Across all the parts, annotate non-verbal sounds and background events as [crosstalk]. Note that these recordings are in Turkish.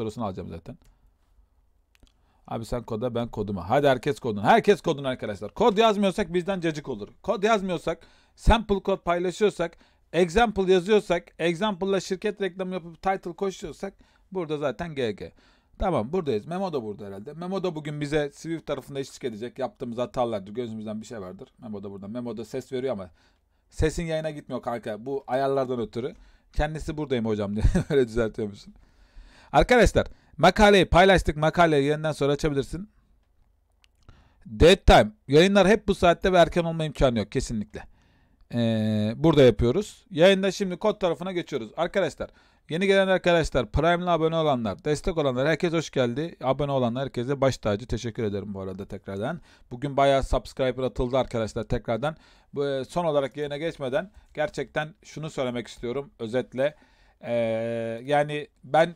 Sorusunu alacağım zaten. Abi sen koda ben koduma. Hadi herkes kodun. Herkes kodun arkadaşlar. Kod yazmıyorsak bizden cacık olur. Kod yazmıyorsak, sample kod paylaşıyorsak, example yazıyorsak, example'la şirket reklamı yapıp title koşuyorsak burada zaten GG. Tamam buradayız. Memo da burada herhalde. Memo da bugün bize Swift tarafında eşlik edecek. Yaptığımız hatalardır. Gözümüzden bir şey vardır. Memo da burada. Memo da ses veriyor ama sesin yayına gitmiyor kanka. Bu ayarlardan ötürü. Kendisi buradayım hocam diye [laughs] öyle musun? Arkadaşlar makaleyi paylaştık. Makaleyi yayından sonra açabilirsin. Dead time. Yayınlar hep bu saatte ve erken olma imkanı yok kesinlikle. Ee, burada yapıyoruz. Yayında şimdi kod tarafına geçiyoruz. Arkadaşlar yeni gelen arkadaşlar Prime'la abone olanlar, destek olanlar herkes hoş geldi. Abone olanlar herkese baş tacı teşekkür ederim bu arada tekrardan. Bugün bayağı subscriber atıldı arkadaşlar tekrardan. E, son olarak yayına geçmeden gerçekten şunu söylemek istiyorum özetle. Ee, yani ben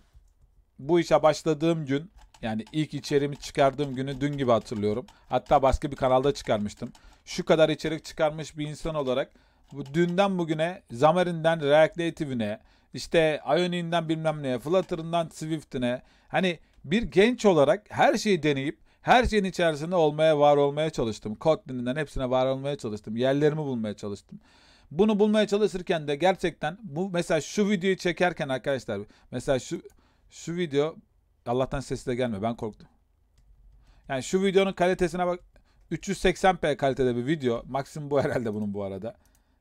bu işe başladığım gün yani ilk içeriğimi çıkardığım günü dün gibi hatırlıyorum. Hatta başka bir kanalda çıkarmıştım. Şu kadar içerik çıkarmış bir insan olarak bu dünden bugüne Xamarin'den React Native'ine işte Ioni'nden bilmem neye Flutter'ından Swift'ine hani bir genç olarak her şeyi deneyip her şeyin içerisinde olmaya var olmaya çalıştım. Kotlin'inden hepsine var olmaya çalıştım. Yerlerimi bulmaya çalıştım. Bunu bulmaya çalışırken de gerçekten bu mesela şu videoyu çekerken arkadaşlar mesela şu şu video Allah'tan sesi de gelmiyor. Ben korktum. Yani şu videonun kalitesine bak. 380p kalitede bir video. Maksimum bu [laughs] herhalde bunun bu arada.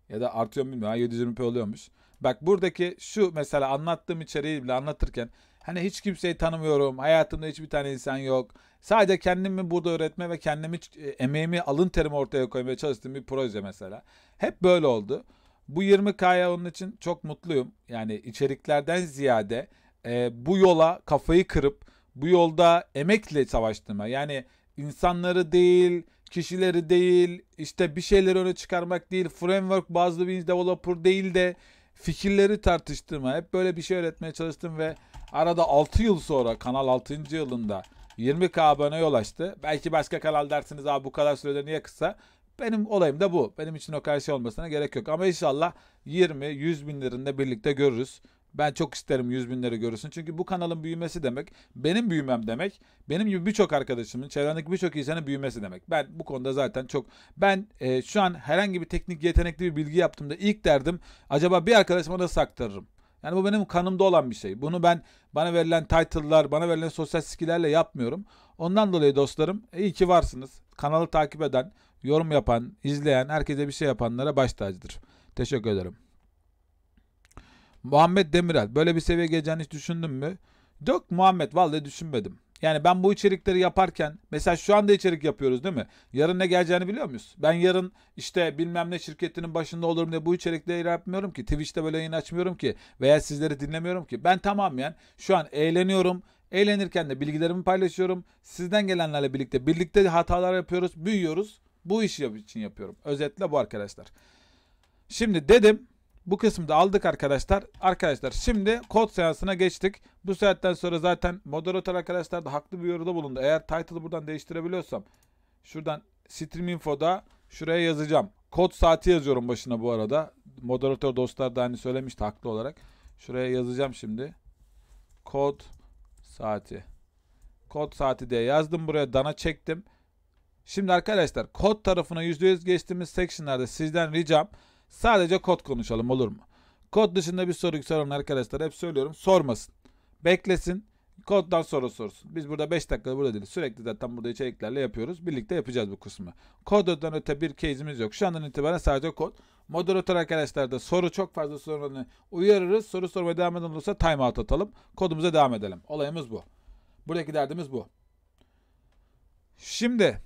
Ya da artıyor mu bilmiyorum. 720p oluyormuş. Bak buradaki şu mesela anlattığım içeriği bile anlatırken hani hiç kimseyi tanımıyorum. Hayatımda hiçbir tane insan yok. Sadece kendimi burada öğretme ve kendimi e, emeğimi alın terimi ortaya koymaya çalıştığım bir proje mesela. Hep böyle oldu. Bu 20K'ya onun için çok mutluyum. Yani içeriklerden ziyade e, bu yola kafayı kırıp bu yolda emekle savaştığıma yani insanları değil, kişileri değil, işte bir şeyleri öne çıkarmak değil, framework bazlı bir developer değil de fikirleri tartıştığıma, hep böyle bir şey öğretmeye çalıştım ve arada 6 yıl sonra kanal 6. yılında 20k abone yol açtı. Belki başka kanal dersiniz abi bu kadar sürede niye kısa? Benim olayım da bu. Benim için o kadar şey olmasına gerek yok. Ama inşallah 20-100 binlerinde birlikte görürüz. Ben çok isterim 100 binleri görürsün. Çünkü bu kanalın büyümesi demek, benim büyümem demek, benim gibi birçok arkadaşımın, çevrendeki birçok insanın büyümesi demek. Ben bu konuda zaten çok, ben e, şu an herhangi bir teknik yetenekli bir bilgi yaptığımda ilk derdim, acaba bir arkadaşıma da saklarım. Yani bu benim kanımda olan bir şey. Bunu ben bana verilen title'lar, bana verilen sosyal skill'lerle yapmıyorum. Ondan dolayı dostlarım iyi ki varsınız. Kanalı takip eden, yorum yapan, izleyen, herkese bir şey yapanlara baş tacıdır. Teşekkür ederim. Muhammed Demirel böyle bir seviye geleceğini hiç düşündün mü? Yok Muhammed vallahi düşünmedim. Yani ben bu içerikleri yaparken mesela şu anda içerik yapıyoruz değil mi? Yarın ne geleceğini biliyor muyuz? Ben yarın işte bilmem ne şirketinin başında olurum diye bu içerikleri yapmıyorum ki. Twitch'te böyle yayın açmıyorum ki. Veya sizleri dinlemiyorum ki. Ben tamamen şu an eğleniyorum. Eğlenirken de bilgilerimi paylaşıyorum. Sizden gelenlerle birlikte birlikte hatalar yapıyoruz, büyüyoruz. Bu işi için yapıyorum. Özetle bu arkadaşlar. Şimdi dedim bu kısımda aldık arkadaşlar. Arkadaşlar şimdi kod seansına geçtik. Bu saatten sonra zaten moderatör arkadaşlar da haklı bir yorumda bulundu. Eğer title'ı buradan değiştirebiliyorsam şuradan stream info'da şuraya yazacağım. Kod saati yazıyorum başına bu arada. Moderatör dostlar da hani söylemişti haklı olarak. Şuraya yazacağım şimdi. Kod saati. Kod saati diye yazdım buraya dana çektim. Şimdi arkadaşlar kod tarafına %100 geçtiğimiz sectionlarda sizden ricam Sadece kod konuşalım olur mu? Kod dışında bir soru soran arkadaşlar hep söylüyorum sormasın. Beklesin. Koddan sonra sorsun. Biz burada 5 dakikada burada değiliz. Sürekli zaten burada içeriklerle yapıyoruz. Birlikte yapacağız bu kısmı. Koddan öte bir case'imiz yok. Şu andan itibaren sadece kod. Moderatör arkadaşlar da soru çok fazla soranı uyarırız. Soru sormaya devam eden olursa out atalım. Kodumuza devam edelim. Olayımız bu. Buradaki derdimiz bu. Şimdi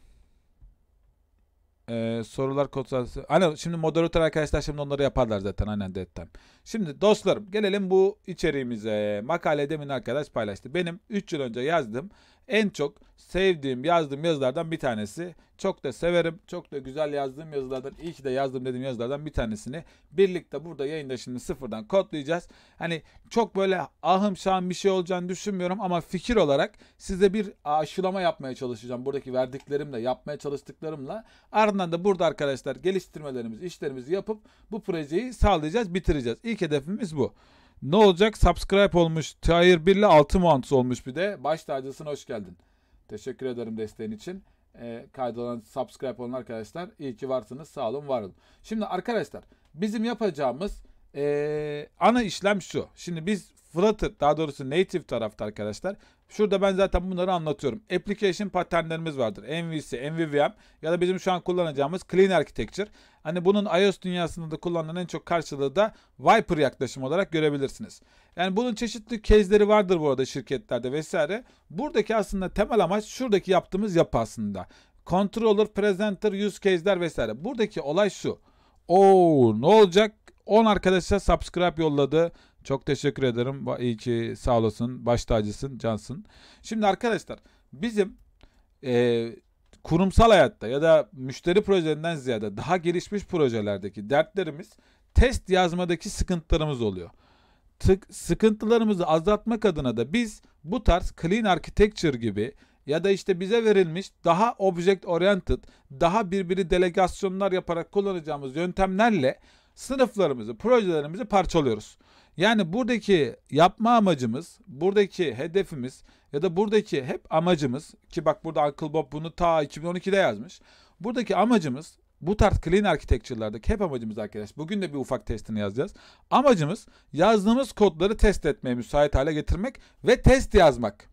ee, sorular kontrolü. Hani şimdi moderatör arkadaşlar şimdi onları yaparlar zaten aynen dead time. Şimdi dostlarım gelelim bu içeriğimize. Makale demin arkadaş paylaştı. Benim 3 yıl önce yazdım en çok sevdiğim yazdığım yazılardan bir tanesi. Çok da severim. Çok da güzel yazdığım yazılardan, iyi ki de yazdım dediğim yazılardan bir tanesini birlikte burada yayında şimdi sıfırdan kodlayacağız. Hani çok böyle ahım şahım bir şey olacağını düşünmüyorum ama fikir olarak size bir aşılama yapmaya çalışacağım. Buradaki verdiklerimle, yapmaya çalıştıklarımla. Ardından da burada arkadaşlar geliştirmelerimiz, işlerimizi yapıp bu projeyi sağlayacağız, bitireceğiz. İlk hedefimiz bu. Ne olacak? Subscribe olmuş. Tier 1 ile 6 muantız olmuş bir de. Baş tacısına hoş geldin. Teşekkür ederim desteğin için. E, ee, kaydolan, subscribe olan arkadaşlar iyi ki varsınız. Sağ olun, var olun. Şimdi arkadaşlar bizim yapacağımız ee, ana işlem şu. Şimdi biz Flutter daha doğrusu native tarafta arkadaşlar. Şurada ben zaten bunları anlatıyorum. Application patternlerimiz vardır. MVC, MVVM ya da bizim şu an kullanacağımız Clean Architecture. Hani bunun iOS dünyasında da kullanılan en çok karşılığı da Viper yaklaşımı olarak görebilirsiniz. Yani bunun çeşitli kezleri vardır bu arada şirketlerde vesaire. Buradaki aslında temel amaç şuradaki yaptığımız yapı aslında. Controller, presenter, use case'ler vesaire. Buradaki olay şu. Oo ne olacak? 10 arkadaşa subscribe yolladı. Çok teşekkür ederim. İyi ki sağ olasın. Baş tacısın, cansın. Şimdi arkadaşlar bizim e, kurumsal hayatta ya da müşteri projelerinden ziyade daha gelişmiş projelerdeki dertlerimiz test yazmadaki sıkıntılarımız oluyor. Tık, sıkıntılarımızı azaltmak adına da biz bu tarz clean architecture gibi ya da işte bize verilmiş daha object oriented, daha birbiri delegasyonlar yaparak kullanacağımız yöntemlerle sınıflarımızı, projelerimizi parçalıyoruz. Yani buradaki yapma amacımız, buradaki hedefimiz ya da buradaki hep amacımız ki bak burada Uncle Bob bunu ta 2012'de yazmış. Buradaki amacımız bu tarz clean architecture'lardaki hep amacımız arkadaş. Bugün de bir ufak testini yazacağız. Amacımız yazdığımız kodları test etmeye müsait hale getirmek ve test yazmak.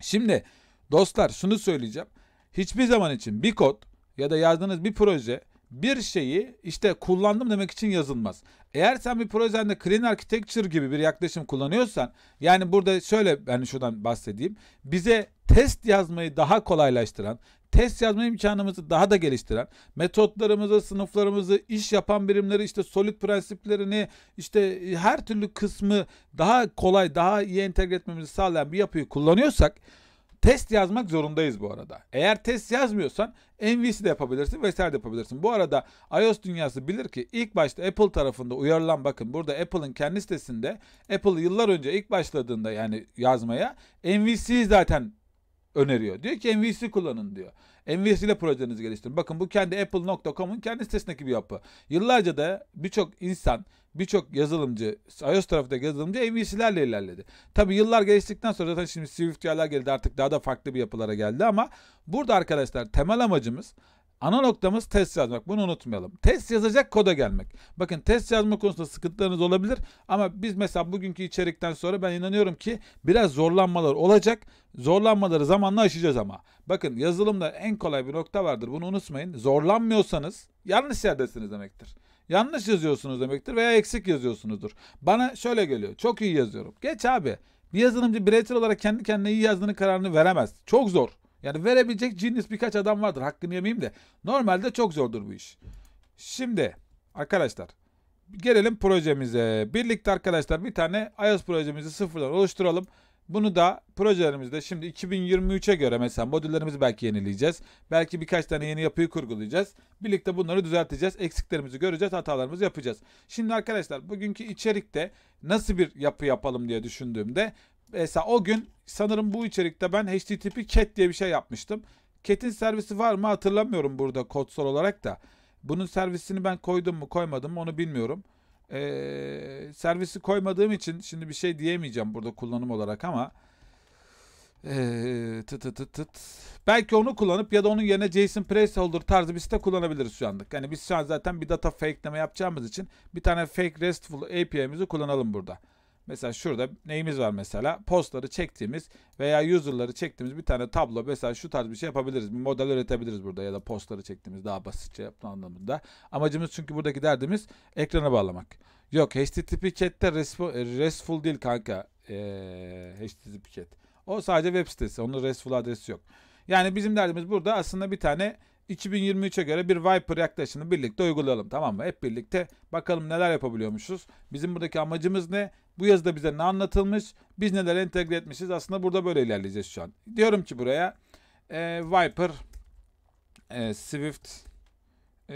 Şimdi dostlar şunu söyleyeceğim. Hiçbir zaman için bir kod ya da yazdığınız bir proje bir şeyi işte kullandım demek için yazılmaz. Eğer sen bir projende clean architecture gibi bir yaklaşım kullanıyorsan yani burada şöyle ben yani şuradan bahsedeyim. Bize test yazmayı daha kolaylaştıran, test yazma imkanımızı daha da geliştiren, metotlarımızı, sınıflarımızı, iş yapan birimleri, işte solid prensiplerini, işte her türlü kısmı daha kolay, daha iyi entegre etmemizi sağlayan bir yapıyı kullanıyorsak Test yazmak zorundayız bu arada. Eğer test yazmıyorsan MVC de yapabilirsin vesaire de yapabilirsin. Bu arada iOS dünyası bilir ki ilk başta Apple tarafında uyarılan bakın burada Apple'ın kendi sitesinde Apple yıllar önce ilk başladığında yani yazmaya MVC zaten öneriyor. Diyor ki MVC kullanın diyor. MVC projenizi geliştirin. Bakın bu kendi Apple.com'un kendi sitesindeki bir yapı. Yıllarca da birçok insan, birçok yazılımcı, iOS tarafında yazılımcı MVC'lerle ilerledi. Tabi yıllar geçtikten sonra zaten şimdi Swift geldi artık daha da farklı bir yapılara geldi ama burada arkadaşlar temel amacımız Ana noktamız test yazmak. Bunu unutmayalım. Test yazacak koda gelmek. Bakın test yazma konusunda sıkıntılarınız olabilir ama biz mesela bugünkü içerikten sonra ben inanıyorum ki biraz zorlanmalar olacak. Zorlanmaları zamanla aşacağız ama. Bakın yazılımda en kolay bir nokta vardır. Bunu unutmayın. Zorlanmıyorsanız yanlış yerdesiniz demektir. Yanlış yazıyorsunuz demektir veya eksik yazıyorsunuzdur. Bana şöyle geliyor. Çok iyi yazıyorum. Geç abi. Bir yazılımcı bireysel olarak kendi kendine iyi yazdığını kararını veremez. Çok zor. Yani verebilecek cinnis birkaç adam vardır. Hakkını yemeyeyim de. Normalde çok zordur bu iş. Şimdi arkadaşlar gelelim projemize. Birlikte arkadaşlar bir tane iOS projemizi sıfırdan oluşturalım. Bunu da projelerimizde şimdi 2023'e göre mesela modüllerimizi belki yenileyeceğiz. Belki birkaç tane yeni yapıyı kurgulayacağız. Birlikte bunları düzelteceğiz. Eksiklerimizi göreceğiz. Hatalarımızı yapacağız. Şimdi arkadaşlar bugünkü içerikte nasıl bir yapı yapalım diye düşündüğümde Mesela o gün sanırım bu içerikte ben HTTP cat diye bir şey yapmıştım. Cat'in servisi var mı hatırlamıyorum burada kodsol olarak da. Bunun servisini ben koydum mu koymadım mı onu bilmiyorum. Ee, servisi koymadığım için şimdi bir şey diyemeyeceğim burada kullanım olarak ama ee, tıt tıt tıt. Belki onu kullanıp ya da onun yerine JSON placeholder tarzı bir site kullanabiliriz şu anlık. Yani biz şu an zaten bir data fakeleme yapacağımız için bir tane fake RESTful API'mizi kullanalım burada. Mesela şurada neyimiz var mesela? Postları çektiğimiz veya user'ları çektiğimiz bir tane tablo mesela şu tarz bir şey yapabiliriz. Bir model üretebiliriz burada ya da postları çektiğimiz daha basitçe yapma anlamında. Amacımız çünkü buradaki derdimiz ekrana bağlamak. Yok HTTP chat'te e, RESTful değil kanka. Ee, HTTP chat. O sadece web sitesi. Onun RESTful adresi yok. Yani bizim derdimiz burada aslında bir tane 2023'e göre bir Viper yaklaşını birlikte uygulayalım tamam mı? Hep birlikte bakalım neler yapabiliyormuşuz. Bizim buradaki amacımız ne? Bu yazıda bize ne anlatılmış? Biz neler entegre etmişiz? Aslında burada böyle ilerleyeceğiz şu an. Diyorum ki buraya e, Viper e, Swift e,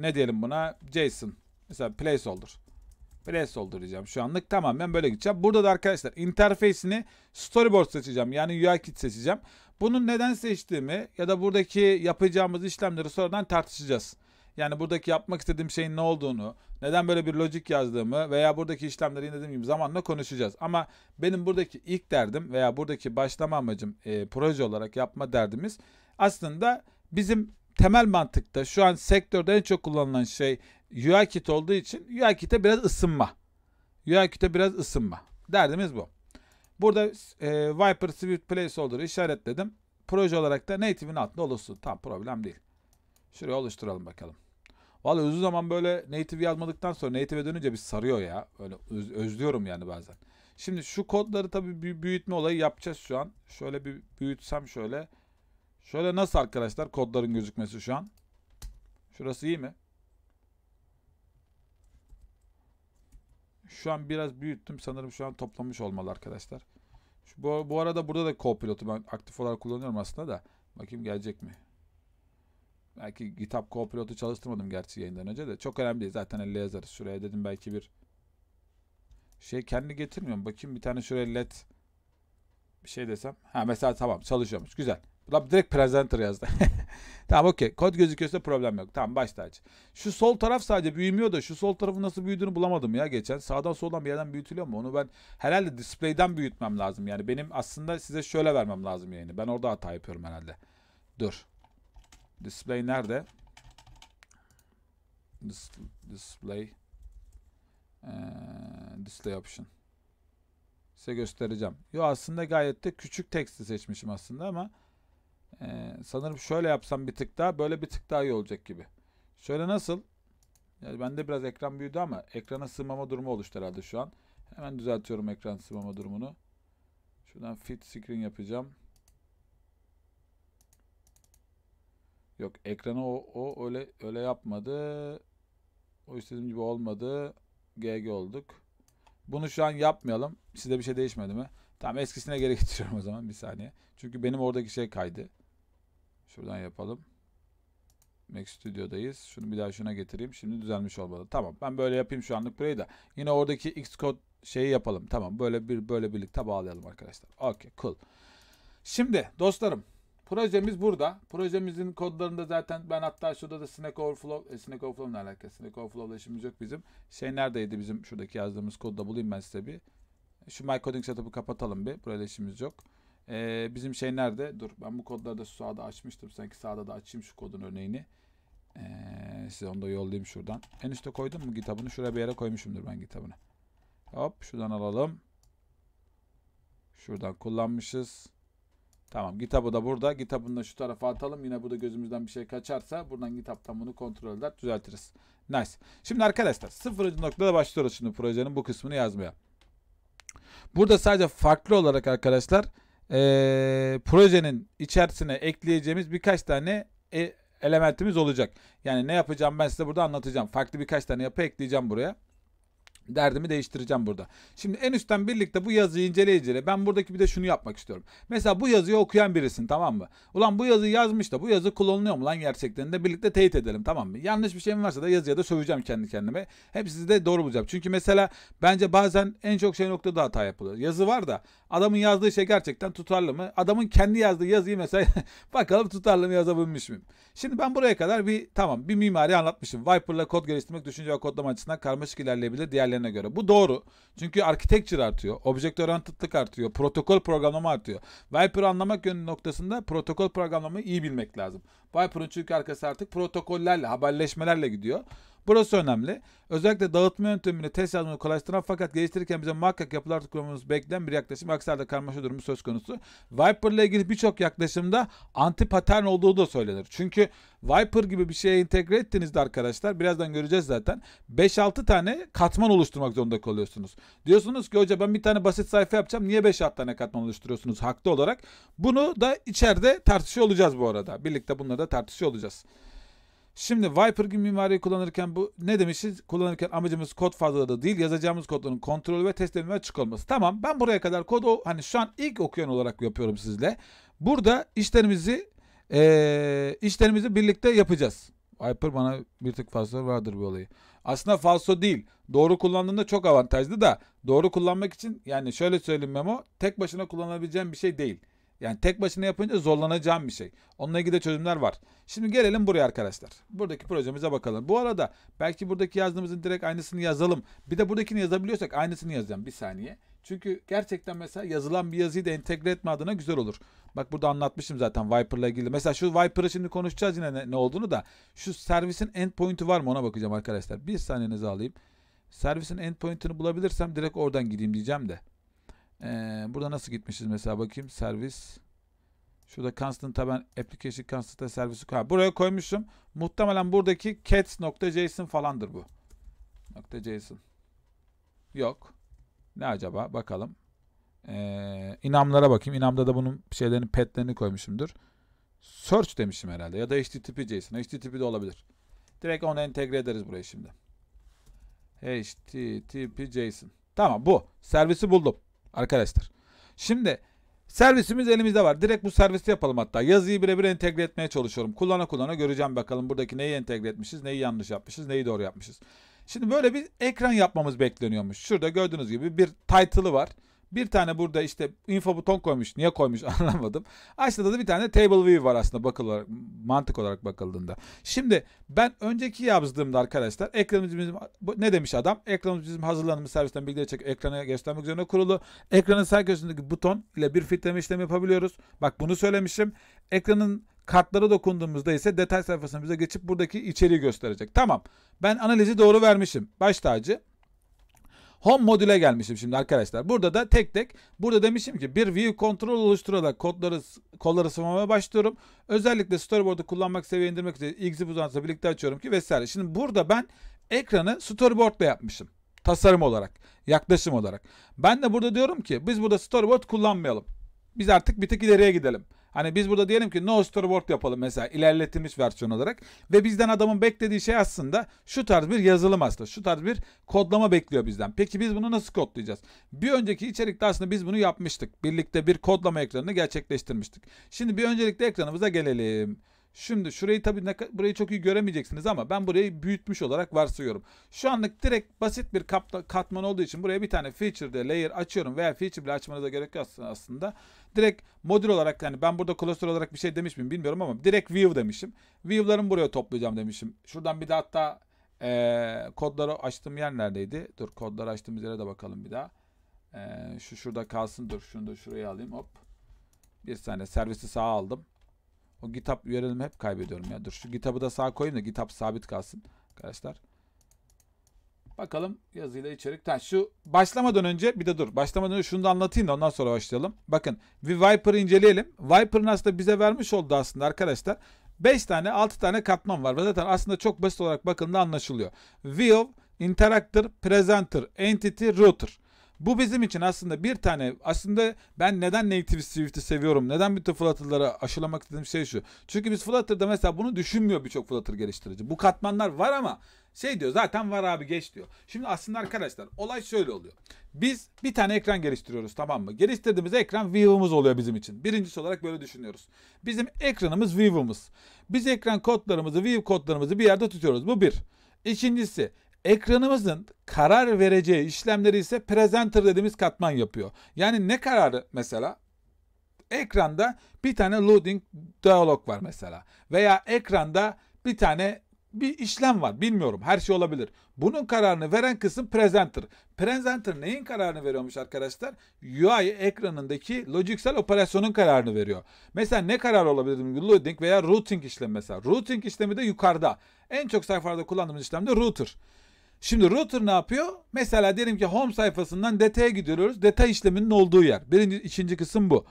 ne diyelim buna? JSON. Mesela placeholder. Placeholder diyeceğim şu anlık. Tamam ben böyle gideceğim. Burada da arkadaşlar interfeysini storyboard seçeceğim. Yani UI kit seçeceğim. Bunun neden seçtiğimi ya da buradaki yapacağımız işlemleri sonradan tartışacağız. Yani buradaki yapmak istediğim şeyin ne olduğunu, neden böyle bir lojik yazdığımı veya buradaki işlemleri dediğim gibi zamanla konuşacağız. Ama benim buradaki ilk derdim veya buradaki başlama amacım e, proje olarak yapma derdimiz aslında bizim temel mantıkta şu an sektörde en çok kullanılan şey UI kit olduğu için UI kit'e biraz ısınma. UI kit'e biraz ısınma. Derdimiz bu. Burada e, Viper Swift Placeholder'ı işaretledim. Proje olarak da native'in altında oluşsun. Tam problem değil. Şuraya oluşturalım bakalım. Valla uzun zaman böyle native yazmadıktan sonra native'e dönünce bir sarıyor ya. Böyle öz, özlüyorum yani bazen. Şimdi şu kodları tabii büyütme olayı yapacağız şu an. Şöyle bir büyütsem şöyle. Şöyle nasıl arkadaşlar kodların gözükmesi şu an? Şurası iyi mi? Şu an biraz büyüttüm. Sanırım şu an toplamış olmalı arkadaşlar. Şu, bu, bu arada burada da co-pilotu ben aktif olarak kullanıyorum aslında da. Bakayım gelecek mi? Belki GitHub co-pilotu çalıştırmadım gerçi yayından önce de. Çok önemli değil. Zaten elle yazarız. Şuraya dedim belki bir şey kendi getirmiyorum. Bakayım bir tane şuraya led bir şey desem. Ha mesela tamam çalışıyormuş. Güzel. Lan direkt presenter yazdı. [laughs] tamam okey. Kod gözüküyorsa problem yok. Tamam başta aç. Şu sol taraf sadece büyümüyor da şu sol tarafın nasıl büyüdüğünü bulamadım ya geçen. Sağdan soldan bir yerden büyütülüyor mu? Onu ben herhalde display'den büyütmem lazım. Yani benim aslında size şöyle vermem lazım yayını. Ben orada hata yapıyorum herhalde. Dur. Display nerede? Dis display. Ee, display option. Size göstereceğim. Yo aslında gayet de küçük teksti seçmişim aslında ama... Ee, sanırım şöyle yapsam bir tık daha böyle bir tık daha iyi olacak gibi. Şöyle nasıl? Yani bende biraz ekran büyüdü ama ekrana sığmama durumu oluştu herhalde şu an. Hemen düzeltiyorum ekran sığmama durumunu. Şuradan fit screen yapacağım. Yok ekranı o, o öyle öyle yapmadı. O istediğim gibi olmadı. GG olduk. Bunu şu an yapmayalım. Sizde bir şey değişmedi mi? Tamam eskisine geri [laughs] getiriyorum o zaman bir saniye. Çünkü benim oradaki şey kaydı. Şuradan yapalım. Mac Studio'dayız. Şunu bir daha şuna getireyim. Şimdi düzelmiş olmalı. Tamam ben böyle yapayım şu anlık burayı da. Yine oradaki Xcode şeyi yapalım. Tamam böyle bir böyle birlikte bağlayalım arkadaşlar. Okay cool. Şimdi dostlarım projemiz burada. Projemizin kodlarında zaten ben hatta şurada da Snack Overflow, e, Snack Overflow ne alaka? Snack Overflow'la işimiz yok bizim. Şey neredeydi bizim şuradaki yazdığımız kodda bulayım ben size bir. Şu My Coding Setup'ı kapatalım bir. Burayla işimiz yok. Ee, bizim şey nerede? Dur ben bu kodları da sağda açmıştım. Sanki sağda da açayım şu kodun örneğini. Ee, size onu da yollayayım şuradan. En üstte koydum mu kitabını? Şuraya bir yere koymuşumdur ben kitabını. Hop şuradan alalım. Şuradan kullanmışız. Tamam kitabı da burada. Kitabını da şu tarafa atalım. Yine burada gözümüzden bir şey kaçarsa buradan kitaptan bunu kontrol eder düzeltiriz. Nice. Şimdi arkadaşlar sıfırıncı noktada başlıyoruz şimdi projenin bu kısmını yazmaya. Burada sadece farklı olarak arkadaşlar e, projenin içerisine ekleyeceğimiz birkaç tane e, elementimiz olacak. Yani ne yapacağım ben size burada anlatacağım. Farklı birkaç tane yapı ekleyeceğim buraya derdimi değiştireceğim burada. Şimdi en üstten birlikte bu yazıyı inceleye Ben buradaki bir de şunu yapmak istiyorum. Mesela bu yazıyı okuyan birisin tamam mı? Ulan bu yazıyı yazmış da bu yazı kullanılıyor mu lan gerçekten de birlikte teyit edelim tamam mı? Yanlış bir şeyim varsa da yazıya da söveceğim kendi kendime. Hepsini de doğru bulacağım. Çünkü mesela bence bazen en çok şey noktada hata yapılıyor. Yazı var da adamın yazdığı şey gerçekten tutarlı mı? Adamın kendi yazdığı yazıyı mesela [laughs] bakalım tutarlı mı yazabilmiş miyim? Şimdi ben buraya kadar bir tamam bir mimari anlatmışım. Viper'la kod geliştirmek düşünce ve kodlama açısından karmaşık ilerleyebilir. Diğerleri diğerlerine göre. Bu doğru. Çünkü architecture artıyor. Object oriented'lık artıyor. Protokol programlama artıyor. Viper'ı anlamak yönü noktasında protokol programlamayı iyi bilmek lazım. Viper'ın çünkü arkası artık protokollerle, haberleşmelerle gidiyor. Burası önemli. Özellikle dağıtma yöntemini test yazmanı kolaylaştıran fakat geliştirirken bize muhakkak yapılar tutmamız bekleyen bir yaklaşım. Aksi halde karmaşa durumu söz konusu. Viper ile ilgili birçok yaklaşımda anti patern olduğu da söylenir. Çünkü Viper gibi bir şeye entegre ettiğinizde arkadaşlar birazdan göreceğiz zaten 5-6 tane katman oluşturmak zorunda kalıyorsunuz. Diyorsunuz ki hoca ben bir tane basit sayfa yapacağım. Niye 5-6 tane katman oluşturuyorsunuz haklı olarak? Bunu da içeride tartışıyor olacağız bu arada. Birlikte bunları da tartışıyor olacağız. Şimdi Viper gibi mimariyi kullanırken bu ne demişiz? Kullanırken amacımız kod fazlalığı değil yazacağımız kodların kontrolü ve test edilme açık olması. Tamam ben buraya kadar kodu hani şu an ilk okuyan olarak yapıyorum sizle. Burada işlerimizi ee, işlerimizi birlikte yapacağız. Viper bana bir tık fazla vardır bu olayı. Aslında falso değil. Doğru kullandığında çok avantajlı da doğru kullanmak için yani şöyle söyleyeyim Memo tek başına kullanabileceğim bir şey değil. Yani tek başına yapınca zorlanacağım bir şey. Onunla ilgili de çözümler var. Şimdi gelelim buraya arkadaşlar. Buradaki projemize bakalım. Bu arada belki buradaki yazdığımızın direkt aynısını yazalım. Bir de buradakini yazabiliyorsak aynısını yazacağım bir saniye. Çünkü gerçekten mesela yazılan bir yazıyı da entegre etme adına güzel olur. Bak burada anlatmıştım zaten Viper'la ilgili. Mesela şu Viper'ı şimdi konuşacağız yine ne, ne olduğunu da. Şu servisin endpoint'i var mı ona bakacağım arkadaşlar. Bir saniyenizi alayım. Servisin endpoint'ini bulabilirsem direkt oradan gideyim diyeceğim de. Ee, burada nasıl gitmişiz mesela bakayım servis. Şurada constant ben application constant'a servisi koy. Buraya koymuşum. Muhtemelen buradaki cats.json falandır bu. .json. Yok. Ne acaba? Bakalım. Ee, inamlara bakayım. İnamda da bunun şeylerini petlerini koymuşumdur. Search demişim herhalde. Ya da HTTP JSON. HTTP de olabilir. Direkt onu entegre ederiz buraya şimdi. HTTP JSON. Tamam bu. Servisi buldum. Arkadaşlar. Şimdi servisimiz elimizde var. Direkt bu servisi yapalım hatta. Yazıyı birebir entegre etmeye çalışıyorum. Kullana kullana göreceğim bakalım buradaki neyi entegre etmişiz, neyi yanlış yapmışız, neyi doğru yapmışız. Şimdi böyle bir ekran yapmamız bekleniyormuş. Şurada gördüğünüz gibi bir title'ı var. Bir tane burada işte info buton koymuş. Niye koymuş [laughs] anlamadım. Aşağıda da bir tane table view var aslında bakıl olarak, mantık olarak bakıldığında. Şimdi ben önceki yazdığımda arkadaşlar ekranımız bizim ne demiş adam? Ekranımız bizim hazırlanmış servisten bilgileri çek ekrana göstermek üzerine kurulu. Ekranın sağ köşesindeki buton ile bir fitleme işlemi yapabiliyoruz. Bak bunu söylemişim. Ekranın kartlara dokunduğumuzda ise detay sayfasına bize geçip buradaki içeriği gösterecek. Tamam. Ben analizi doğru vermişim. Baş tacı. Home modüle gelmişim şimdi arkadaşlar. Burada da tek tek burada demişim ki bir view control oluşturarak kodları kolları sıvamaya başlıyorum. Özellikle storyboard'u kullanmak seviye indirmek için exif uzantısıyla birlikte açıyorum ki vesaire. Şimdi burada ben ekranı storyboardla yapmışım. Tasarım olarak, yaklaşım olarak. Ben de burada diyorum ki biz burada storyboard kullanmayalım. Biz artık bir tık ileriye gidelim. Hani biz burada diyelim ki no storyboard yapalım mesela ilerletilmiş versiyon olarak ve bizden adamın beklediği şey aslında şu tarz bir yazılım aslında. Şu tarz bir kodlama bekliyor bizden. Peki biz bunu nasıl kodlayacağız? Bir önceki içerikte aslında biz bunu yapmıştık. Birlikte bir kodlama ekranını gerçekleştirmiştik. Şimdi bir öncelikle ekranımıza gelelim. Şimdi şurayı tabii ne, burayı çok iyi göremeyeceksiniz ama ben burayı büyütmüş olarak varsayıyorum. Şu anlık direkt basit bir kapta, katman olduğu için buraya bir tane feature de layer açıyorum veya feature bile açmanıza gerek yok aslında. Direkt modül olarak yani ben burada cluster olarak bir şey demiş miyim bilmiyorum ama direkt view demişim. View'larımı buraya toplayacağım demişim. Şuradan bir de hatta ee, kodları açtığım yer neredeydi? Dur kodları açtığımız yere de bakalım bir daha. E, şu şurada kalsın dur şunu da şuraya alayım hop. Bir saniye servisi sağa aldım. O GitHub URL'imi hep kaybediyorum ya. Dur şu GitHub'ı da sağ koyayım da GitHub sabit kalsın arkadaşlar. Bakalım yazıyla içerik. Ha, şu başlamadan önce bir de dur. Başlamadan önce şunu da anlatayım da ondan sonra başlayalım. Bakın bir Viper'ı inceleyelim. Viper'ın aslında bize vermiş oldu aslında arkadaşlar. 5 tane 6 tane katman var. Ve zaten aslında çok basit olarak bakıldığında anlaşılıyor. View, Interactor, Presenter, Entity, Router. Bu bizim için aslında bir tane aslında ben neden native Swift'i seviyorum? Neden bütün Flutter'ları aşılamak istediğim şey şu. Çünkü biz Flutter'da mesela bunu düşünmüyor birçok Flutter geliştirici. Bu katmanlar var ama şey diyor zaten var abi geç diyor. Şimdi aslında arkadaşlar olay şöyle oluyor. Biz bir tane ekran geliştiriyoruz tamam mı? Geliştirdiğimiz ekran view'umuz oluyor bizim için. Birincisi olarak böyle düşünüyoruz. Bizim ekranımız view'umuz. Biz ekran kodlarımızı, view kodlarımızı bir yerde tutuyoruz. Bu bir. İkincisi Ekranımızın karar vereceği işlemleri ise presenter dediğimiz katman yapıyor. Yani ne kararı mesela? Ekranda bir tane loading dialog var mesela. Veya ekranda bir tane bir işlem var. Bilmiyorum. Her şey olabilir. Bunun kararını veren kısım presenter. Presenter neyin kararını veriyormuş arkadaşlar? UI ekranındaki logiksel operasyonun kararını veriyor. Mesela ne karar olabilir? Loading veya routing işlemi mesela. Routing işlemi de yukarıda. En çok sayfalarda kullandığımız işlem de router. Şimdi router ne yapıyor? Mesela diyelim ki home sayfasından detaya gidiyoruz. Detay işleminin olduğu yer. Birinci, ikinci kısım bu.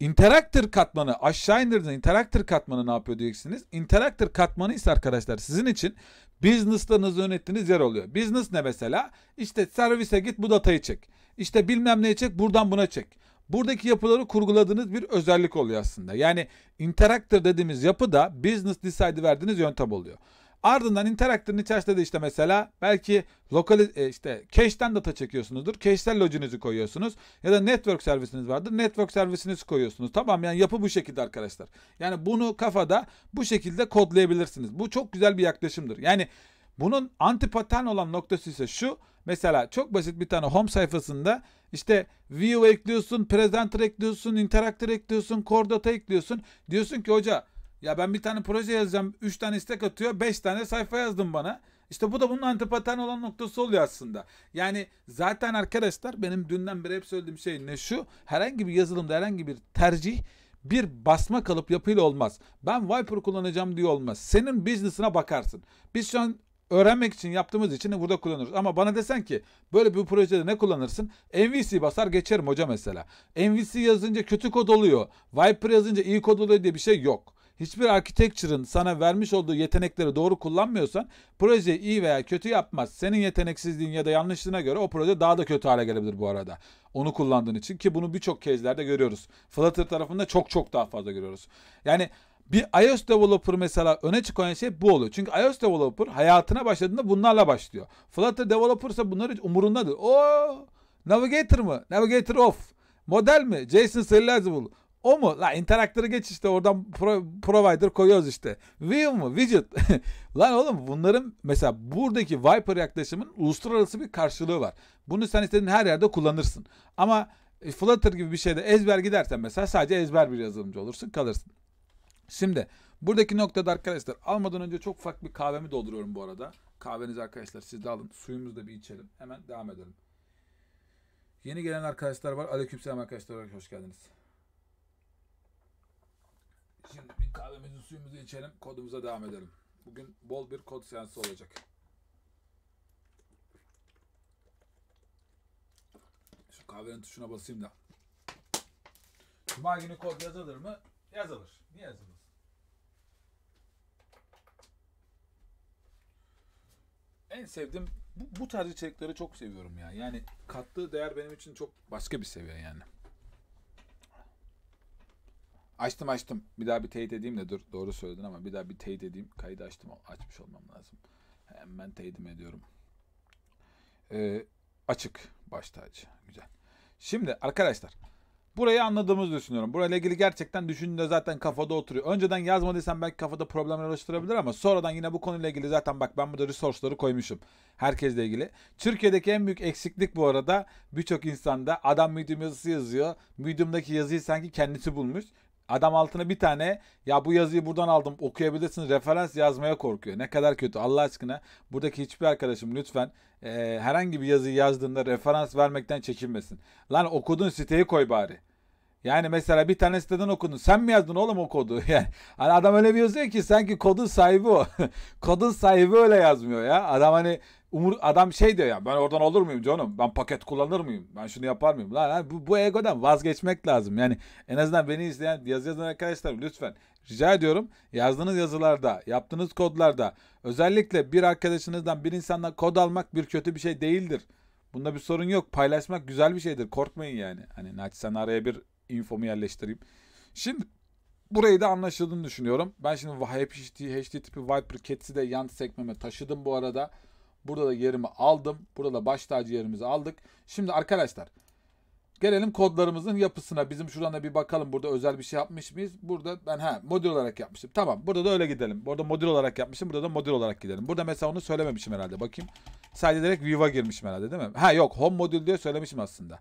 Interactor katmanı aşağı indirdiniz. Interactor katmanı ne yapıyor diyeceksiniz. Interactor katmanı ise arkadaşlar sizin için business'larınızı yönettiğiniz yer oluyor. Business ne mesela? İşte servise git bu datayı çek. İşte bilmem neye çek buradan buna çek. Buradaki yapıları kurguladığınız bir özellik oluyor aslında. Yani interactor dediğimiz yapı da business decide verdiğiniz yöntem oluyor. Ardından interaktörün içerisinde de işte mesela belki lokal e, işte cache'den data çekiyorsunuzdur. Cache'ten loginizi koyuyorsunuz. Ya da network servisiniz vardır. Network servisinizi koyuyorsunuz. Tamam yani yapı bu şekilde arkadaşlar. Yani bunu kafada bu şekilde kodlayabilirsiniz. Bu çok güzel bir yaklaşımdır. Yani bunun antipaten olan noktası ise şu. Mesela çok basit bir tane home sayfasında işte view ekliyorsun, presenter ekliyorsun, interactor ekliyorsun, core data ekliyorsun. Diyorsun ki hoca ya ben bir tane proje yazacağım. 3 tane istek atıyor. 5 tane sayfa yazdım bana. İşte bu da bunun antipaten olan noktası oluyor aslında. Yani zaten arkadaşlar benim dünden beri hep söylediğim şey ne şu. Herhangi bir yazılımda herhangi bir tercih bir basma kalıp yapıyla olmaz. Ben Viper kullanacağım diye olmaz. Senin business'ına bakarsın. Biz şu an öğrenmek için yaptığımız için burada kullanıyoruz. Ama bana desen ki böyle bir projede ne kullanırsın? MVC basar geçerim hoca mesela. MVC yazınca kötü kod oluyor. Viper yazınca iyi kod oluyor diye bir şey yok hiçbir architecture'ın sana vermiş olduğu yetenekleri doğru kullanmıyorsan proje iyi veya kötü yapmaz. Senin yeteneksizliğin ya da yanlışlığına göre o proje daha da kötü hale gelebilir bu arada. Onu kullandığın için ki bunu birçok kezlerde görüyoruz. Flutter tarafında çok çok daha fazla görüyoruz. Yani bir iOS developer mesela öne çıkan şey bu oluyor. Çünkü iOS developer hayatına başladığında bunlarla başlıyor. Flutter developer ise bunları umurundadır. O Navigator mı? Navigator off. Model mi? JSON Serializable. O mu? La interaktörü geç işte oradan pro, provider koyuyoruz işte. View mu? Widget. [laughs] Lan oğlum bunların mesela buradaki Viper yaklaşımın uluslararası bir karşılığı var. Bunu sen istediğin her yerde kullanırsın. Ama e, Flutter gibi bir şeyde ezber gidersen mesela sadece ezber bir yazılımcı olursun kalırsın. Şimdi buradaki noktada arkadaşlar almadan önce çok ufak bir kahvemi dolduruyorum bu arada. Kahvenizi arkadaşlar siz de alın. Suyumuzu da bir içelim. Hemen devam edelim. Yeni gelen arkadaşlar var. Aleykümselam arkadaşlar. Hoş geldiniz. Şimdi bir kahvemizi suyumuzu içelim. Kodumuza devam edelim. Bugün bol bir kod seansı olacak. Şu kahvenin tuşuna basayım da. Cuma günü kod yazılır mı? Yazılır. Niye yazılır? En sevdiğim bu, bu tarz içerikleri çok seviyorum ya. Yani kattığı değer benim için çok başka bir seviye yani. Açtım açtım. Bir daha bir teyit edeyim de dur. Doğru söyledin ama bir daha bir teyit edeyim. Kaydı açtım. Açmış olmam lazım. Hemen teyidim ediyorum. Ee, açık baş tacı. Güzel. Şimdi arkadaşlar burayı anladığımızı düşünüyorum. Burayla ilgili gerçekten düşündüğünde zaten kafada oturuyor. Önceden yazmadıysan belki kafada problemler oluşturabilir ama sonradan yine bu konuyla ilgili zaten bak ben burada resource'ları koymuşum. Herkesle ilgili. Türkiye'deki en büyük eksiklik bu arada birçok insanda adam medium yazısı yazıyor. Medium'daki yazıyı sanki kendisi bulmuş. Adam altına bir tane ya bu yazıyı buradan aldım okuyabilirsiniz referans yazmaya korkuyor. Ne kadar kötü Allah aşkına. Buradaki hiçbir arkadaşım lütfen e, herhangi bir yazıyı yazdığında referans vermekten çekinmesin. Lan okuduğun siteyi koy bari. Yani mesela bir tane siteden okudun. Sen mi yazdın oğlum o kodu? [laughs] Yani hani adam öyle bir yazıyor ki sanki kodun sahibi o. [laughs] kodun sahibi öyle yazmıyor ya. Adam hani Umur adam şey diyor ya ben oradan olur muyum canım? Ben paket kullanır mıyım? Ben şunu yapar mıyım? Lan abi, bu, bu egodan vazgeçmek lazım. Yani en azından beni izleyen yazı yazan arkadaşlar lütfen rica ediyorum. Yazdığınız yazılarda, yaptığınız kodlarda özellikle bir arkadaşınızdan bir insandan kod almak bir kötü bir şey değildir. Bunda bir sorun yok. Paylaşmak güzel bir şeydir. Korkmayın yani. Hani sen araya bir infomu yerleştireyim. Şimdi burayı da anlaşıldığını düşünüyorum. Ben şimdi HTTP Viper Cats'i de yan sekmeme taşıdım bu arada. Burada da yerimi aldım. Burada da baş tacı yerimizi aldık. Şimdi arkadaşlar gelelim kodlarımızın yapısına. Bizim şurana bir bakalım. Burada özel bir şey yapmış mıyız? Burada ben ha modül olarak yapmışım. Tamam. Burada da öyle gidelim. Burada modül olarak yapmışım. Burada da modül olarak gidelim. Burada mesela onu söylememişim herhalde. Bakayım. Sadece direkt view'a girmişim herhalde değil mi? Ha yok. Home modül diye söylemişim aslında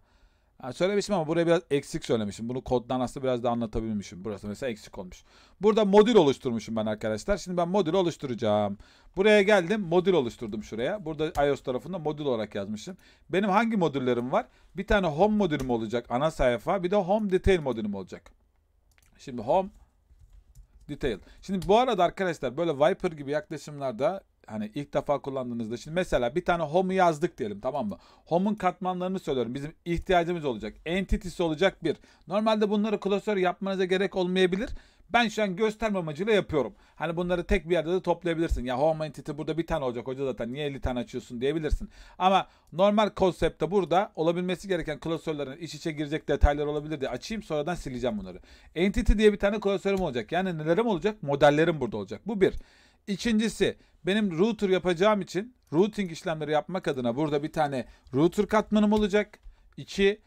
söylemişim ama buraya biraz eksik söylemişim. Bunu koddan aslında biraz da anlatabilmişim. Burası mesela eksik olmuş. Burada modül oluşturmuşum ben arkadaşlar. Şimdi ben modül oluşturacağım. Buraya geldim. Modül oluşturdum şuraya. Burada iOS tarafında modül olarak yazmışım. Benim hangi modüllerim var? Bir tane home modülüm olacak ana sayfa. Bir de home detail modülüm olacak. Şimdi home detail. Şimdi bu arada arkadaşlar böyle Viper gibi yaklaşımlarda hani ilk defa kullandığınızda şimdi mesela bir tane home'u yazdık diyelim tamam mı? Home'un katmanlarını söylüyorum. Bizim ihtiyacımız olacak. Entity'si olacak bir. Normalde bunları klasör yapmanıza gerek olmayabilir. Ben şu an gösterme amacıyla yapıyorum. Hani bunları tek bir yerde de toplayabilirsin. Ya home entity burada bir tane olacak hoca zaten niye 50 tane açıyorsun diyebilirsin. Ama normal konsepte burada olabilmesi gereken klasörlerin iç içe girecek detaylar olabilir diye açayım sonradan sileceğim bunları. Entity diye bir tane klasörüm olacak. Yani nelerim olacak? Modellerim burada olacak. Bu bir. İkincisi benim router yapacağım için routing işlemleri yapmak adına burada bir tane router katmanım olacak. 2.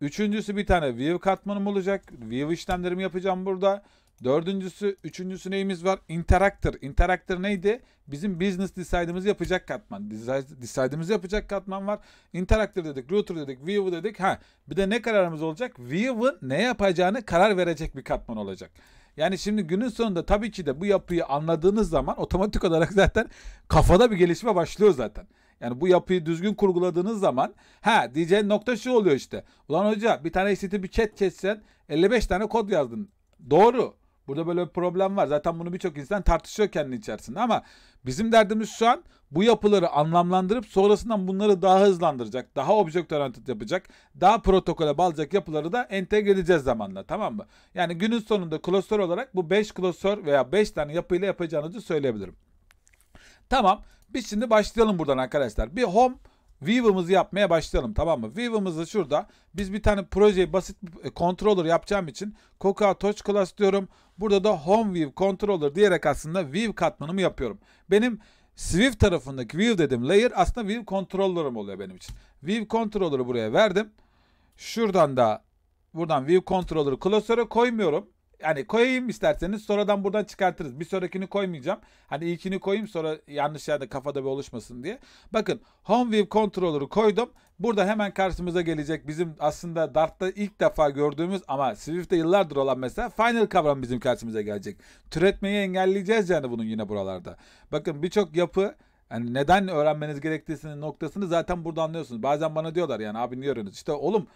Üçüncüsü bir tane view katmanım olacak. View işlemlerimi yapacağım burada. Dördüncüsü, üçüncüsü neyimiz var? Interactor. Interactor neydi? Bizim business decide'ımızı yapacak katman. Decide'ımızı yapacak katman var. Interactor dedik, router dedik, view dedik. Ha, bir de ne kararımız olacak? View'ın ne yapacağını karar verecek bir katman olacak. Yani şimdi günün sonunda tabii ki de bu yapıyı anladığınız zaman otomatik olarak [laughs] zaten kafada bir gelişme başlıyor zaten. Yani bu yapıyı düzgün kurguladığınız zaman ha diyeceğin nokta şu oluyor işte. Ulan hoca bir tane bir chat kessen 55 tane kod yazdın. Doğru. Burada böyle bir problem var. Zaten bunu birçok insan tartışıyor kendi içerisinde ama bizim derdimiz şu an bu yapıları anlamlandırıp sonrasından bunları daha hızlandıracak, daha object oriented yapacak, daha protokole bağlayacak yapıları da entegre edeceğiz zamanla tamam mı? Yani günün sonunda klasör olarak bu 5 klasör veya 5 tane yapıyla yapacağınızı söyleyebilirim. Tamam biz şimdi başlayalım buradan arkadaşlar. Bir home Vive'ımızı yapmaya başlayalım tamam mı? Vive'ımızı şurada biz bir tane projeyi basit bir e, controller yapacağım için Coca Touch Class diyorum. Burada da Home View Controller diyerek aslında View katmanımı yapıyorum. Benim Swift tarafındaki view dedim layer aslında view controller'ım oluyor benim için. View controller'ı buraya verdim. Şuradan da buradan view controller'ı klasöre koymuyorum. Yani koyayım isterseniz sonradan buradan çıkartırız. Bir sonrakini koymayacağım. Hani ilkini koyayım sonra yanlış yerde kafada bir oluşmasın diye. Bakın home view controller'ı koydum Burada hemen karşımıza gelecek bizim aslında Dart'ta ilk defa gördüğümüz ama Swift'te yıllardır olan mesela final kavram bizim karşımıza gelecek. Türetmeyi engelleyeceğiz yani bunun yine buralarda. Bakın birçok yapı yani neden öğrenmeniz gerektiğini noktasını zaten burada anlıyorsunuz. Bazen bana diyorlar yani abi niye öğreniyorsunuz? İşte oğlum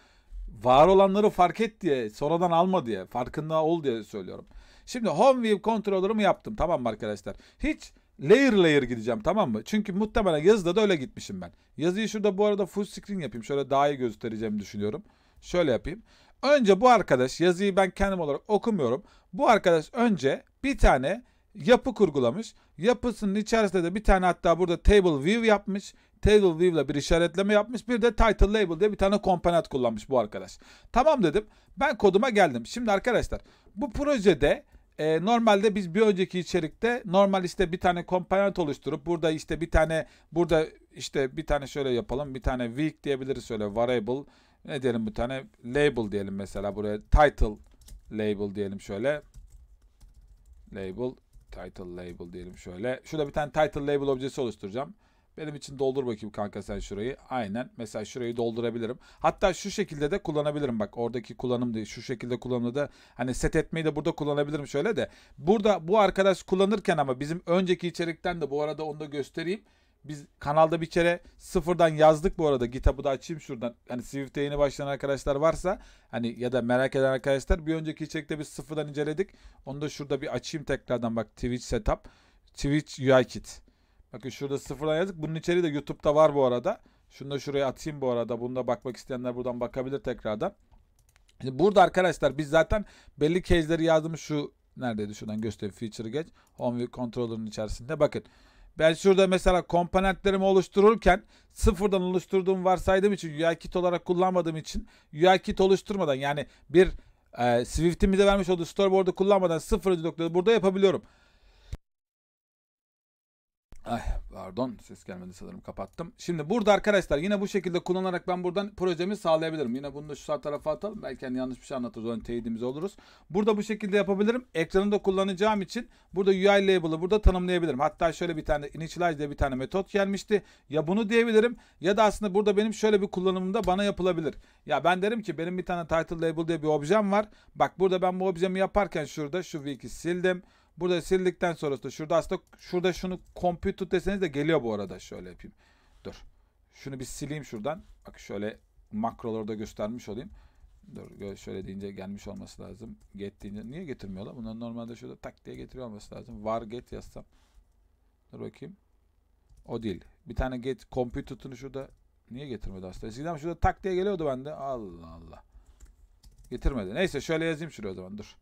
var olanları fark et diye sonradan alma diye farkında ol diye söylüyorum. Şimdi home view controller'ımı yaptım tamam mı arkadaşlar? Hiç layer layer gideceğim tamam mı? Çünkü muhtemelen yazıda da öyle gitmişim ben. Yazıyı şurada bu arada full screen yapayım. Şöyle daha iyi göstereceğimi düşünüyorum. Şöyle yapayım. Önce bu arkadaş yazıyı ben kendim olarak okumuyorum. Bu arkadaş önce bir tane yapı kurgulamış. Yapısının içerisinde de bir tane hatta burada table view yapmış. Table view ile bir işaretleme yapmış. Bir de title label diye bir tane komponent kullanmış bu arkadaş. Tamam dedim. Ben koduma geldim. Şimdi arkadaşlar bu projede e, normalde biz bir önceki içerikte normal işte bir tane komponent oluşturup burada işte bir tane burada işte bir tane şöyle yapalım bir tane week diyebiliriz şöyle variable ne diyelim bir tane label diyelim mesela buraya title label diyelim şöyle label title label diyelim şöyle şurada bir tane title label objesi oluşturacağım benim için doldur bakayım kanka sen şurayı. Aynen. Mesela şurayı doldurabilirim. Hatta şu şekilde de kullanabilirim. Bak oradaki kullanım değil. Şu şekilde kullanımda da hani set etmeyi de burada kullanabilirim şöyle de. Burada bu arkadaş kullanırken ama bizim önceki içerikten de bu arada onu da göstereyim biz kanalda bir kere sıfırdan yazdık bu arada. GitHub'ı da açayım şuradan. Hani Swift'e yeni başlayan arkadaşlar varsa hani ya da merak eden arkadaşlar bir önceki içerikte biz sıfırdan inceledik. Onu da şurada bir açayım tekrardan bak Twitch setup. Twitch UI kit. Bakın şurada sıfırdan yazdık. Bunun içeriği de YouTube'da var bu arada. Şunu da şuraya atayım bu arada. Bunu da bakmak isteyenler buradan bakabilir tekrardan. Şimdi burada arkadaşlar biz zaten belli case'leri yazdım. Şu neredeydi şuradan göstereyim. feature geç. Home view controller'ın içerisinde bakın. Ben şurada mesela komponentlerimi oluştururken sıfırdan oluşturduğum varsaydığım için UIKit olarak kullanmadığım için UIKit oluşturmadan yani bir e, Swift'imi de vermiş olduğu storyboard'u kullanmadan sıfır noktada burada yapabiliyorum. Ay pardon ses gelmedi sanırım kapattım. Şimdi burada arkadaşlar yine bu şekilde kullanarak ben buradan projemi sağlayabilirim. Yine bunu da şu sağ tarafa atalım. Belki hani yanlış bir şey anlatırız. Onun teyidimiz oluruz. Burada bu şekilde yapabilirim. Ekranı da kullanacağım için burada UI label'ı burada tanımlayabilirim. Hatta şöyle bir tane initialize diye bir tane metot gelmişti. Ya bunu diyebilirim ya da aslında burada benim şöyle bir kullanımımda bana yapılabilir. Ya ben derim ki benim bir tane title label diye bir objem var. Bak burada ben bu objemi yaparken şurada şu week'i sildim. Burada sildikten sonrası şurada aslında şurada şunu compute deseniz de geliyor bu arada. Şöyle yapayım. Dur. Şunu bir sileyim şuradan. Bak şöyle makroları da göstermiş olayım. Dur şöyle deyince gelmiş olması lazım. Get deyince niye getirmiyorlar? Bunlar normalde şurada tak diye getiriyor olması lazım. Var get yazsam. Dur bakayım. O değil. Bir tane get compute'unu şurada niye getirmedi aslında? Eskiden şurada tak diye geliyordu bende. Allah Allah. Getirmedi. Neyse şöyle yazayım şuraya o zaman. Dur.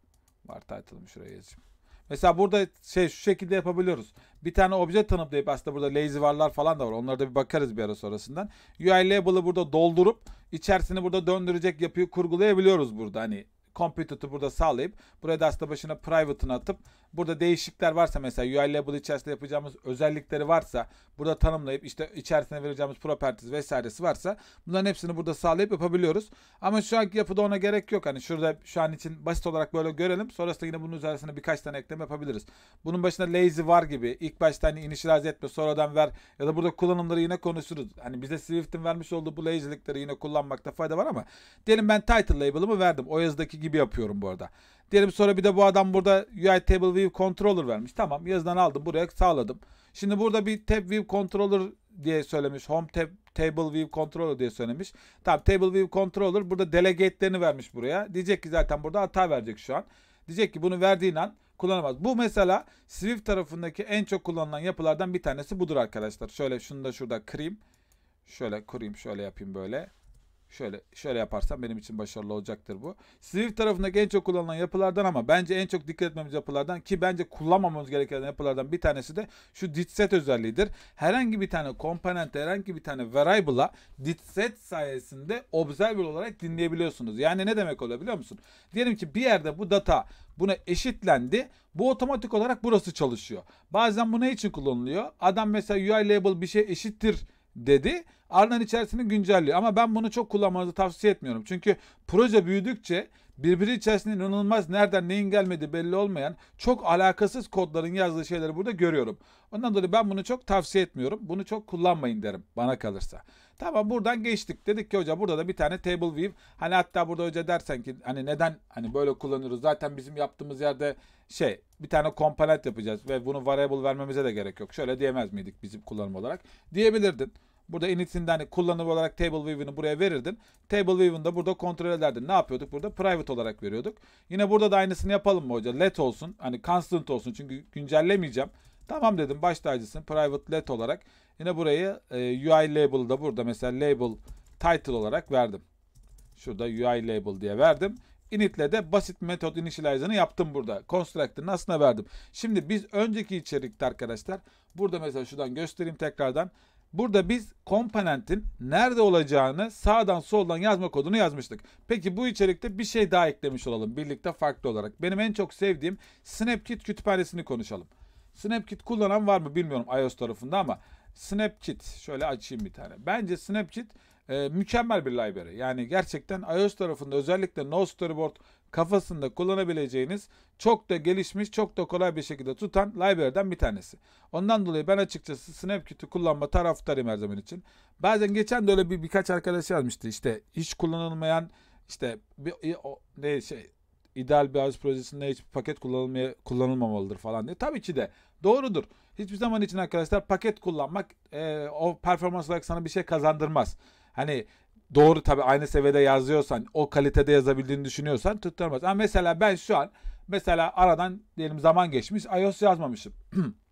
Var title'ımı şuraya yazayım. Mesela burada şey şu şekilde yapabiliyoruz. Bir tane obje tanımlayıp aslında burada lazy varlar falan da var. Onlara da bir bakarız bir ara sonrasından. UI label'ı burada doldurup içerisini burada döndürecek yapıyı kurgulayabiliyoruz burada. Hani computed'ı burada sağlayıp buraya da aslında başına private'ını atıp Burada değişiklikler varsa mesela UI label içerisinde yapacağımız özellikleri varsa burada tanımlayıp işte içerisine vereceğimiz properties vesairesi varsa bunların hepsini burada sağlayıp yapabiliyoruz. Ama şu anki yapıda ona gerek yok. Hani şurada şu an için basit olarak böyle görelim. Sonrasında yine bunun üzerine birkaç tane ekleme yapabiliriz. Bunun başında lazy var gibi. ilk başta hani initialize etme sonradan ver ya da burada kullanımları yine konuşuruz. Hani bize Swift'in vermiş olduğu bu lazy'likleri yine kullanmakta fayda var ama diyelim ben title label'ımı verdim. O yazıdaki gibi yapıyorum bu arada. Diyelim sonra bir de bu adam burada UI Table View Controller vermiş. Tamam yazıdan aldım buraya sağladım. Şimdi burada bir Tab View Controller diye söylemiş. Home tab, Table View Controller diye söylemiş. Tamam Table View Controller burada delegate'lerini vermiş buraya. Diyecek ki zaten burada hata verecek şu an. Diyecek ki bunu verdiğin an kullanamaz. Bu mesela Swift tarafındaki en çok kullanılan yapılardan bir tanesi budur arkadaşlar. Şöyle şunu da şurada kırayım. Şöyle kurayım şöyle yapayım böyle. Şöyle şöyle yaparsam benim için başarılı olacaktır bu. Swift tarafında en çok kullanılan yapılardan ama bence en çok dikkat etmemiz yapılardan ki bence kullanmamamız gereken yapılardan bir tanesi de şu didset özelliğidir. Herhangi bir tane komponente, herhangi bir tane variable'a didset sayesinde observer olarak dinleyebiliyorsunuz. Yani ne demek oluyor biliyor musun? Diyelim ki bir yerde bu data buna eşitlendi. Bu otomatik olarak burası çalışıyor. Bazen bu ne için kullanılıyor? Adam mesela UI label bir şey eşittir dedi. Ardından içerisini güncelliyor. Ama ben bunu çok kullanmanızı tavsiye etmiyorum. Çünkü proje büyüdükçe birbiri içerisinde inanılmaz nereden neyin gelmedi belli olmayan çok alakasız kodların yazdığı şeyleri burada görüyorum. Ondan dolayı ben bunu çok tavsiye etmiyorum. Bunu çok kullanmayın derim bana kalırsa. Tamam buradan geçtik. Dedik ki hoca burada da bir tane table view. Hani hatta burada hoca dersen ki hani neden hani böyle kullanıyoruz? Zaten bizim yaptığımız yerde şey bir tane komponent yapacağız ve bunu variable vermemize de gerek yok. Şöyle diyemez miydik bizim kullanım olarak? Diyebilirdin. Burada init'inde hani kullanım olarak table view'unu buraya verirdin. Table view'unu da burada kontrol ederdin. Ne yapıyorduk burada? Private olarak veriyorduk. Yine burada da aynısını yapalım mı hoca? Let olsun. Hani constant olsun. Çünkü güncellemeyeceğim. Tamam dedim baş tacısın private let olarak Yine burayı e, UI Label'da burada mesela label title olarak verdim. Şurada UI label diye verdim. Init'le de basit metot initialize'ını yaptım burada. Constructor'ın aslına verdim. Şimdi biz önceki içerikte arkadaşlar burada mesela şuradan göstereyim tekrardan. Burada biz komponentin nerede olacağını sağdan soldan yazma kodunu yazmıştık. Peki bu içerikte bir şey daha eklemiş olalım birlikte farklı olarak. Benim en çok sevdiğim SnapKit kütüphanesini konuşalım. SnapKit kullanan var mı bilmiyorum iOS tarafında ama Snapchat şöyle açayım bir tane. Bence Snapchat e, mükemmel bir library. Yani gerçekten iOS tarafında özellikle no storyboard kafasında kullanabileceğiniz çok da gelişmiş, çok da kolay bir şekilde tutan library'den bir tanesi. Ondan dolayı ben açıkçası Snapkit'i kullanma taraftarıyım her zaman için. Bazen geçen de öyle bir, birkaç arkadaş yazmıştı. İşte hiç kullanılmayan işte bir, o, ne şey ideal bir iOS projesinde hiç paket kullanılmaya kullanılmamalıdır falan diye. Tabii ki de Doğrudur. Hiçbir zaman için arkadaşlar paket kullanmak e, o performans olarak sana bir şey kazandırmaz. Hani doğru tabi aynı seviyede yazıyorsan o kalitede yazabildiğini düşünüyorsan tutturmaz. Ama mesela ben şu an mesela aradan diyelim zaman geçmiş iOS yazmamışım. [clears throat]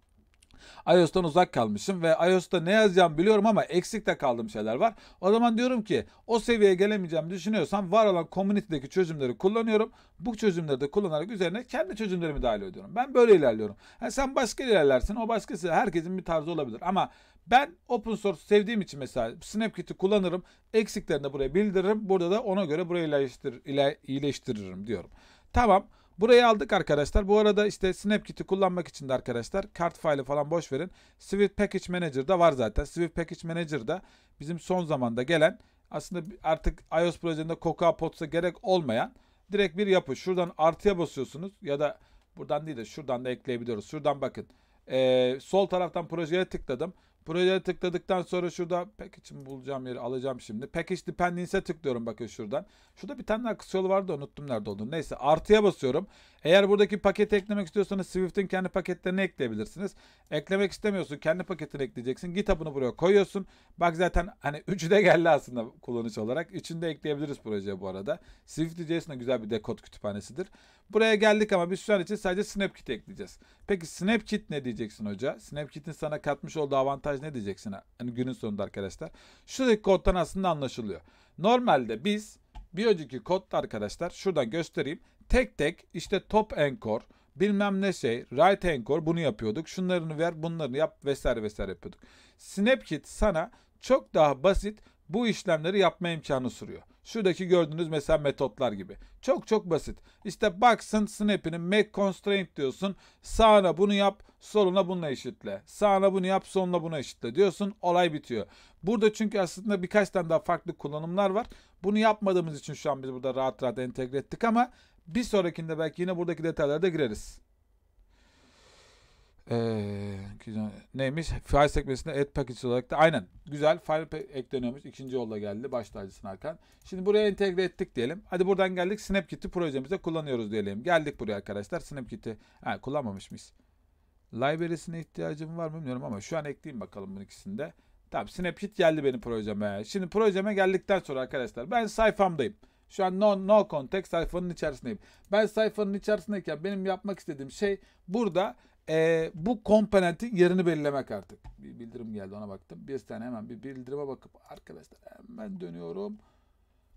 iOS'tan uzak kalmışım ve iOS'ta ne yazacağım biliyorum ama eksikte kaldığım şeyler var. O zaman diyorum ki o seviyeye gelemeyeceğimi düşünüyorsam var olan community'deki çözümleri kullanıyorum. Bu çözümleri de kullanarak üzerine kendi çözümlerimi dahil ediyorum. Ben böyle ilerliyorum. Yani sen başka ilerlersin o başkası herkesin bir tarzı olabilir ama ben open source sevdiğim için mesela Snapkit'i kullanırım. Eksiklerini buraya bildiririm. Burada da ona göre buraya iyileştir, iyileştiririm diyorum. Tamam. Burayı aldık arkadaşlar. Bu arada işte Snapkit'i kullanmak için de arkadaşlar kart faili falan boş verin. Swift Package Manager'da var zaten. Swift Package Manager'da bizim son zamanda gelen aslında artık iOS Cocoa CocoaPods'a gerek olmayan direkt bir yapı. Şuradan artıya basıyorsunuz ya da buradan değil de şuradan da ekleyebiliyoruz. Şuradan bakın. Ee, sol taraftan projeye tıkladım. Projelere tıkladıktan sonra şurada package'imi bulacağım yeri alacağım şimdi. Package dependency'e tıklıyorum bakın şuradan. Şurada bir tane daha kısa yolu vardı unuttum nerede olduğunu. Neyse artıya basıyorum. Eğer buradaki paketi eklemek istiyorsanız Swift'in kendi paketlerini ekleyebilirsiniz. Eklemek istemiyorsun kendi paketini ekleyeceksin. GitHub'ını buraya koyuyorsun. Bak zaten hani [laughs] üçü de geldi aslında kullanıcı olarak. 3'ünü de ekleyebiliriz projeye bu arada. Swift.js'in güzel bir dekod kütüphanesidir. Buraya geldik ama biz şu an için sadece Snapkit ekleyeceğiz. Peki Snapkit ne diyeceksin hoca? Snapkit'in sana katmış olduğu avantaj ne diyeceksin? Hani günün sonunda arkadaşlar. Şuradaki koddan aslında anlaşılıyor. Normalde biz bir önceki kodda arkadaşlar şuradan göstereyim. Tek tek işte top encore, bilmem ne şey, right encore bunu yapıyorduk. Şunlarını ver, bunları yap vesaire vesaire yapıyorduk. Snapkit sana çok daha basit bu işlemleri yapma imkanı sunuyor. Şuradaki gördüğünüz mesela metotlar gibi. Çok çok basit. İşte baksın snap'ini make constraint diyorsun. Sağına bunu yap, soluna bununla eşitle. Sağına bunu yap, soluna bunu eşitle diyorsun. Olay bitiyor. Burada çünkü aslında birkaç tane daha farklı kullanımlar var. Bunu yapmadığımız için şu an biz burada rahat rahat entegre ettik ama bir sonrakinde belki yine buradaki detaylara da gireriz. Ee, Neymiş? File sekmesinde add package olarak da aynen. Güzel. File ekleniyormuş. İkinci yolda geldi. Baş tacısına Hakan. Şimdi buraya entegre ettik diyelim. Hadi buradan geldik. Snapkit'i projemize kullanıyoruz diyelim. Geldik buraya arkadaşlar. Snapkit'i ha, kullanmamış mıyız? Library'sine ihtiyacım var mı bilmiyorum ama şu an ekleyeyim bakalım bunun ikisinde. Tamam Snapkit geldi benim projeme. Şimdi projeme geldikten sonra arkadaşlar ben sayfamdayım. Şu an no, no context sayfanın içerisindeyim. Ben sayfanın içerisindeyken benim yapmak istediğim şey burada e, bu komponentin yerini belirlemek artık. Bir bildirim geldi ona baktım. Bir tane hemen bir bildirime bakıp arkadaşlar hemen dönüyorum.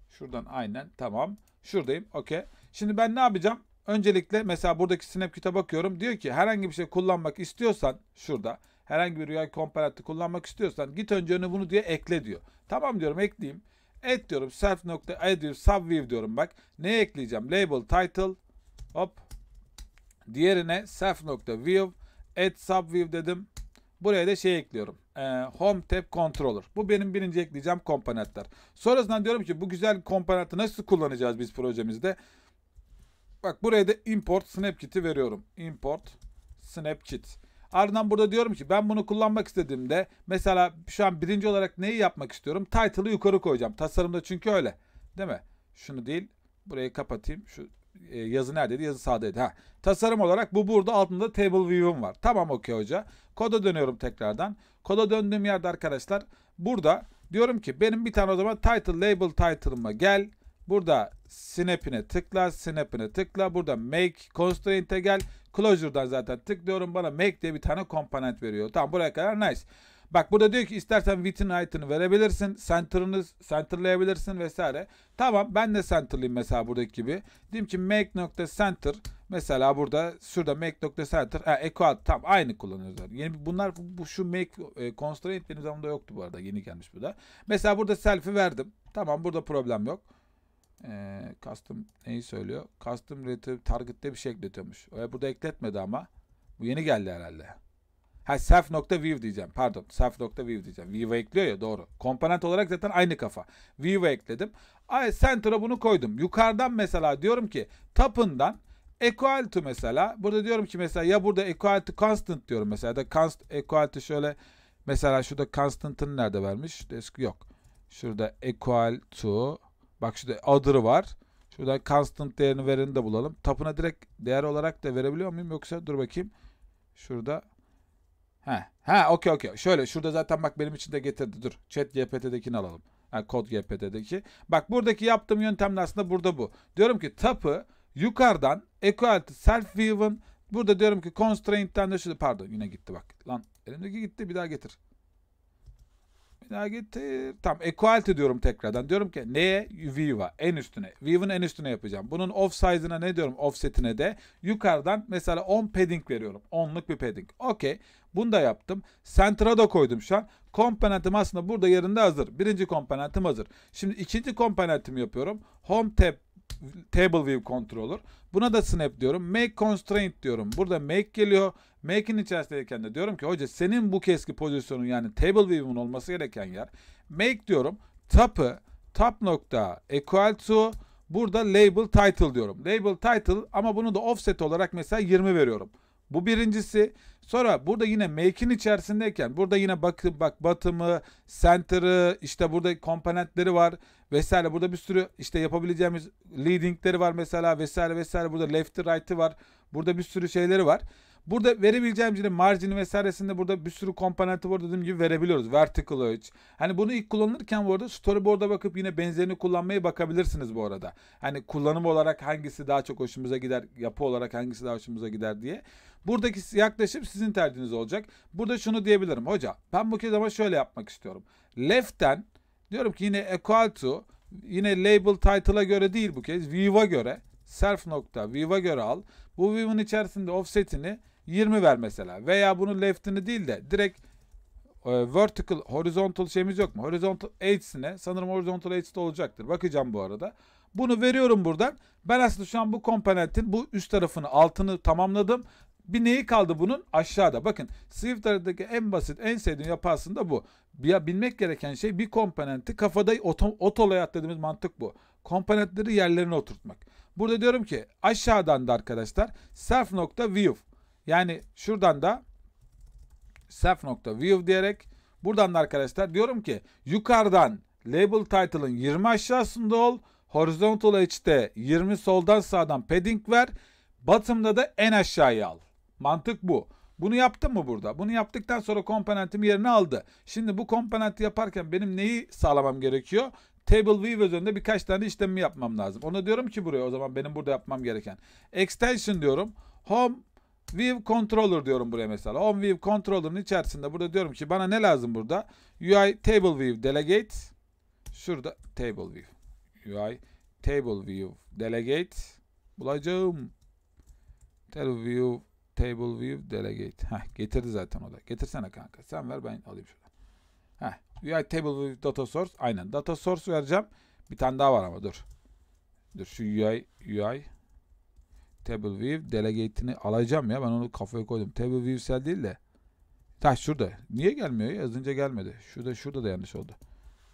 Şuradan aynen tamam. Şuradayım okey. Şimdi ben ne yapacağım? Öncelikle mesela buradaki Snapchat'e bakıyorum. Diyor ki herhangi bir şey kullanmak istiyorsan şurada herhangi bir UI komponenti kullanmak istiyorsan git önce önüne bunu diye ekle diyor. Tamam diyorum ekleyeyim. Et diyorum self nokta add subview diyorum bak. Ne ekleyeceğim? Label title hop Diğerine self.view add subview dedim. Buraya da şey ekliyorum. E, home tab controller. Bu benim birinci ekleyeceğim komponentler. Sonrasında diyorum ki bu güzel komponenti nasıl kullanacağız biz projemizde? Bak buraya da import snapkit'i veriyorum. Import snapkit. Ardından burada diyorum ki ben bunu kullanmak istediğimde mesela şu an birinci olarak neyi yapmak istiyorum? Title'ı yukarı koyacağım. Tasarımda çünkü öyle. Değil mi? Şunu değil. Burayı kapatayım. Şu e, yazı neredeydi? Yazı sağdaydı. Ha. Tasarım olarak bu burada altında table view'um var. Tamam okey hoca. Koda dönüyorum tekrardan. Koda döndüğüm yerde arkadaşlar burada diyorum ki benim bir tane o zaman title label title'ıma gel. Burada snap'ine tıkla, snap'ine tıkla. Burada make constraint'e gel. Closure'dan zaten tıklıyorum. Bana make diye bir tane komponent veriyor. Tamam buraya kadar nice. Bak burada diyor ki istersen Within Height'ını verebilirsin. Center'ını centerlayabilirsin vesaire. Tamam ben de centerlayayım mesela buradaki gibi. Diyeyim ki make mesela burada şurada make nokta echo at tam aynı kullanıyoruz. Yeni bunlar bu, şu make e, constraint benim zamanımda yoktu bu arada yeni gelmiş bu da. Mesela burada selfie verdim. Tamam burada problem yok. E, custom neyi söylüyor? Custom relative target'te bir şey ekletiyormuş. E, burada ekletmedi ama. Bu yeni geldi herhalde. Ha self.view diyeceğim. Pardon self.view diyeceğim. View'a ekliyor ya doğru. Komponent olarak zaten aynı kafa. View'a ekledim. Ay, center'a bunu koydum. Yukarıdan mesela diyorum ki tapından equal to mesela. Burada diyorum ki mesela ya burada equal to constant diyorum mesela. Da const equal to şöyle mesela şurada constant'ın nerede vermiş? Desk Yok. Şurada equal to bak şurada other'ı var. Şurada constant değerini verin de bulalım. Tapına direkt değer olarak da verebiliyor muyum? Yoksa dur bakayım. Şurada Ha, ha okey okey. Şöyle şurada zaten bak benim için de getirdi. Dur. Chat GPT'dekini alalım. Ha, kod GPT'deki. Bak buradaki yaptığım yöntem de aslında burada bu. Diyorum ki tapı yukarıdan equality self given burada diyorum ki constraint'ten de şurada. pardon yine gitti bak. Lan elimdeki gitti bir daha getir. Bir daha getir. Tamam equality diyorum tekrardan. Diyorum ki neye? view'a en üstüne. Viva'nın en üstüne yapacağım. Bunun off size'ına ne diyorum? Offset'ine de. Yukarıdan mesela 10 padding veriyorum. 10'luk bir padding. Okey. Bunu da yaptım. Center'a da koydum şu an. Komponentim aslında burada yerinde hazır. Birinci komponentim hazır. Şimdi ikinci komponentimi yapıyorum. Home tab Table View Controller. Buna da snap diyorum. Make Constraint diyorum. Burada make geliyor. Make'in içerisindeyken de diyorum ki hoca senin bu keski pozisyonun yani Table View'un olması gereken yer. Make diyorum. Tap'ı Top nokta equal to burada label title diyorum. Label title ama bunu da offset olarak mesela 20 veriyorum. Bu birincisi. Sonra burada yine make'in içerisindeyken burada yine bak, bak batımı, center'ı, işte burada komponentleri var vesaire. Burada bir sürü işte yapabileceğimiz leading'leri var mesela vesaire vesaire. Burada left'i right'i var. Burada bir sürü şeyleri var. Burada verebileceğim yine marjini vesairesinde burada bir sürü komponenti var dediğim gibi verebiliyoruz. Vertical Edge. Hani bunu ilk kullanırken bu arada storyboard'a bakıp yine benzerini kullanmaya bakabilirsiniz bu arada. Hani kullanım olarak hangisi daha çok hoşumuza gider, yapı olarak hangisi daha hoşumuza gider diye. Buradaki yaklaşım sizin tercihiniz olacak. Burada şunu diyebilirim. Hoca ben bu kez ama şöyle yapmak istiyorum. Left'ten diyorum ki yine equal to yine label title'a göre değil bu kez view'a göre self nokta view'a göre al. Bu view'un içerisinde offset'ini 20 ver mesela. Veya bunun left'ini değil de direkt e, vertical, horizontal şeyimiz yok mu? Horizontal eights'ine sanırım horizontal eights de olacaktır. Bakacağım bu arada. Bunu veriyorum buradan. Ben aslında şu an bu komponentin bu üst tarafını altını tamamladım. Bir neyi kaldı bunun? Aşağıda. Bakın Swift'lerdeki en basit, en sevdiğim yapı aslında bu. Ya bilmek gereken şey bir komponenti kafada oto, otolayat dediğimiz mantık bu. Komponentleri yerlerine oturtmak. Burada diyorum ki aşağıdan da arkadaşlar self.view yani şuradan da self.view diyerek buradan da arkadaşlar diyorum ki yukarıdan label title'ın 20 aşağısında ol. Horizontal edge'de 20 soldan sağdan padding ver. Bottom'da da en aşağıya al. Mantık bu. Bunu yaptım mı burada? Bunu yaptıktan sonra komponentim yerini aldı. Şimdi bu komponenti yaparken benim neyi sağlamam gerekiyor? Table View üzerinde birkaç tane işlemi yapmam lazım. Ona diyorum ki buraya o zaman benim burada yapmam gereken. Extension diyorum. Home View Controller diyorum buraya mesela. On View Controller'ın içerisinde burada diyorum ki bana ne lazım burada? UI Table View Delegate. Şurada Table View. UI Table View Delegate. Bulacağım. Table View Table View Delegate. Ha getirdi zaten o da. Getirsene kanka. Sen ver ben alayım şuradan. Ha UI Table View Data Source. Aynen. Data Source vereceğim. Bir tane daha var ama dur. Dur şu UI UI Table View delegate'ini alacağım ya. Ben onu kafaya koydum. Table View cell değil de. Ha şurada. Niye gelmiyor ya? Az önce gelmedi. Şurada şurada da yanlış oldu.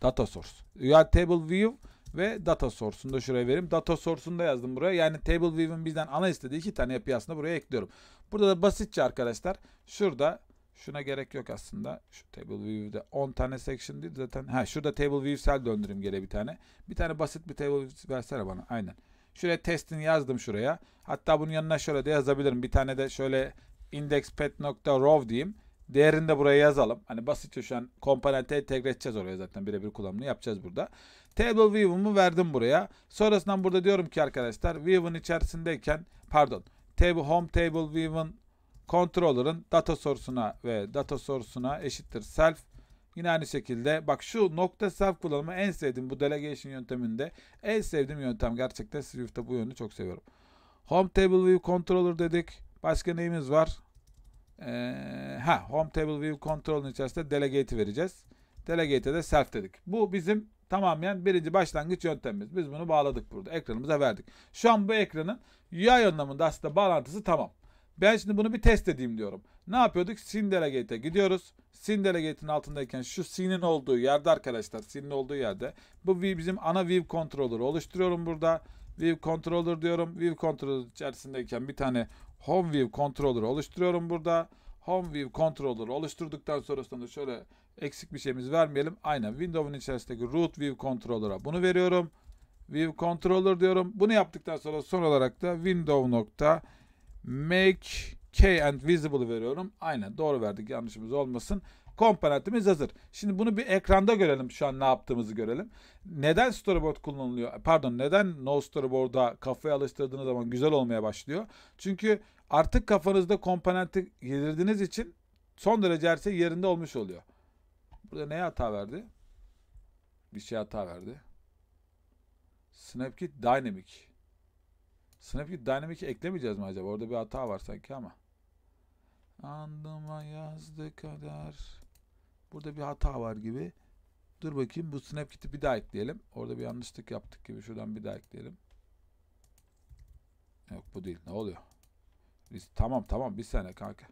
Data source. Ya table view ve data source'unu da şuraya vereyim. Data source'unu da yazdım buraya. Yani table View'un bizden ana istediği iki tane yapı aslında buraya ekliyorum. Burada da basitçe arkadaşlar şurada şuna gerek yok aslında. Şu table view'de 10 tane section değil zaten. Ha şurada table view cell döndüreyim gele bir tane. Bir tane basit bir table view versene bana. Aynen. Şuraya testini yazdım şuraya. Hatta bunun yanına şöyle de yazabilirim. Bir tane de şöyle indexpet.row diyeyim. Değerini de buraya yazalım. Hani basitçe şu an komponente entegre edeceğiz oraya zaten. Birebir kullanımını yapacağız burada. Table view'umu verdim buraya. Sonrasından burada diyorum ki arkadaşlar view'un içerisindeyken pardon table home table view'un controller'ın data source'una ve data source'una eşittir self Yine aynı şekilde bak şu nokta self kullanımı en sevdiğim bu delegation yönteminde en sevdiğim yöntem. Gerçekten Swift'te bu yönünü çok seviyorum. Home Table View Controller dedik. Başka neyimiz var? Ee, ha, Home Table View Controller'ın içerisinde Delegate'i vereceğiz. Delegate'e de Self dedik. Bu bizim tamamen birinci başlangıç yöntemimiz. Biz bunu bağladık burada. Ekranımıza verdik. Şu an bu ekranın yay anlamında aslında bağlantısı tamam. Ben şimdi bunu bir test edeyim diyorum. Ne yapıyorduk? Sin delegate'e gidiyoruz. Sin delegate'in altındayken şu sin'in olduğu yerde arkadaşlar sin'in olduğu yerde bu bizim ana view controller'ı oluşturuyorum burada. View controller diyorum. View controller içerisindeyken bir tane home view controller oluşturuyorum burada. Home view controller oluşturduktan sonrasında şöyle eksik bir şeyimiz vermeyelim. Aynen Windows'un içerisindeki root view controller'a bunu veriyorum. View controller diyorum. Bunu yaptıktan sonra son olarak da window nokta make k and visible veriyorum. Aynen doğru verdik yanlışımız olmasın. Komponentimiz hazır. Şimdi bunu bir ekranda görelim şu an ne yaptığımızı görelim. Neden storyboard kullanılıyor? Pardon neden no storyboard'a kafaya alıştırdığınız zaman güzel olmaya başlıyor? Çünkü artık kafanızda komponenti girdiğiniz için son derece her şey yerinde olmuş oluyor. Burada neye hata verdi? Bir şey hata verdi. Snapkit Dynamic. Snapkit Dynamic'i eklemeyeceğiz mi acaba? Orada bir hata var sanki ama. Andıma yazdı kadar. Burada bir hata var gibi. Dur bakayım bu Snapkit'i bir daha ekleyelim. Orada bir yanlışlık yaptık gibi. Şuradan bir daha ekleyelim. Yok bu değil. Ne oluyor? Biz, tamam tamam bir sene kanka.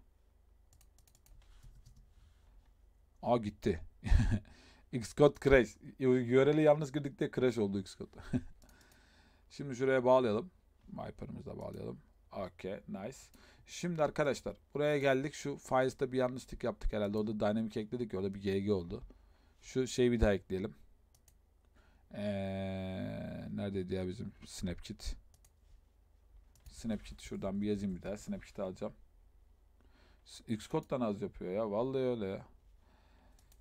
a gitti. [laughs] Xcode crash. URL'i yalnız girdikte crash oldu Xcode. [laughs] Şimdi şuraya bağlayalım. Viper'ımızı da bağlayalım. Okay, nice. Şimdi arkadaşlar buraya geldik. Şu faizde bir yanlışlık yaptık herhalde. Orada dynamic ekledik. Orada bir GG oldu. Şu şeyi bir daha ekleyelim. Ee, neredeydi ya bizim Snapkit? Snapkit şuradan bir yazayım bir daha. Snapkit'i alacağım. Xcode'dan az yapıyor ya. Vallahi öyle ya.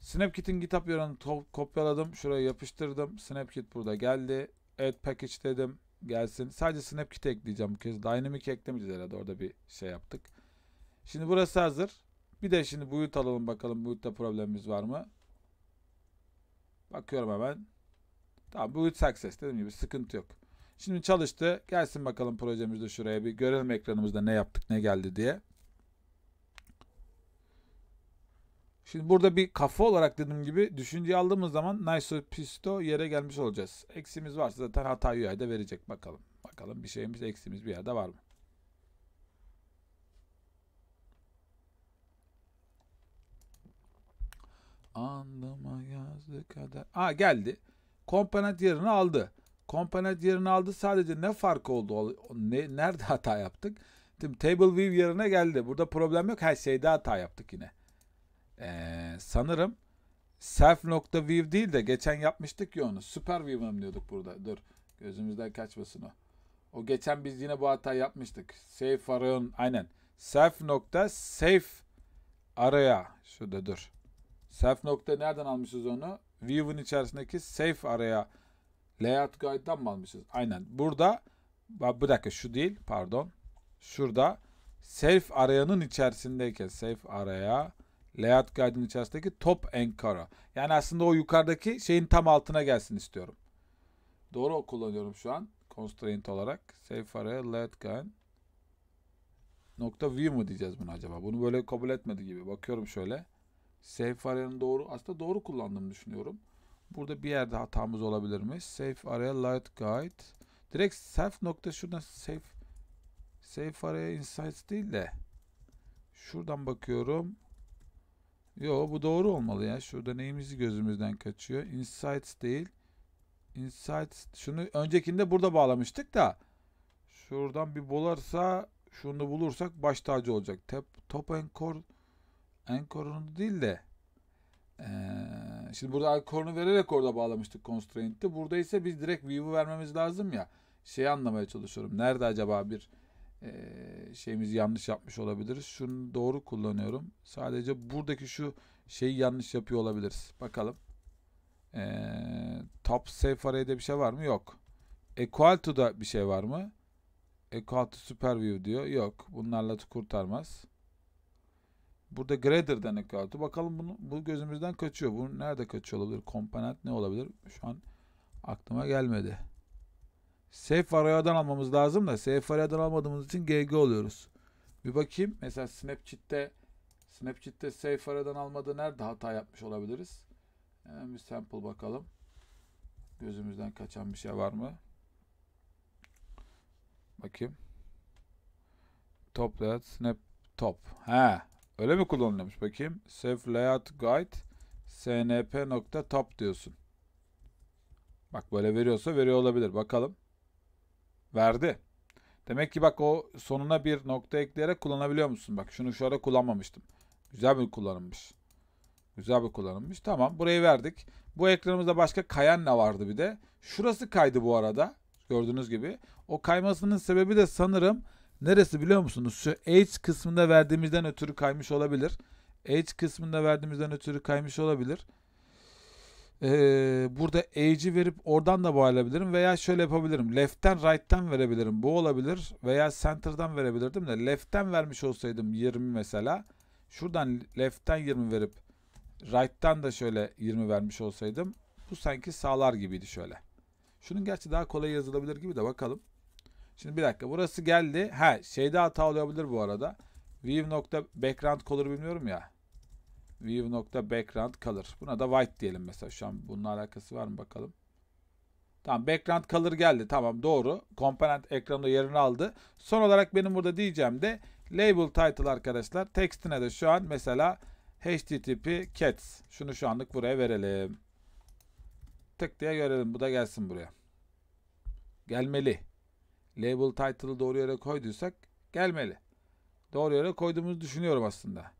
Snapkit'in GitHub yönünü kopyaladım. Şuraya yapıştırdım. Snapkit burada geldi. Add package dedim gelsin. Sadece Snapkit ekleyeceğim bu kez. Dynamic eklemeyeceğiz herhalde. Orada bir şey yaptık. Şimdi burası hazır. Bir de şimdi boyut alalım bakalım. Boyutta problemimiz var mı? Bakıyorum hemen. Tamam boyut success. Dediğim gibi sıkıntı yok. Şimdi çalıştı. Gelsin bakalım projemizde şuraya bir görelim ekranımızda ne yaptık ne geldi diye. Şimdi burada bir kafa olarak dediğim gibi düşünce aldığımız zaman nice pisto yere gelmiş olacağız. Eksimiz varsa zaten hata UI'de verecek. Bakalım. Bakalım bir şeyimiz eksimiz bir yerde var mı? Anlıma yazdı kadar. Aa geldi. Komponent yerini aldı. Komponent yerini aldı. Sadece ne farkı oldu? Ne, nerede hata yaptık? Şimdi table view yerine geldi. Burada problem yok. Her şeyde hata yaptık yine. Ee, sanırım self.view değil de geçen yapmıştık ya onu. Super view'ım diyorduk burada. Dur. Gözümüzden kaçmasın o. O geçen biz yine bu hata yapmıştık. Safe arayın. Aynen. Self nokta safe araya. Şurada dur. Self nokta nereden almışız onu? View'un içerisindeki safe araya layout guide'dan mı almışız? Aynen. Burada bir dakika şu değil. Pardon. Şurada safe arayanın içerisindeyken safe araya Layout Guide'ın içerisindeki Top Ankara. Yani aslında o yukarıdaki şeyin tam altına gelsin istiyorum. Doğru kullanıyorum şu an. Constraint olarak. Save araya Layout Guide. Nokta view mu diyeceğiz bunu acaba? Bunu böyle kabul etmedi gibi. Bakıyorum şöyle. Save araya'nın doğru. Aslında doğru kullandığımı düşünüyorum. Burada bir yerde hatamız olabilir mi? Save araya Light Guide. Direkt self nokta şuradan save save araya insights değil de şuradan bakıyorum. Yo bu doğru olmalı ya. Şurada neyimizi gözümüzden kaçıyor. Insights değil. Insights. Şunu öncekinde burada bağlamıştık da. Şuradan bir bularsa şunu bulursak baş tacı olacak. Tep, top encore encore'unu değil de ee, şimdi burada encore'unu vererek orada bağlamıştık constraint'i Burada ise biz direkt view'u vermemiz lazım ya. Şeyi anlamaya çalışıyorum. Nerede acaba bir e, şeyimiz yanlış yapmış olabiliriz. Şunu doğru kullanıyorum. Sadece buradaki şu şeyi yanlış yapıyor olabiliriz. Bakalım. E, top safe array'de bir şey var mı? Yok. Equal to'da bir şey var mı? Equal to super view diyor. Yok. Bunlarla kurtarmaz. Burada grader'dan equal to. Bakalım bunu, bu gözümüzden kaçıyor. Bu nerede kaçıyor olabilir? Komponent ne olabilir? Şu an aklıma gelmedi. Seyfaraya'dan almamız lazım da Seyfaraya'dan almadığımız için GG oluyoruz. Bir bakayım. Mesela Snapchat'te Snapchat'te Seyfaraya'dan almadı nerede hata yapmış olabiliriz? Hemen bir sample bakalım. Gözümüzden kaçan bir şey var mı? Bakayım. Top layout snap top. He. Öyle mi kullanılmış? Bakayım. Save layout guide snp.top diyorsun. Bak böyle veriyorsa veriyor olabilir. Bakalım. Verdi. Demek ki bak o sonuna bir nokta ekleyerek kullanabiliyor musun? Bak şunu şu ara kullanmamıştım. Güzel bir kullanılmış. Güzel bir kullanılmış. Tamam burayı verdik. Bu ekranımızda başka kayan ne vardı bir de. Şurası kaydı bu arada. Gördüğünüz gibi. O kaymasının sebebi de sanırım neresi biliyor musunuz? Şu H kısmında verdiğimizden ötürü kaymış olabilir. H kısmında verdiğimizden ötürü kaymış olabilir e, burada age'i verip oradan da bağlayabilirim veya şöyle yapabilirim. Left'ten right'ten verebilirim. Bu olabilir veya center'dan verebilirdim de left'ten vermiş olsaydım 20 mesela. Şuradan left'ten 20 verip right'tan da şöyle 20 vermiş olsaydım bu sanki sağlar gibiydi şöyle. Şunun gerçi daha kolay yazılabilir gibi de bakalım. Şimdi bir dakika burası geldi. Ha şeyde hata olabilir bu arada. View nokta background color bilmiyorum ya view.background color. Buna da white diyelim mesela şu an. Bununla alakası var mı bakalım. Tamam background color geldi. Tamam doğru. Komponent ekranda yerini aldı. Son olarak benim burada diyeceğim de label title arkadaşlar. Tekstine de şu an mesela http cats. Şunu şu anlık buraya verelim. Tık diye görelim. Bu da gelsin buraya. Gelmeli. Label title'ı doğru yere koyduysak gelmeli. Doğru yere koyduğumuzu düşünüyorum aslında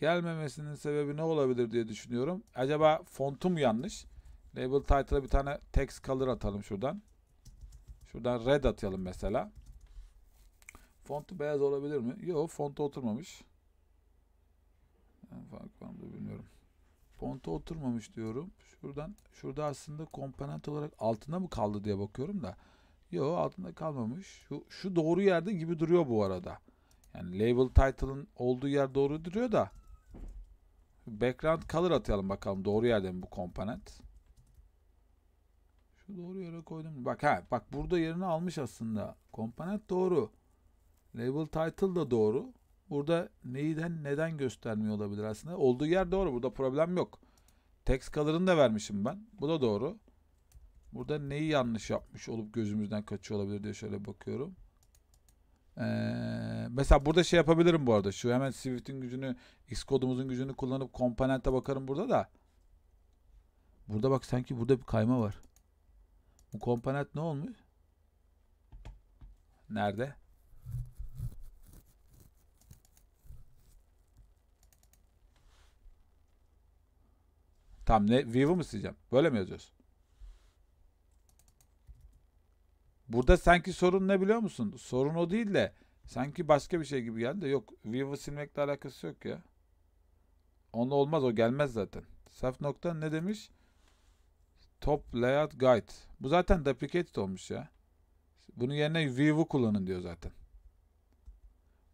gelmemesinin sebebi ne olabilir diye düşünüyorum. Acaba fontum yanlış? Label title'a bir tane text color atalım şuradan. Şuradan red atayalım mesela. Fontu beyaz olabilir mi? Yok fontu oturmamış. Yani bilmiyorum. Fontu oturmamış diyorum. Şuradan şurada aslında komponent olarak altında mı kaldı diye bakıyorum da. Yok altında kalmamış. Şu, şu doğru yerde gibi duruyor bu arada. Yani label title'ın olduğu yer doğru duruyor da background color atayalım bakalım doğru yerde mi bu komponent? Şu doğru yere koydum. Bak ha bak burada yerini almış aslında. Komponent doğru. Label title da doğru. Burada neyden neden göstermiyor olabilir aslında? Olduğu yer doğru. Burada problem yok. Text color'ını da vermişim ben. Bu da doğru. Burada neyi yanlış yapmış olup gözümüzden kaçıyor olabilir diye şöyle bakıyorum. Ee, mesela burada şey yapabilirim bu arada. Şu hemen Swift'in gücünü, X gücünü kullanıp komponente bakarım burada da. Burada bak sanki burada bir kayma var. Bu komponent ne olmuş? Nerede? Tam ne? View'u mu sileceğim? Böyle mi yazıyorsun? Burada sanki sorun ne biliyor musun? Sorun o değil de sanki başka bir şey gibi geldi yok. Vivo silmekle alakası yok ya. Onunla olmaz o gelmez zaten. Saf nokta ne demiş? Top layout guide. Bu zaten deprecated olmuş ya. Bunun yerine Vivo kullanın diyor zaten.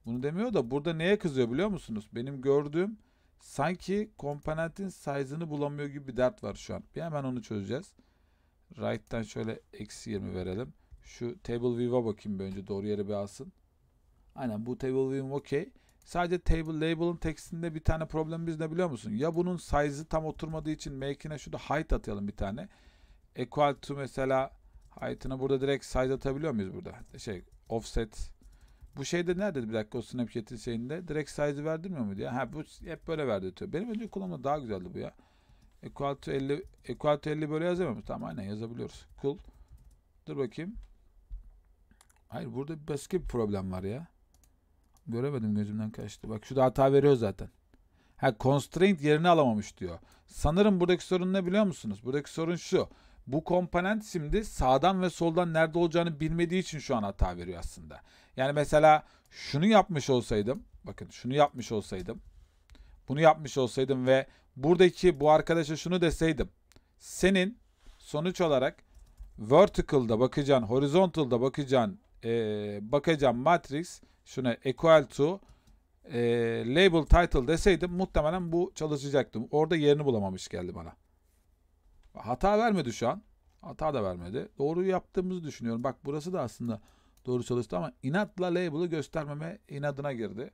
Bunu demiyor da burada neye kızıyor biliyor musunuz? Benim gördüğüm sanki komponentin size'ını bulamıyor gibi bir dert var şu an. Bir hemen onu çözeceğiz. Right'tan şöyle eksi 20 verelim. Şu table view'a bakayım bir önce doğru yere bir alsın. Aynen bu table view'im okey. Sadece table label'ın tekstinde bir tane problemimiz ne biliyor musun? Ya bunun size'ı tam oturmadığı için make'ine şurada height atayalım bir tane. Equal to mesela height'ını burada direkt size atabiliyor muyuz burada? Şey offset. Bu şeyde nerede bir dakika o Snapchat'in şeyinde direkt size verdirmiyor muydu ya? Ha bu hep böyle verdirtiyor. Benim önce kullanımda daha güzeldi bu ya. Equal to 50, equal to 50 böyle yazamıyor mu? Tamam aynen yazabiliyoruz. Cool. Dur bakayım. Hayır burada bir başka bir problem var ya. Göremedim gözümden kaçtı. Bak şurada hata veriyor zaten. Ha constraint yerini alamamış diyor. Sanırım buradaki sorun ne biliyor musunuz? Buradaki sorun şu. Bu komponent şimdi sağdan ve soldan nerede olacağını bilmediği için şu an hata veriyor aslında. Yani mesela şunu yapmış olsaydım. Bakın şunu yapmış olsaydım. Bunu yapmış olsaydım ve buradaki bu arkadaşa şunu deseydim. Senin sonuç olarak vertical'da bakacağın, horizontal'da bakacağın e, bakacağım matrix şuna equal to e, label title deseydim muhtemelen bu çalışacaktım. Orada yerini bulamamış geldi bana. Hata vermedi şu an. Hata da vermedi. doğru yaptığımızı düşünüyorum. Bak burası da aslında doğru çalıştı ama inatla label'ı göstermeme inadına girdi.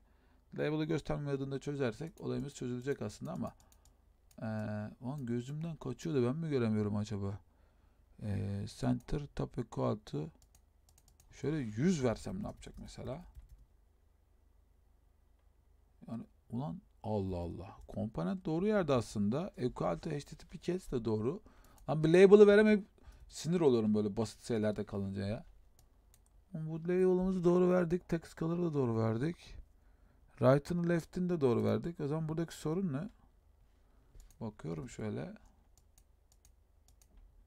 Label'ı göstermeme çözersek olayımız çözülecek aslında ama ee, on gözümden kaçıyor da ben mi göremiyorum acaba? Ee, center topic altı Şöyle 100 versem ne yapacak mesela? Yani ulan Allah Allah. Komponent doğru yerde aslında. Equality HTTP cats de doğru. Ama bir label'ı veremeyip sinir olurum böyle basit şeylerde kalınca ya. Bu label'ımızı doğru verdik. Text color'ı da doğru verdik. Right'ın leftin de doğru verdik. O zaman buradaki sorun ne? Bakıyorum şöyle.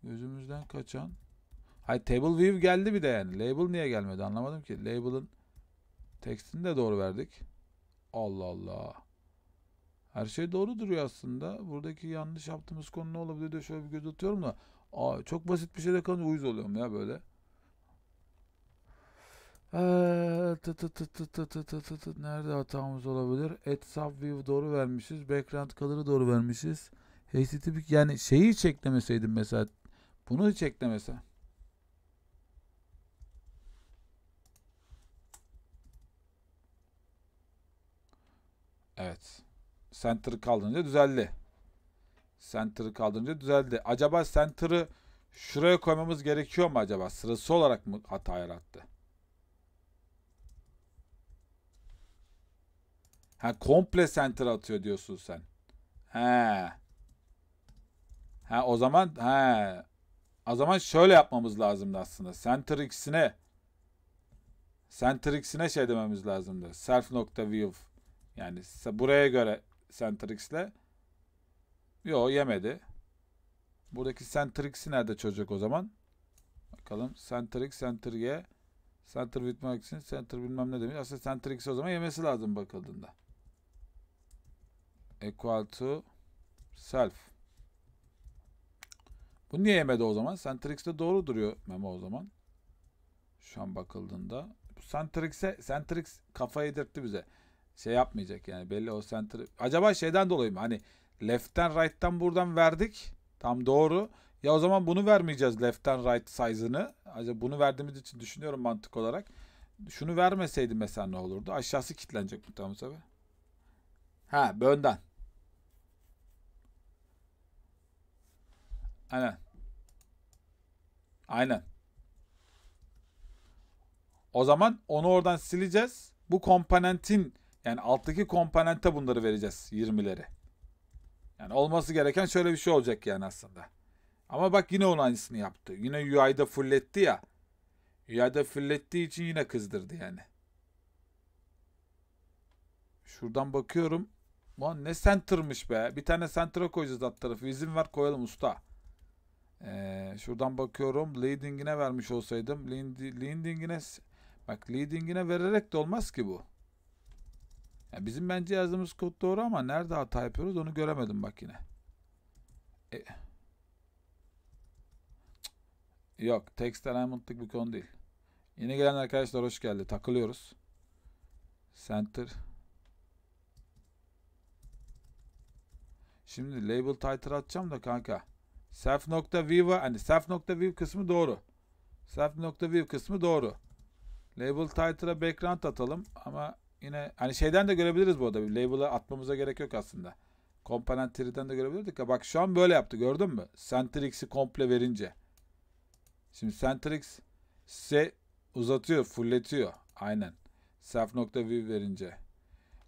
Gözümüzden kaçan Hayır table view geldi bir de yani. Label niye gelmedi anlamadım ki. Label'ın tekstini de doğru verdik. Allah Allah. Her şey doğru duruyor aslında. Buradaki yanlış yaptığımız konu ne olabilir diye şöyle bir göz atıyorum da. Aa, çok basit bir şeyde kalınca uyuz oluyorum ya böyle. Ee, tı tı Nerede hatamız olabilir? Add subview doğru vermişiz. Background color'ı doğru vermişiz. HTTP yani şeyi hiç eklemeseydim mesela. Bunu hiç eklemeseydim. Evet. Center'ı kaldırınca düzeldi. Center'ı kaldırınca düzeldi. Acaba Center'ı şuraya koymamız gerekiyor mu acaba? Sırası olarak mı hata yarattı? Ha komple center atıyor diyorsun sen. He. Ha o zaman he. O zaman şöyle yapmamız lazımdı aslında. Center x'ine Center x'ine şey dememiz lazımdı. Self view yani buraya göre Centrix'le yo yemedi. Buradaki Centrix'i nerede çözecek o zaman? Bakalım Centrix, Center Y, Center with Max'in, Center bilmem ne demiş. Aslında Centrix'i o zaman yemesi lazım bakıldığında. Equal to self. Bu niye yemedi o zaman? Centrix'te doğru duruyor memo o zaman. Şu an bakıldığında. Bu Centrix'e Centrix kafayı yedirtti bize şey yapmayacak yani belli o center. Acaba şeyden dolayı mı? Hani left'ten right'tan buradan verdik. Tam doğru. Ya o zaman bunu vermeyeceğiz left'ten right size'ını. Acaba bunu verdiğimiz için düşünüyorum mantık olarak. Şunu vermeseydi mesela ne olurdu? Aşağısı kilitlenecek bu bu sefer. Ha bönden. Aynen. Aynen. O zaman onu oradan sileceğiz. Bu komponentin yani alttaki komponente bunları vereceğiz 20'leri. Yani olması gereken şöyle bir şey olacak yani aslında. Ama bak yine onun aynısını yaptı. Yine UI'da fulletti ya. UI'da fullettiği için yine kızdırdı yani. Şuradan bakıyorum. Lan ne center'mış be. Bir tane center'a koyacağız alt tarafı. İzin ver koyalım usta. Ee, şuradan bakıyorum. Leading'ine vermiş olsaydım. Leading'ine bak leading'ine vererek de olmaz ki bu. Yani bizim bence yazdığımız kod doğru ama nerede hata yapıyoruz onu göremedim bak yine. E, yok. Text alignment'lık bir konu değil. Yeni gelen arkadaşlar hoş geldi. Takılıyoruz. Center. Şimdi label title atacağım da kanka. Self nokta view hani self nokta view kısmı doğru. Self nokta view kısmı doğru. Label title'a background atalım ama yine hani şeyden de görebiliriz bu arada. Label'ı atmamıza gerek yok aslında. Komponent tree'den de görebilirdik. bak şu an böyle yaptı gördün mü? Centrix'i komple verince. Şimdi Centrix se uzatıyor, fulletiyor. Aynen. Self nokta view verince.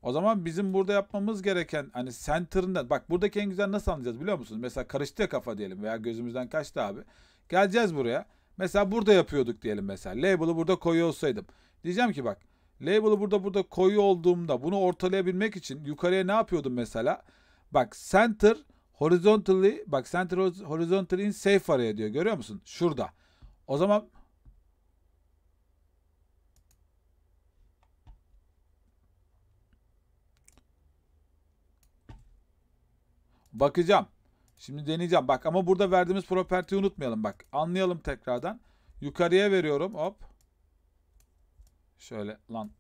O zaman bizim burada yapmamız gereken hani center'ından bak buradaki en güzel nasıl anlayacağız biliyor musunuz? Mesela karıştı ya kafa diyelim veya gözümüzden kaçtı abi. Geleceğiz buraya. Mesela burada yapıyorduk diyelim mesela. Label'ı burada koyuyor olsaydım. Diyeceğim ki bak Label'ı burada burada koyu olduğumda bunu ortalayabilmek için yukarıya ne yapıyordum mesela? Bak center horizontally bak center horizontally in safe araya diyor. Görüyor musun? Şurada. O zaman Bakacağım. Şimdi deneyeceğim. Bak ama burada verdiğimiz property'yi unutmayalım. Bak anlayalım tekrardan. Yukarıya veriyorum. Hop. Şöyle lan.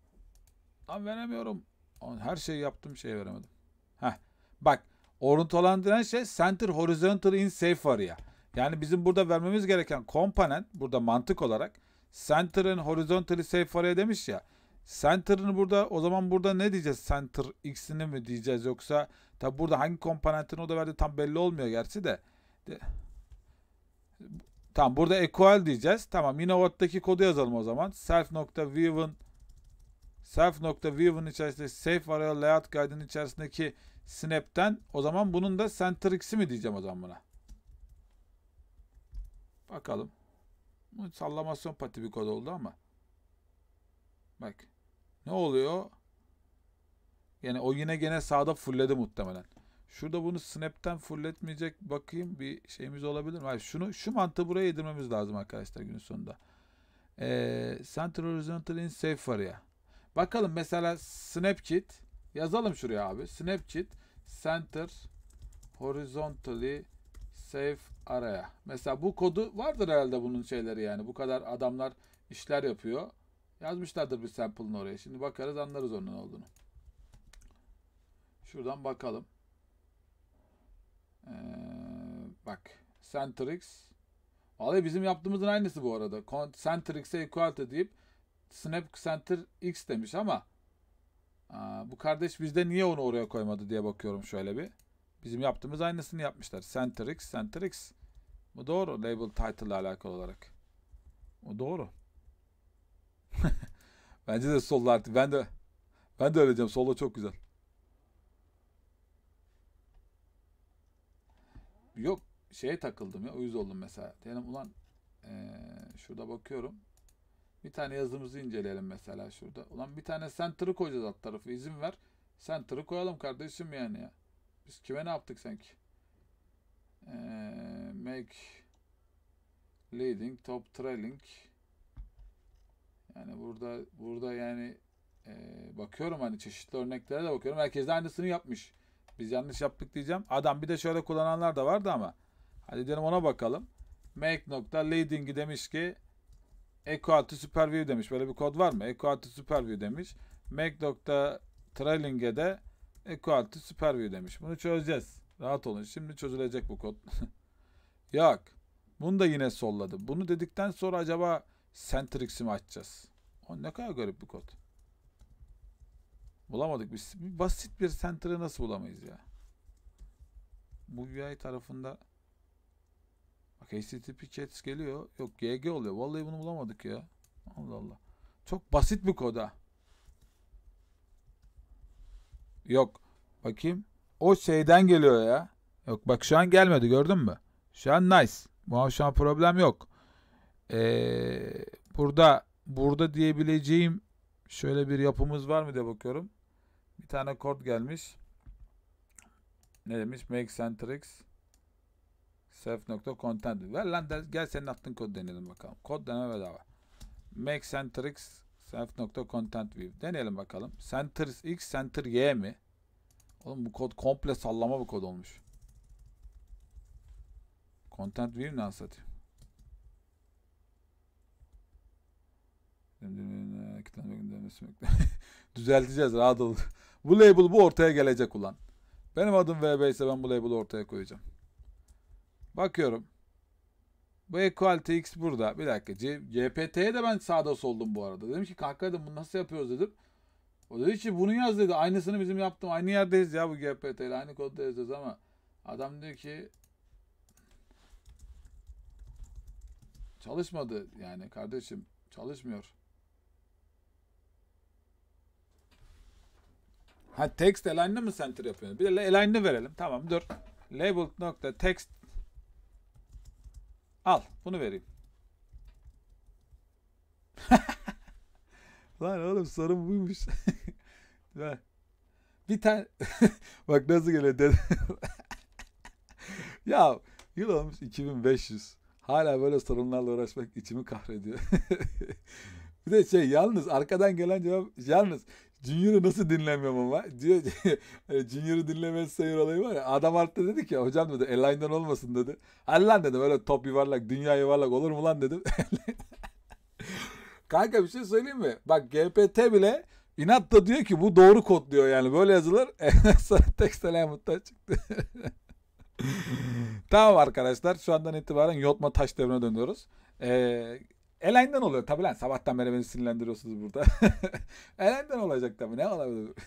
Lan veremiyorum. Her şeyi yaptım şey veremedim. Heh. Bak oruntulandıran şey center horizontal in safe area. Yani bizim burada vermemiz gereken komponent burada mantık olarak center'ın horizontally safe area demiş ya. Center'ını burada o zaman burada ne diyeceğiz? Center x'ini mi diyeceğiz yoksa tabi burada hangi komponentini o da verdi tam belli olmuyor gerçi de. de Tamam burada equal diyeceğiz. Tamam minowatttaki kodu yazalım o zaman. self.viewen self.viewen içerisinde safe variable layout guide'ın içerisindeki snap'ten o zaman bunun da center x'i mi diyeceğim o zaman buna? Bakalım. Bu sallamasyon pati bir kod oldu ama. Bak. Ne oluyor? Yani o yine gene sağda fullledi muhtemelen. Şurada bunu snap'ten fullletmeyecek bakayım bir şeyimiz olabilir mi? Hayır, şunu şu mantığı buraya yedirmemiz lazım arkadaşlar günün sonunda. Ee, center horizontal in safe var ya. Bakalım mesela Snapchat yazalım şuraya abi. Snapchat center horizontally safe araya. Mesela bu kodu vardır herhalde bunun şeyleri yani. Bu kadar adamlar işler yapıyor. Yazmışlardır bir sample'ın oraya. Şimdi bakarız anlarız onun olduğunu. Şuradan bakalım. Ee, bak Centrix. Vallahi bizim yaptığımızın aynısı bu arada. Centrix'e equality deyip Snap Center X demiş ama aa, bu kardeş bizde niye onu oraya koymadı diye bakıyorum şöyle bir. Bizim yaptığımız aynısını yapmışlar. Center X, Bu doğru. Label title ile alakalı olarak. Bu doğru. [laughs] Bence de solda artık. Ben de ben de öleceğim. Solda çok güzel. Yok şeye takıldım ya uyuz oldum mesela. Diyelim ulan ee, şurada bakıyorum. Bir tane yazımızı inceleyelim mesela şurada. Ulan bir tane center'ı koyacağız alt tarafı izin ver. Center'ı koyalım kardeşim yani ya. Biz kime ne yaptık sanki? Ee, make leading top trailing yani burada burada yani e, bakıyorum hani çeşitli örneklere de bakıyorum. Herkes de aynısını yapmış. Biz yanlış yaptık diyeceğim. Adam bir de şöyle kullananlar da vardı ama. Hadi diyelim ona bakalım. Make nokta leading'i demiş ki Echo artı Superview demiş. Böyle bir kod var mı? Echo artı Superview demiş. Make nokta trailing'e de Echo artı Superview demiş. Bunu çözeceğiz. Rahat olun. Şimdi çözülecek bu kod. [laughs] Yok. Bunu da yine solladı. Bunu dedikten sonra acaba Centrix'i mi açacağız? O ne kadar garip bir kod. Bulamadık biz. Bir basit bir center'ı nasıl bulamayız ya? Bu UI tarafında bak HTTP chats geliyor. Yok GG oluyor. Vallahi bunu bulamadık ya. Allah Allah. Çok basit bir koda. Yok. Bakayım. O şeyden geliyor ya. Yok bak şu an gelmedi gördün mü? Şu an nice. Bu şu an problem yok. Ee, burada burada diyebileceğim şöyle bir yapımız var mı diye bakıyorum. Bir tane kod gelmiş. Ne demiş? Make Centrix self.content. Ver lan de, gel senin attığın kod deneyelim bakalım. Kod deneme bedava. Make Centrix self.content view. Deneyelim bakalım. Center X Center Y mi? Oğlum bu kod komple sallama bir kod olmuş. Content view ne anlatıyor? Düzelteceğiz rahat olun. Bu label bu ortaya gelecek ulan. Benim adım VB ise ben bu label'ı ortaya koyacağım. Bakıyorum. Bu Equality X burada. Bir dakika. C CPT'ye de ben sağda soldum bu arada. Dedim ki kanka dedim bunu nasıl yapıyoruz dedim. O dedi ki bunu yaz dedi. Aynısını bizim yaptım. Aynı yerdeyiz ya bu GPT ile. Aynı kodda yazıyoruz ama. Adam diyor ki çalışmadı yani kardeşim çalışmıyor. Ha text align'ı mı center yapıyorsun? Bir de align'ı verelim. Tamam dur. Label nokta text al bunu vereyim. [laughs] Lan oğlum sorun buymuş. [laughs] bir tane [laughs] bak nasıl geliyor dedi. ya yıl olmuş 2500. Hala böyle sorunlarla uğraşmak içimi kahrediyor. bir de şey yalnız arkadan gelen cevap yalnız Junior'ı nasıl dinlemiyorum ama diyor [laughs] e, Junior'ı dinlemez sayır olayı var ya adam altta dedi ki hocam dedi Elline'dan olmasın dedi. Hadi lan dedim öyle top yuvarlak dünya yuvarlak olur mu lan dedim. [laughs] Kanka bir şey söyleyeyim mi? Bak GPT bile inat da diyor ki bu doğru kod diyor yani böyle yazılır. [laughs] Sonra tekstil Hamut'tan çıktı. tamam arkadaşlar şu andan itibaren Yotma Taş Devri'ne dönüyoruz. Ee, Elaine'den oluyor tabii lan. Sabahtan beri beni sinirlendiriyorsunuz burada. [laughs] Elaine'den olacak tabii Ne olabilir? [laughs]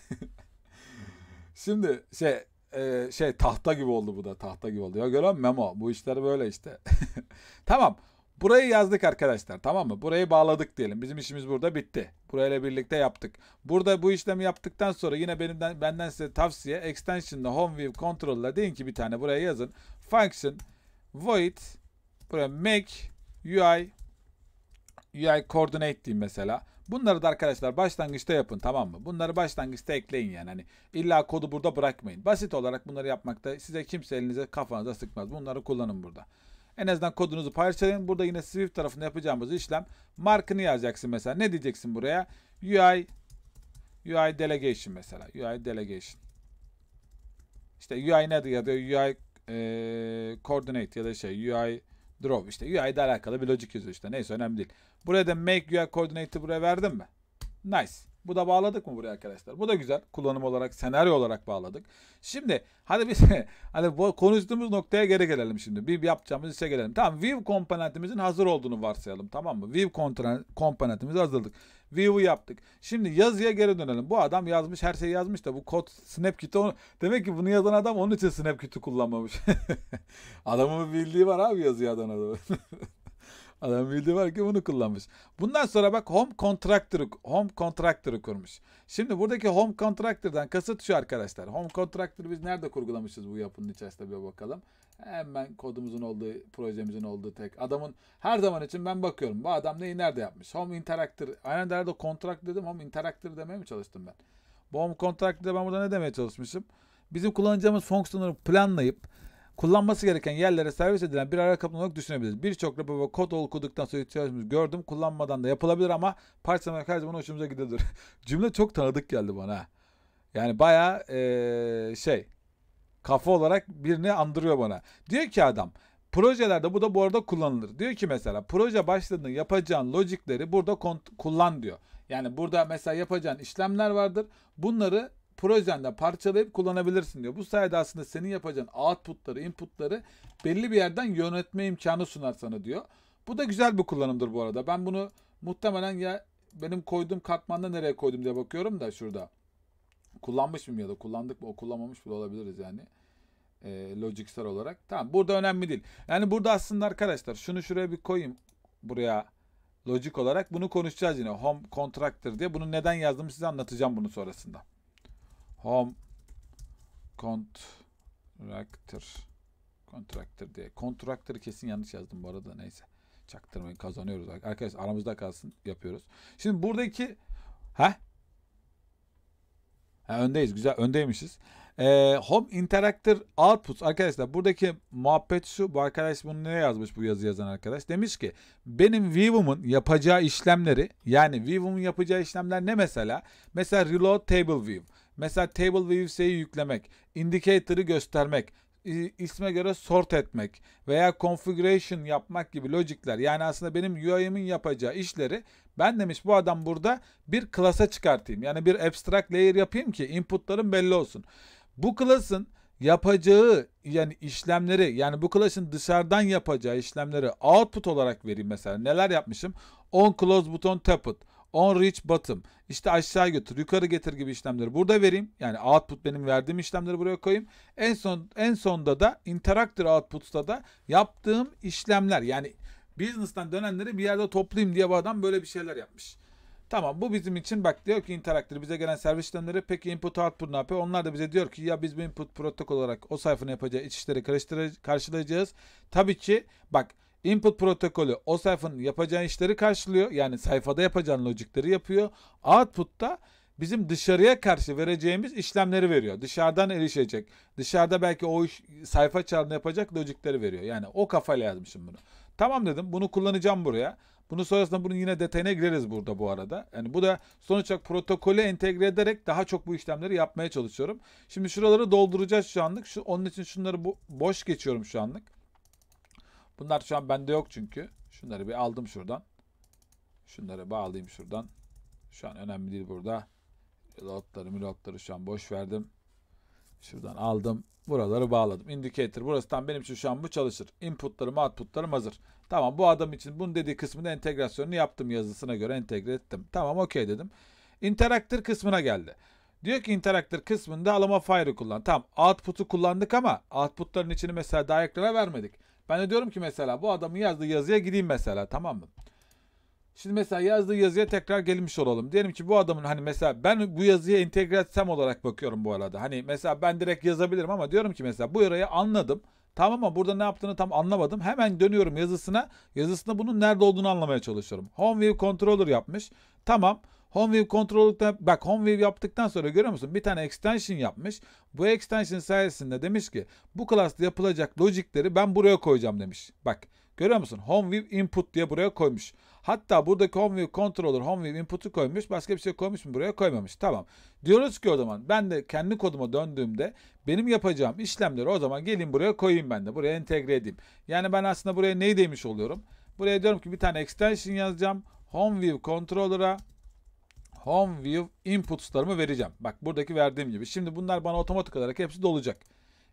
Şimdi şey e, şey tahta gibi oldu bu da. Tahta gibi oldu. Ya gören memo. Bu işler böyle işte. [laughs] tamam. Burayı yazdık arkadaşlar tamam mı? Burayı bağladık diyelim. Bizim işimiz burada bitti. Burayla birlikte yaptık. Burada bu işlemi yaptıktan sonra yine benimden benden size tavsiye extension'la home view control'la deyin ki bir tane buraya yazın. Function void buraya make UI UI coordinate diyeyim mesela. Bunları da arkadaşlar başlangıçta yapın tamam mı? Bunları başlangıçta ekleyin yani. Hani illa kodu burada bırakmayın. Basit olarak bunları yapmakta size kimse elinize kafanıza sıkmaz. Bunları kullanın burada. En azından kodunuzu parçalayın. Burada yine Swift tarafında yapacağımız işlem markını yazacaksın mesela. Ne diyeceksin buraya? UI UI delegation mesela. UI delegation. İşte UI nedir ya da UI e, coordinate ya da şey UI draw işte UI ile alakalı bir logic yazıyor işte neyse önemli değil. Buraya da make UI coordinate'i buraya verdim mi? Nice. Bu da bağladık mı buraya arkadaşlar? Bu da güzel. Kullanım olarak, senaryo olarak bağladık. Şimdi hadi biz [laughs] hani bu konuştuğumuz noktaya geri gelelim şimdi. Bir yapacağımız işe gelelim. Tamam view komponentimizin hazır olduğunu varsayalım. Tamam mı? View komponentimizi hazırladık. View'u yaptık. Şimdi yazıya geri dönelim. Bu adam yazmış her şeyi yazmış da bu kod Snapkit'i onu... Demek ki bunu yazan adam onun için Snapkit'i kullanmamış. [laughs] Adamın bildiği var abi yazıya adam. [laughs] Adam bildi var ki bunu kullanmış. Bundan sonra bak home contractor'ı home contractor'ı kurmuş. Şimdi buradaki home contractor'dan kasıt şu arkadaşlar. Home contractor'ı biz nerede kurgulamışız bu yapının içerisinde bir bakalım. Hemen kodumuzun olduğu, projemizin olduğu tek. Adamın her zaman için ben bakıyorum. Bu adam neyi nerede yapmış? Home interactor. Aynen nerede contract dedim. Home interactor demeye mi çalıştım ben? Bu home contractor'da ben burada ne demeye çalışmışım? Bizim kullanacağımız fonksiyonları planlayıp Kullanması gereken yerlere servis edilen bir ayakkabı olarak düşünebiliriz. Birçok rapor kod okuduktan sonra ihtiyacımız gördüm. Kullanmadan da yapılabilir ama parçalamak her zaman hoşumuza gidebilir. [laughs] Cümle çok tanıdık geldi bana. Yani baya ee, şey kafa olarak birini andırıyor bana. Diyor ki adam projelerde bu da bu arada kullanılır. Diyor ki mesela proje başladığında yapacağın logicleri burada kullan diyor. Yani burada mesela yapacağın işlemler vardır. Bunları projende parçalayıp kullanabilirsin diyor. Bu sayede aslında senin yapacağın outputları, inputları belli bir yerden yönetme imkanı sunar sana diyor. Bu da güzel bir kullanımdır bu arada. Ben bunu muhtemelen ya benim koyduğum katmanda nereye koydum diye bakıyorum da şurada. Kullanmış mıyım ya da kullandık mı o kullanmamış bile olabiliriz yani. E, ee, logicsel olarak. Tamam burada önemli değil. Yani burada aslında arkadaşlar şunu şuraya bir koyayım. Buraya logik olarak bunu konuşacağız yine. Home contractor diye. Bunu neden yazdım size anlatacağım bunu sonrasında. Home Contractor Contractor diye. Contractor kesin yanlış yazdım bu arada neyse. Çaktırmayın kazanıyoruz. arkadaş, aramızda kalsın yapıyoruz. Şimdi buradaki ha? ha öndeyiz güzel öndeymişiz. Ee, Home Interactor Output arkadaşlar buradaki muhabbet şu bu arkadaş bunu ne yazmış bu yazı yazan arkadaş demiş ki benim Vivum'un yapacağı işlemleri yani Vivum'un yapacağı işlemler ne mesela mesela Reload Table View Mesela table ve UC'yi yüklemek, indicator'ı göstermek, isme göre sort etmek veya configuration yapmak gibi logikler. yani aslında benim UI'min yapacağı işleri ben demiş bu adam burada bir klasa çıkartayım. Yani bir abstract layer yapayım ki inputların belli olsun. Bu klasın yapacağı yani işlemleri yani bu klasın dışarıdan yapacağı işlemleri output olarak vereyim mesela. Neler yapmışım? On close buton tapped. On reach bottom. İşte aşağı götür, yukarı getir gibi işlemleri burada vereyim. Yani output benim verdiğim işlemleri buraya koyayım. En son en sonda da interactor output'ta da yaptığım işlemler yani business'tan dönenleri bir yerde toplayayım diye bu adam böyle bir şeyler yapmış. Tamam bu bizim için bak diyor ki interaktif bize gelen servis işlemleri peki input output ne yapıyor? Onlar da bize diyor ki ya biz bu input protokol olarak o sayfanın yapacağı iç işleri karıştır karşılayacağız. Tabii ki bak Input protokolü o sayfanın yapacağı işleri karşılıyor. Yani sayfada yapacağın logikleri yapıyor. Output da bizim dışarıya karşı vereceğimiz işlemleri veriyor. Dışarıdan erişecek. Dışarıda belki o iş, sayfa çağrını yapacak logikleri veriyor. Yani o kafayla yazmışım bunu. Tamam dedim bunu kullanacağım buraya. Bunu sonrasında bunun yine detayına gireriz burada bu arada. Yani bu da sonuç olarak protokolü entegre ederek daha çok bu işlemleri yapmaya çalışıyorum. Şimdi şuraları dolduracağız şu anlık. Şu, onun için şunları bu, boş geçiyorum şu anlık. Bunlar şu an bende yok çünkü. Şunları bir aldım şuradan. Şunları bağlayayım şuradan. Şu an önemli değil burada. Lotları milotları şu an boş verdim. Şuradan aldım. Buraları bağladım. Indicator burası tam benim için şu an bu çalışır. Inputlarım outputlarım hazır. Tamam bu adam için bunun dediği kısmında entegrasyonunu yaptım yazısına göre entegre ettim. Tamam okey dedim. Interaktör kısmına geldi. Diyor ki interaktör kısmında alama file'ı kullan. Tamam output'u kullandık ama output'ların içini mesela diagram'a vermedik. Ben de diyorum ki mesela bu adamın yazdığı yazıya gideyim mesela tamam mı? Şimdi mesela yazdığı yazıya tekrar gelmiş olalım. Diyelim ki bu adamın hani mesela ben bu yazıya entegre etsem olarak bakıyorum bu arada. Hani mesela ben direkt yazabilirim ama diyorum ki mesela bu yarayı anladım. Tamam ama burada ne yaptığını tam anlamadım. Hemen dönüyorum yazısına. Yazısında bunun nerede olduğunu anlamaya çalışıyorum. Home View Controller yapmış. Tamam. HomeWave Controller'da bak HomeWave yaptıktan sonra görüyor musun? Bir tane extension yapmış. Bu extension sayesinde demiş ki bu class'ta yapılacak logikleri ben buraya koyacağım demiş. Bak görüyor musun? HomeWave input diye buraya koymuş. Hatta buradaki HomeWave controller HomeWave input'u koymuş. Başka bir şey koymuş mu buraya koymamış. Tamam. Diyoruz ki o zaman ben de kendi koduma döndüğümde benim yapacağım işlemleri o zaman gelin buraya koyayım ben de. Buraya entegre edeyim. Yani ben aslında buraya neyi demiş oluyorum? Buraya diyorum ki bir tane extension yazacağım. HomeView Controller'a home view inputslarımı vereceğim. Bak buradaki verdiğim gibi. Şimdi bunlar bana otomatik olarak hepsi dolacak.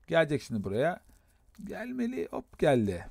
Gelecek şimdi buraya. Gelmeli. Hop geldi.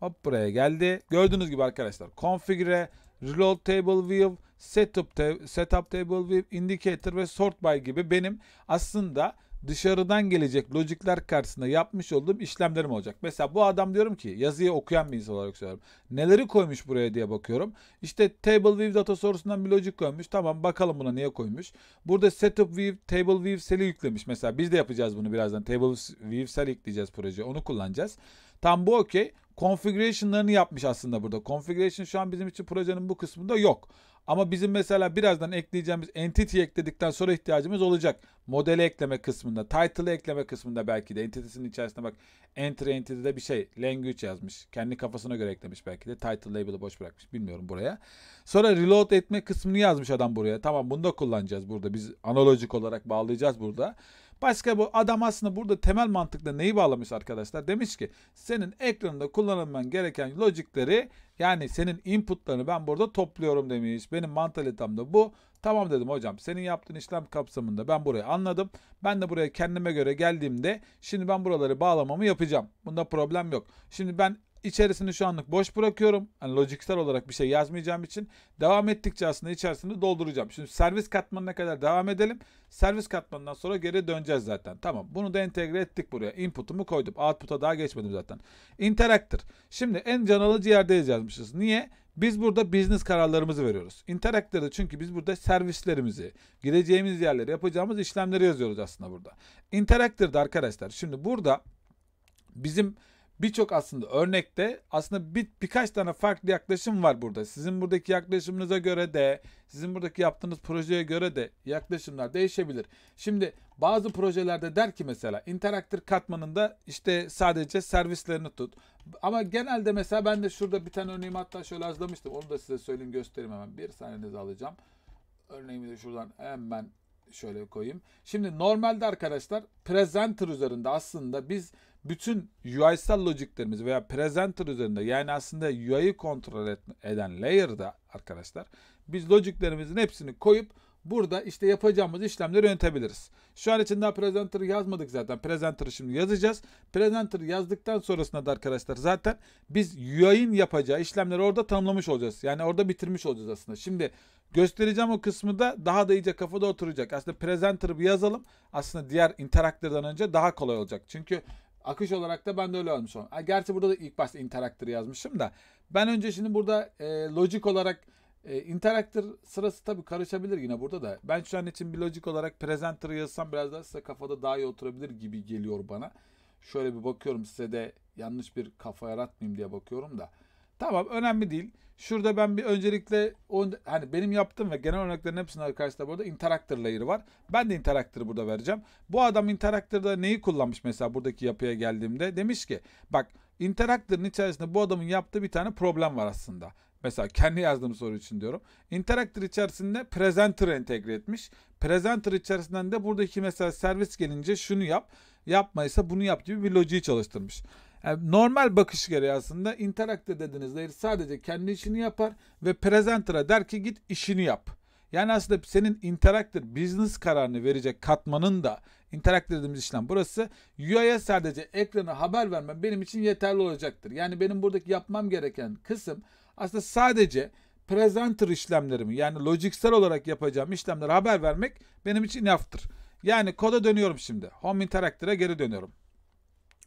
Hop buraya geldi. Gördüğünüz gibi arkadaşlar. Configure, Reload Table View, Setup, te setup Table View, Indicator ve Sort By gibi benim aslında dışarıdan gelecek logikler karşısında yapmış olduğum işlemlerim olacak. Mesela bu adam diyorum ki yazıyı okuyan bir insan olarak söylüyorum. Neleri koymuş buraya diye bakıyorum. İşte table view data sorusundan bir logik koymuş. Tamam bakalım buna niye koymuş. Burada setup view, table view cell'i yüklemiş. Mesela biz de yapacağız bunu birazdan. Table view cell yükleyeceğiz projeye. Onu kullanacağız. Tam bu okey configuration'larını yapmış aslında burada. Configuration şu an bizim için projenin bu kısmında yok. Ama bizim mesela birazdan ekleyeceğimiz entity ekledikten sonra ihtiyacımız olacak. Modeli ekleme kısmında, title ekleme kısmında belki de entity'sinin içerisinde bak enter entity'de bir şey language yazmış. Kendi kafasına göre eklemiş belki de. Title label'ı boş bırakmış. Bilmiyorum buraya. Sonra reload etme kısmını yazmış adam buraya. Tamam bunu da kullanacağız burada. Biz analojik olarak bağlayacağız burada. Başka bu adam aslında burada temel mantıkla neyi bağlamış arkadaşlar? Demiş ki senin ekranında kullanılman gereken logicleri yani senin inputlarını ben burada topluyorum demiş. Benim mantalitem de bu. Tamam dedim hocam senin yaptığın işlem kapsamında ben burayı anladım. Ben de buraya kendime göre geldiğimde şimdi ben buraları bağlamamı yapacağım. Bunda problem yok. Şimdi ben içerisini şu anlık boş bırakıyorum. Yani logiksel olarak bir şey yazmayacağım için devam ettikçe aslında içerisini dolduracağım. Şimdi servis katmanına kadar devam edelim. Servis katmanından sonra geri döneceğiz zaten. Tamam bunu da entegre ettik buraya. Input'umu koydum. Output'a daha geçmedim zaten. Interactor. Şimdi en can alıcı yerdeyiz yazmışız. Niye? Biz burada business kararlarımızı veriyoruz. Interactor'da çünkü biz burada servislerimizi, gideceğimiz yerleri, yapacağımız işlemleri yazıyoruz aslında burada. Interactor'da arkadaşlar şimdi burada bizim birçok aslında örnekte aslında bir, birkaç tane farklı yaklaşım var burada. Sizin buradaki yaklaşımınıza göre de sizin buradaki yaptığınız projeye göre de yaklaşımlar değişebilir. Şimdi bazı projelerde der ki mesela interaktır katmanında işte sadece servislerini tut. Ama genelde mesela ben de şurada bir tane örneğimi hatta şöyle hazırlamıştım. Onu da size söyleyeyim göstereyim hemen. Bir saniyenizi alacağım. Örneğimi de şuradan hemen şöyle koyayım. Şimdi normalde arkadaşlar presenter üzerinde aslında biz bütün UI'sal logiklerimiz veya presenter üzerinde yani aslında UI'yi kontrol eden layer'da arkadaşlar biz logiklerimizin hepsini koyup burada işte yapacağımız işlemleri yönetebiliriz. Şu an için daha presenter'ı yazmadık zaten. Presenter'ı şimdi yazacağız. Presenter'ı yazdıktan sonrasında da arkadaşlar zaten biz UI'nin yapacağı işlemleri orada tanımlamış olacağız. Yani orada bitirmiş olacağız aslında. Şimdi göstereceğim o kısmı da daha da iyice kafada oturacak. Aslında presenter'ı bir yazalım. Aslında diğer interact'lerden önce daha kolay olacak. Çünkü Akış olarak da ben de öyle almış oldum. Gerçi burada da ilk başta Interactor yazmışım da. Ben önce şimdi burada e, logic olarak e, Interactor sırası tabii karışabilir yine burada da. Ben şu an için bir logic olarak Presenter yazsam biraz daha size kafada daha iyi oturabilir gibi geliyor bana. Şöyle bir bakıyorum size de yanlış bir kafa yaratmayayım diye bakıyorum da. Tamam önemli değil. Şurada ben bir öncelikle on, hani benim yaptığım ve genel örneklerin hepsinin arkadaşlar burada interaktor layer'ı var. Ben de interaktörü burada vereceğim. Bu adam interaktorda neyi kullanmış mesela buradaki yapıya geldiğimde? Demiş ki bak interaktörün içerisinde bu adamın yaptığı bir tane problem var aslında. Mesela kendi yazdığım soru için diyorum. Interactor içerisinde presenter entegre etmiş. Presenter içerisinden de buradaki mesela servis gelince şunu yap, yapmaysa bunu yap gibi bir logiyi çalıştırmış. Yani e, normal bakış gereği aslında Interactive dediğiniz değil sadece kendi işini yapar ve presenter'a der ki git işini yap. Yani aslında senin Interactive business kararını verecek katmanın da Interactive dediğimiz işlem burası. UI'ye sadece ekrana haber vermem benim için yeterli olacaktır. Yani benim buradaki yapmam gereken kısım aslında sadece presenter işlemlerimi yani logiksel olarak yapacağım işlemlere haber vermek benim için yaftır. Yani koda dönüyorum şimdi. Home Interactive'e geri dönüyorum.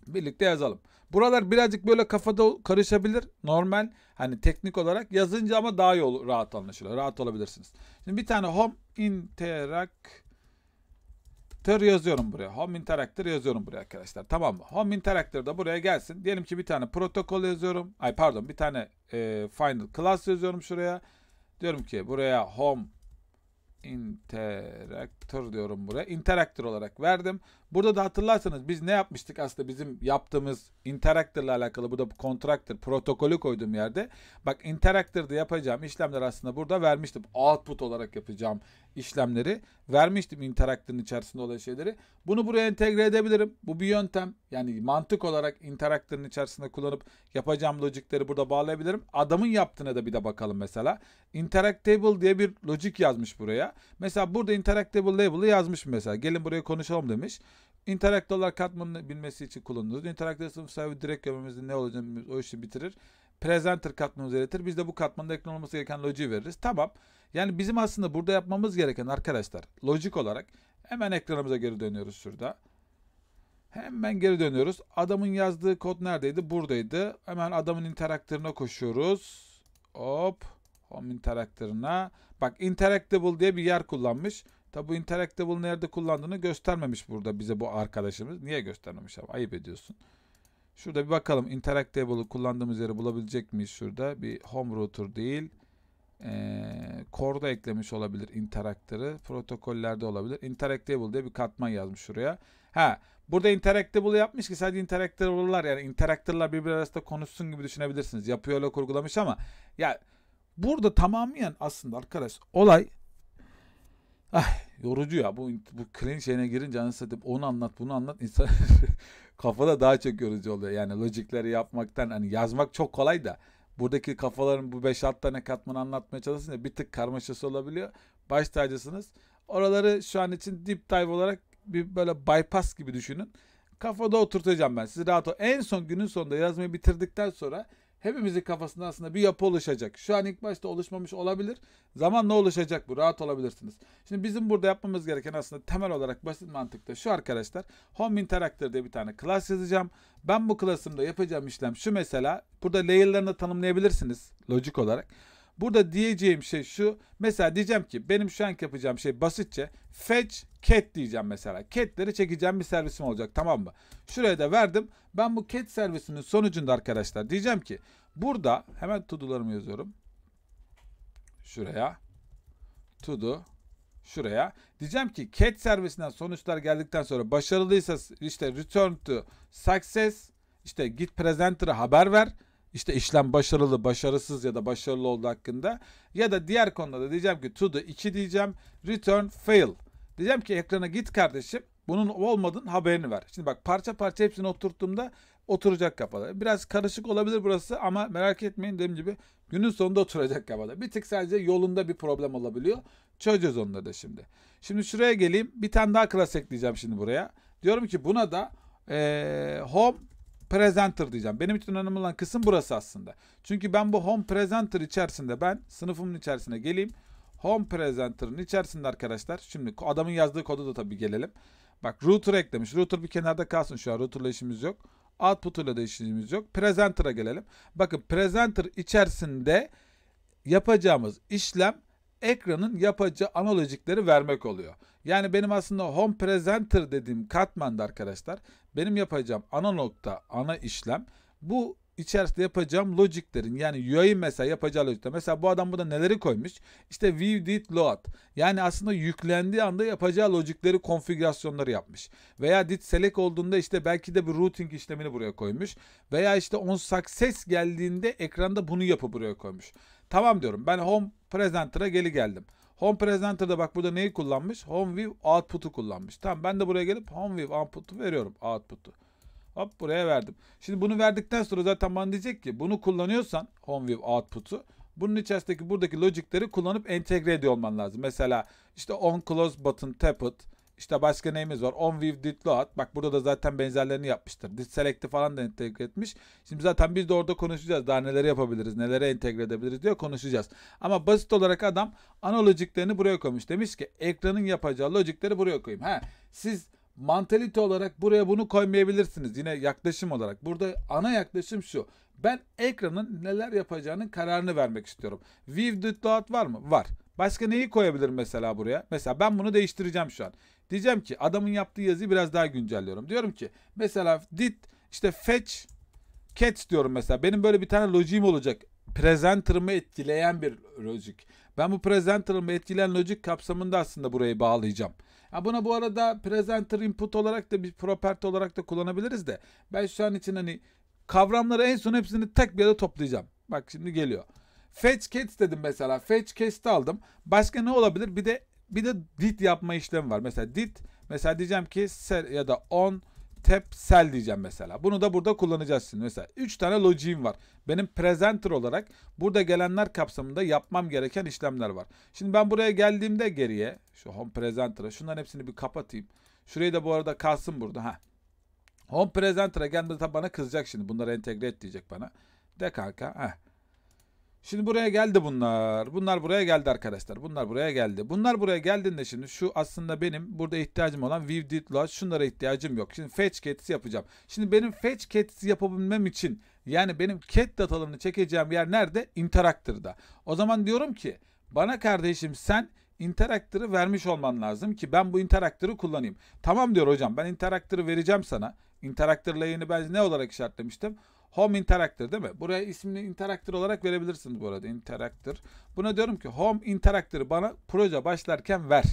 Birlikte yazalım. Buralar birazcık böyle kafada karışabilir. Normal hani teknik olarak yazınca ama daha yol rahat anlaşılıyor. Rahat olabilirsiniz. Şimdi bir tane home interactor yazıyorum buraya. Home interactor yazıyorum buraya arkadaşlar. Tamam mı? Home interactor da buraya gelsin. Diyelim ki bir tane protokol yazıyorum. Ay pardon bir tane e, final class yazıyorum şuraya. Diyorum ki buraya home interactor diyorum buraya. Interactor olarak verdim. Burada da hatırlarsanız biz ne yapmıştık aslında bizim yaptığımız interactor'la alakalı burada contractor protokolü koyduğum yerde. Bak interactor'da yapacağım işlemler aslında burada vermiştim. Output olarak yapacağım işlemleri vermiştim interactor'ın içerisinde olan şeyleri. Bunu buraya entegre edebilirim. Bu bir yöntem. Yani mantık olarak interactor'ın içerisinde kullanıp yapacağım logikleri burada bağlayabilirim. Adamın yaptığına da bir de bakalım mesela. Interactable diye bir logik yazmış buraya. Mesela burada interactable label'ı yazmış mesela. Gelin buraya konuşalım demiş. İnteraktörler katmanını bilmesi için kullanıyoruz. İnteraktör sınıf sahibi direkt görmemizde ne olacağını o işi bitirir. Presenter katmanı iletir. Biz de bu katmanda ekran olması gereken logiği veririz. Tamam. Yani bizim aslında burada yapmamız gereken arkadaşlar lojik olarak hemen ekranımıza geri dönüyoruz şurada. Hemen geri dönüyoruz. Adamın yazdığı kod neredeydi? Buradaydı. Hemen adamın interaktörüne koşuyoruz. Hop. Home interaktörüne. Bak interactable diye bir yer kullanmış. Tabi bu interactable nerede kullandığını göstermemiş burada bize bu arkadaşımız. Niye göstermemiş abi? Ayıp ediyorsun. Şurada bir bakalım interactable'ı kullandığımız yeri bulabilecek miyiz şurada? Bir home router değil. Ee, core'da eklemiş olabilir interact'ları. Protokollerde olabilir. Interactable diye bir katman yazmış şuraya. Ha burada interactable yapmış ki sadece interactable'lar yani interact'lar birbiri arasında konuşsun gibi düşünebilirsiniz. Yapıyor öyle kurgulamış ama ya burada tamamen aslında arkadaş olay Ay ah, yorucu ya bu bu cringe şeyine girince anasını onu anlat bunu anlat insan [laughs] kafada daha çok yorucu oluyor. Yani logikleri yapmaktan hani yazmak çok kolay da buradaki kafaların bu 5-6 tane katmanı anlatmaya çalışınca bir tık karmaşası olabiliyor. Baş tacısınız. Oraları şu an için deep dive olarak bir böyle bypass gibi düşünün. Kafada oturtacağım ben. sizi rahat ol. En son günün sonunda yazmayı bitirdikten sonra hepimizin kafasında aslında bir yapı oluşacak. Şu an ilk başta oluşmamış olabilir. Zaman ne oluşacak bu. Rahat olabilirsiniz. Şimdi bizim burada yapmamız gereken aslında temel olarak basit mantıkta şu arkadaşlar. Home Interactor diye bir tane class yazacağım. Ben bu class'ımda yapacağım işlem şu mesela. Burada layer'larını tanımlayabilirsiniz logik olarak. Burada diyeceğim şey şu. Mesela diyeceğim ki benim şu an yapacağım şey basitçe fetch cat diyeceğim mesela. Cat'leri çekeceğim bir servisim olacak tamam mı? Şuraya da verdim. Ben bu cat servisinin sonucunda arkadaşlar diyeceğim ki burada hemen to yazıyorum. Şuraya to do şuraya. Diyeceğim ki cat servisinden sonuçlar geldikten sonra başarılıysa işte return to success işte git presenter'a haber ver. İşte işlem başarılı, başarısız ya da başarılı oldu hakkında. Ya da diğer konuda da diyeceğim ki to the 2 diyeceğim. Return fail. Diyeceğim ki ekrana git kardeşim. Bunun olmadığın haberini ver. Şimdi bak parça parça hepsini oturttuğumda oturacak kafada. Biraz karışık olabilir burası ama merak etmeyin dediğim gibi günün sonunda oturacak kafada. Bir tık sadece yolunda bir problem olabiliyor. Çözeceğiz onları da şimdi. Şimdi şuraya geleyim. Bir tane daha klas ekleyeceğim şimdi buraya. Diyorum ki buna da ee, home presenter diyeceğim. Benim için önemli olan kısım burası aslında. Çünkü ben bu home presenter içerisinde ben sınıfımın içerisine geleyim. Home Presenter'ın içerisinde arkadaşlar. Şimdi adamın yazdığı kodu da tabii gelelim. Bak router eklemiş. Router bir kenarda kalsın şu an. Router'la işimiz yok. Output da işimiz yok. Presenter'a gelelim. Bakın Presenter içerisinde yapacağımız işlem ekranın yapacağı analojikleri vermek oluyor. Yani benim aslında Home Presenter dediğim katmanda arkadaşlar benim yapacağım ana nokta, ana işlem bu içerisinde yapacağım logiklerin yani UI mesela yapacağı logikler Mesela bu adam burada neleri koymuş? İşte view did load. Yani aslında yüklendiği anda yapacağı logikleri konfigürasyonları yapmış. Veya did select olduğunda işte belki de bir routing işlemini buraya koymuş. Veya işte on success geldiğinde ekranda bunu yapı buraya koymuş. Tamam diyorum ben home presenter'a geri geldim. Home Presenter'da bak burada neyi kullanmış? Home View Output'u kullanmış. Tamam ben de buraya gelip Home View Output'u veriyorum. Output'u. Hop buraya verdim. Şimdi bunu verdikten sonra zaten bana diyecek ki bunu kullanıyorsan HomeView output'u bunun içerisindeki buradaki logicleri kullanıp entegre ediyor olman lazım. Mesela işte on close button tap it, işte başka neyimiz var? On view did load. Bak burada da zaten benzerlerini yapmıştır. Did select'i falan da entegre etmiş. Şimdi zaten biz de orada konuşacağız. Daha neleri yapabiliriz, nelere entegre edebiliriz diye konuşacağız. Ama basit olarak adam ana logiclerini buraya koymuş. Demiş ki ekranın yapacağı logicleri buraya koyayım. Ha, siz mantalite olarak buraya bunu koymayabilirsiniz. Yine yaklaşım olarak. Burada ana yaklaşım şu. Ben ekranın neler yapacağının kararını vermek istiyorum. View dotload var mı? Var. Başka neyi koyabilirim mesela buraya? Mesela ben bunu değiştireceğim şu an. Diyeceğim ki adamın yaptığı yazıyı biraz daha güncelliyorum. Diyorum ki mesela did işte fetch cat diyorum mesela. Benim böyle bir tane logim olacak. Presenter'ımı etkileyen bir logik. Ben bu presenter'ımı etkileyen logik kapsamında aslında burayı bağlayacağım. Ha buna bu arada presenter input olarak da bir property olarak da kullanabiliriz de. Ben şu an için hani kavramları en son hepsini tek bir yere toplayacağım. Bak şimdi geliyor. Fetch cats dedim mesela. Fetch cats'i aldım. Başka ne olabilir? Bir de bir de did yapma işlemi var. Mesela did mesela diyeceğim ki ser ya da on tepsel diyeceğim mesela. Bunu da burada kullanacağız şimdi. Mesela 3 tane logiğim var. Benim presenter olarak burada gelenler kapsamında yapmam gereken işlemler var. Şimdi ben buraya geldiğimde geriye şu home presenter'a şunların hepsini bir kapatayım. Şurayı da bu arada kalsın burada. ha. Home presenter'a gelmedi tabi bana kızacak şimdi. Bunları entegre et diyecek bana. De kanka. Heh. Şimdi buraya geldi bunlar. Bunlar buraya geldi arkadaşlar. Bunlar buraya geldi. Bunlar buraya geldiğinde şimdi şu aslında benim burada ihtiyacım olan view did load şunlara ihtiyacım yok. Şimdi fetch cats yapacağım. Şimdi benim fetch cats yapabilmem için yani benim cat datalarını çekeceğim yer nerede? Interactor'da. O zaman diyorum ki bana kardeşim sen interaktörü vermiş olman lazım ki ben bu interaktörü kullanayım. Tamam diyor hocam ben interaktörü vereceğim sana. İnteraktör layını ben ne olarak işaretlemiştim? Home Interactor değil mi? Buraya ismini Interactor olarak verebilirsiniz bu arada. Interactor. Buna diyorum ki Home Interactor'ı bana proje başlarken ver.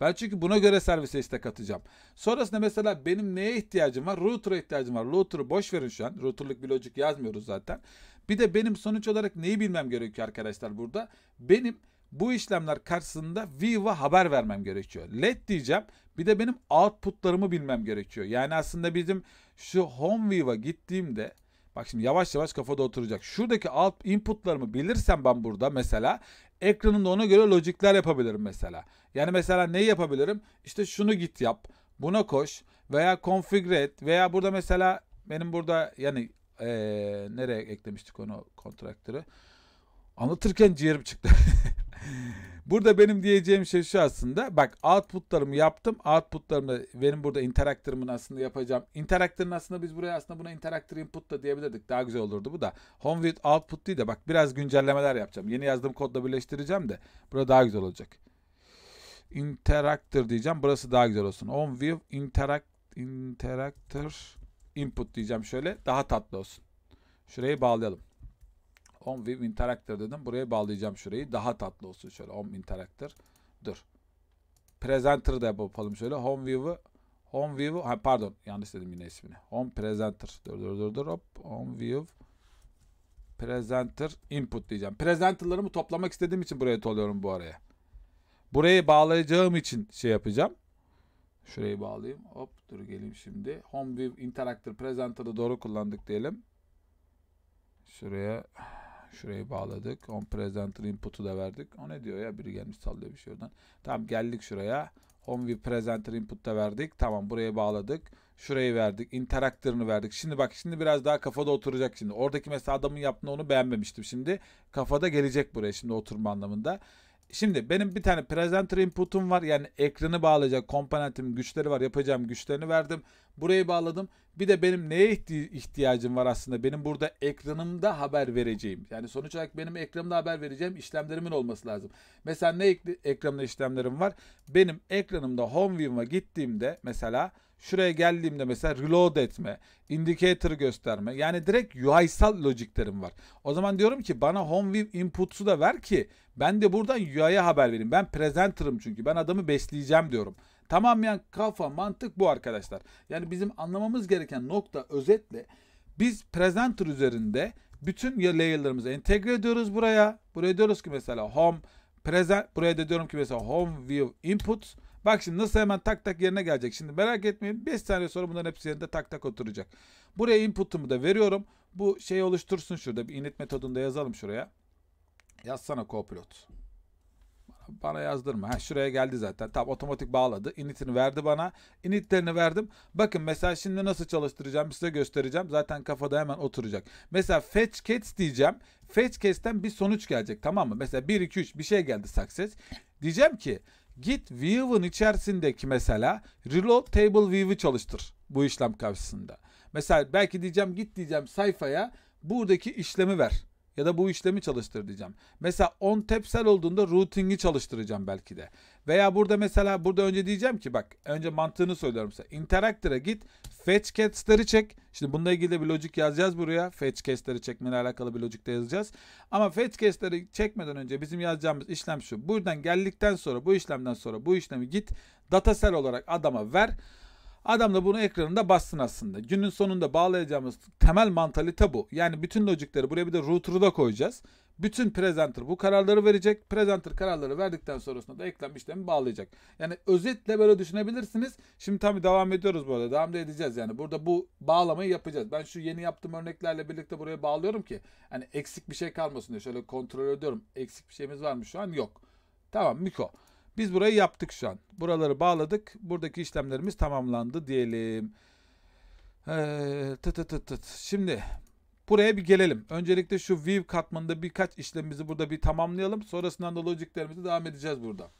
Ben çünkü buna göre servise istek atacağım. Sonrasında mesela benim neye ihtiyacım var? Router'a ihtiyacım var. Router'ı boş verin şu an. Router'lık bir logic yazmıyoruz zaten. Bir de benim sonuç olarak neyi bilmem gerekiyor arkadaşlar burada? Benim bu işlemler karşısında Viva haber vermem gerekiyor. LED diyeceğim. Bir de benim outputlarımı bilmem gerekiyor. Yani aslında bizim şu Home Viva gittiğimde Bak şimdi yavaş yavaş kafada oturacak. Şuradaki alt inputlarımı bilirsem ben burada mesela ekranında ona göre logikler yapabilirim mesela. Yani mesela neyi yapabilirim? İşte şunu git yap, buna koş veya konfigüre et veya burada mesela benim burada yani ee, nereye eklemiştik onu kontraktörü? Anlatırken ciğerim çıktı. [laughs] burada benim diyeceğim şey şu aslında. Bak outputlarımı yaptım. Outputlarımda benim burada interaktörümün aslında yapacağım. Interaktörün aslında biz buraya aslında buna interaktör input da diyebilirdik. Daha güzel olurdu bu da. Home with output değil de bak biraz güncellemeler yapacağım. Yeni yazdığım kodla birleştireceğim de. Burada daha güzel olacak. Interactor diyeceğim. Burası daha güzel olsun. Home with interact, interactor input diyeceğim şöyle. Daha tatlı olsun. Şurayı bağlayalım. Home with Interactor dedim. Buraya bağlayacağım şurayı. Daha tatlı olsun şöyle. Home Interactor. Dur. Presenter da yapalım şöyle. Home View'u Home View pardon yanlış dedim yine ismini. Home Presenter. Dur dur dur dur hop. Home View Presenter Input diyeceğim. Presenter'larımı toplamak istediğim için buraya toluyorum bu araya. Burayı bağlayacağım için şey yapacağım. Şurayı bağlayayım. Hop dur geleyim şimdi. Home View Interactor Presenter'ı doğru kullandık diyelim. Şuraya Şurayı bağladık. On presenter input'u da verdik. O ne diyor ya? Biri gelmiş sallıyor bir şey oradan. Tamam geldik şuraya. Home view presenter input'u da verdik. Tamam buraya bağladık. Şurayı verdik. Interaktörünü verdik. Şimdi bak şimdi biraz daha kafada oturacak şimdi. Oradaki mesela adamın yaptığını onu beğenmemiştim. Şimdi kafada gelecek buraya şimdi oturma anlamında. Şimdi benim bir tane presenter input'um var. Yani ekranı bağlayacak komponentim, güçleri var. Yapacağım güçlerini verdim. Burayı bağladım. Bir de benim neye ihtiyacım var aslında? Benim burada ekranımda haber vereceğim. Yani sonuç olarak benim ekranımda haber vereceğim işlemlerimin olması lazım. Mesela ne ek ekranımda işlemlerim var? Benim ekranımda home view'uma gittiğimde mesela Şuraya geldiğimde mesela reload etme, indicator gösterme. Yani direkt UI'sal logiklerim var. O zaman diyorum ki bana home view input'su da ver ki ben de buradan UI'ye haber vereyim. Ben presenter'ım çünkü ben adamı besleyeceğim diyorum. Tamamen kafa mantık bu arkadaşlar. Yani bizim anlamamız gereken nokta özetle biz presenter üzerinde bütün layer'larımızı entegre ediyoruz buraya. Buraya diyoruz ki mesela home present buraya da diyorum ki mesela home view input Bak şimdi nasıl hemen tak tak yerine gelecek. Şimdi merak etmeyin 5 saniye sonra bunların hepsi yerinde tak tak oturacak. Buraya input'umu da veriyorum. Bu şey oluştursun şurada bir init metodunda yazalım şuraya. Yazsana copilot. Bana yazdırma. Ha, şuraya geldi zaten. Tam otomatik bağladı. Init'ini verdi bana. Init'lerini verdim. Bakın mesela şimdi nasıl çalıştıracağım size göstereceğim. Zaten kafada hemen oturacak. Mesela fetch cats diyeceğim. Fetch cats'ten bir sonuç gelecek tamam mı? Mesela 1, 2, 3 bir şey geldi success. Diyeceğim ki Git view'un içerisindeki mesela reload table view'u çalıştır bu işlem karşısında. Mesela belki diyeceğim git diyeceğim sayfaya buradaki işlemi ver ya da bu işlemi çalıştır diyeceğim. Mesela on tepsel olduğunda routing'i çalıştıracağım belki de. Veya burada mesela burada önce diyeceğim ki bak önce mantığını söylüyorum size. Interactor'a git fetch cats'leri çek. Şimdi bununla ilgili de bir logic yazacağız buraya. Fetch cats'leri çekmeyle alakalı bir logic de yazacağız. Ama fetch cats'leri çekmeden önce bizim yazacağımız işlem şu. Buradan geldikten sonra bu işlemden sonra bu işlemi git datasel olarak adama ver. Adam da bunu ekranında bastın aslında. Günün sonunda bağlayacağımız temel mantalite bu. Yani bütün logikleri buraya bir de router'ı da koyacağız. Bütün presenter bu kararları verecek. Presenter kararları verdikten sonrasında da eklem işlemi bağlayacak. Yani özetle böyle düşünebilirsiniz. Şimdi tam devam ediyoruz bu arada. Devam da edeceğiz yani. Burada bu bağlamayı yapacağız. Ben şu yeni yaptığım örneklerle birlikte buraya bağlıyorum ki hani eksik bir şey kalmasın diye şöyle kontrol ediyorum. Eksik bir şeyimiz var mı şu an? Yok. Tamam Miko. Biz burayı yaptık şu an. Buraları bağladık. Buradaki işlemlerimiz tamamlandı diyelim. Ee, tı tı tı tı. Şimdi buraya bir gelelim. Öncelikle şu view katmanında birkaç işlemimizi burada bir tamamlayalım. Sonrasında da logiklerimizi devam edeceğiz burada.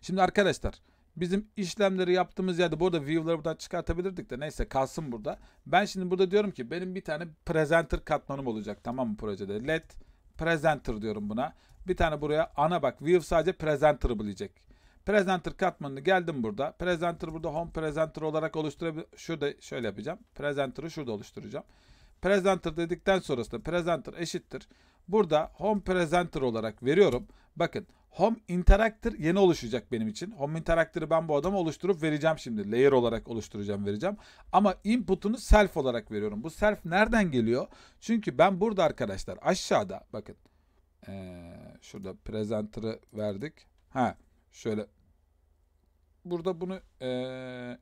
Şimdi arkadaşlar bizim işlemleri yaptığımız yerde burada view'ları buradan çıkartabilirdik de neyse kalsın burada. Ben şimdi burada diyorum ki benim bir tane presenter katmanım olacak tamam mı projede. Let presenter diyorum buna. Bir tane buraya ana bak. View sadece presenter bilecek. Presenter katmanını geldim burada. Presenter burada home presenter olarak oluşturabilir. Şurada şöyle yapacağım. Presenter'ı şurada oluşturacağım. Presenter dedikten sonrasında presenter eşittir. Burada home presenter olarak veriyorum. Bakın Home Interactor yeni oluşacak benim için. Home Interactor'ı ben bu adama oluşturup vereceğim şimdi. Layer olarak oluşturacağım vereceğim. Ama input'unu self olarak veriyorum. Bu self nereden geliyor? Çünkü ben burada arkadaşlar aşağıda bakın ee, şurada presenter'ı verdik. Ha şöyle burada bunu e,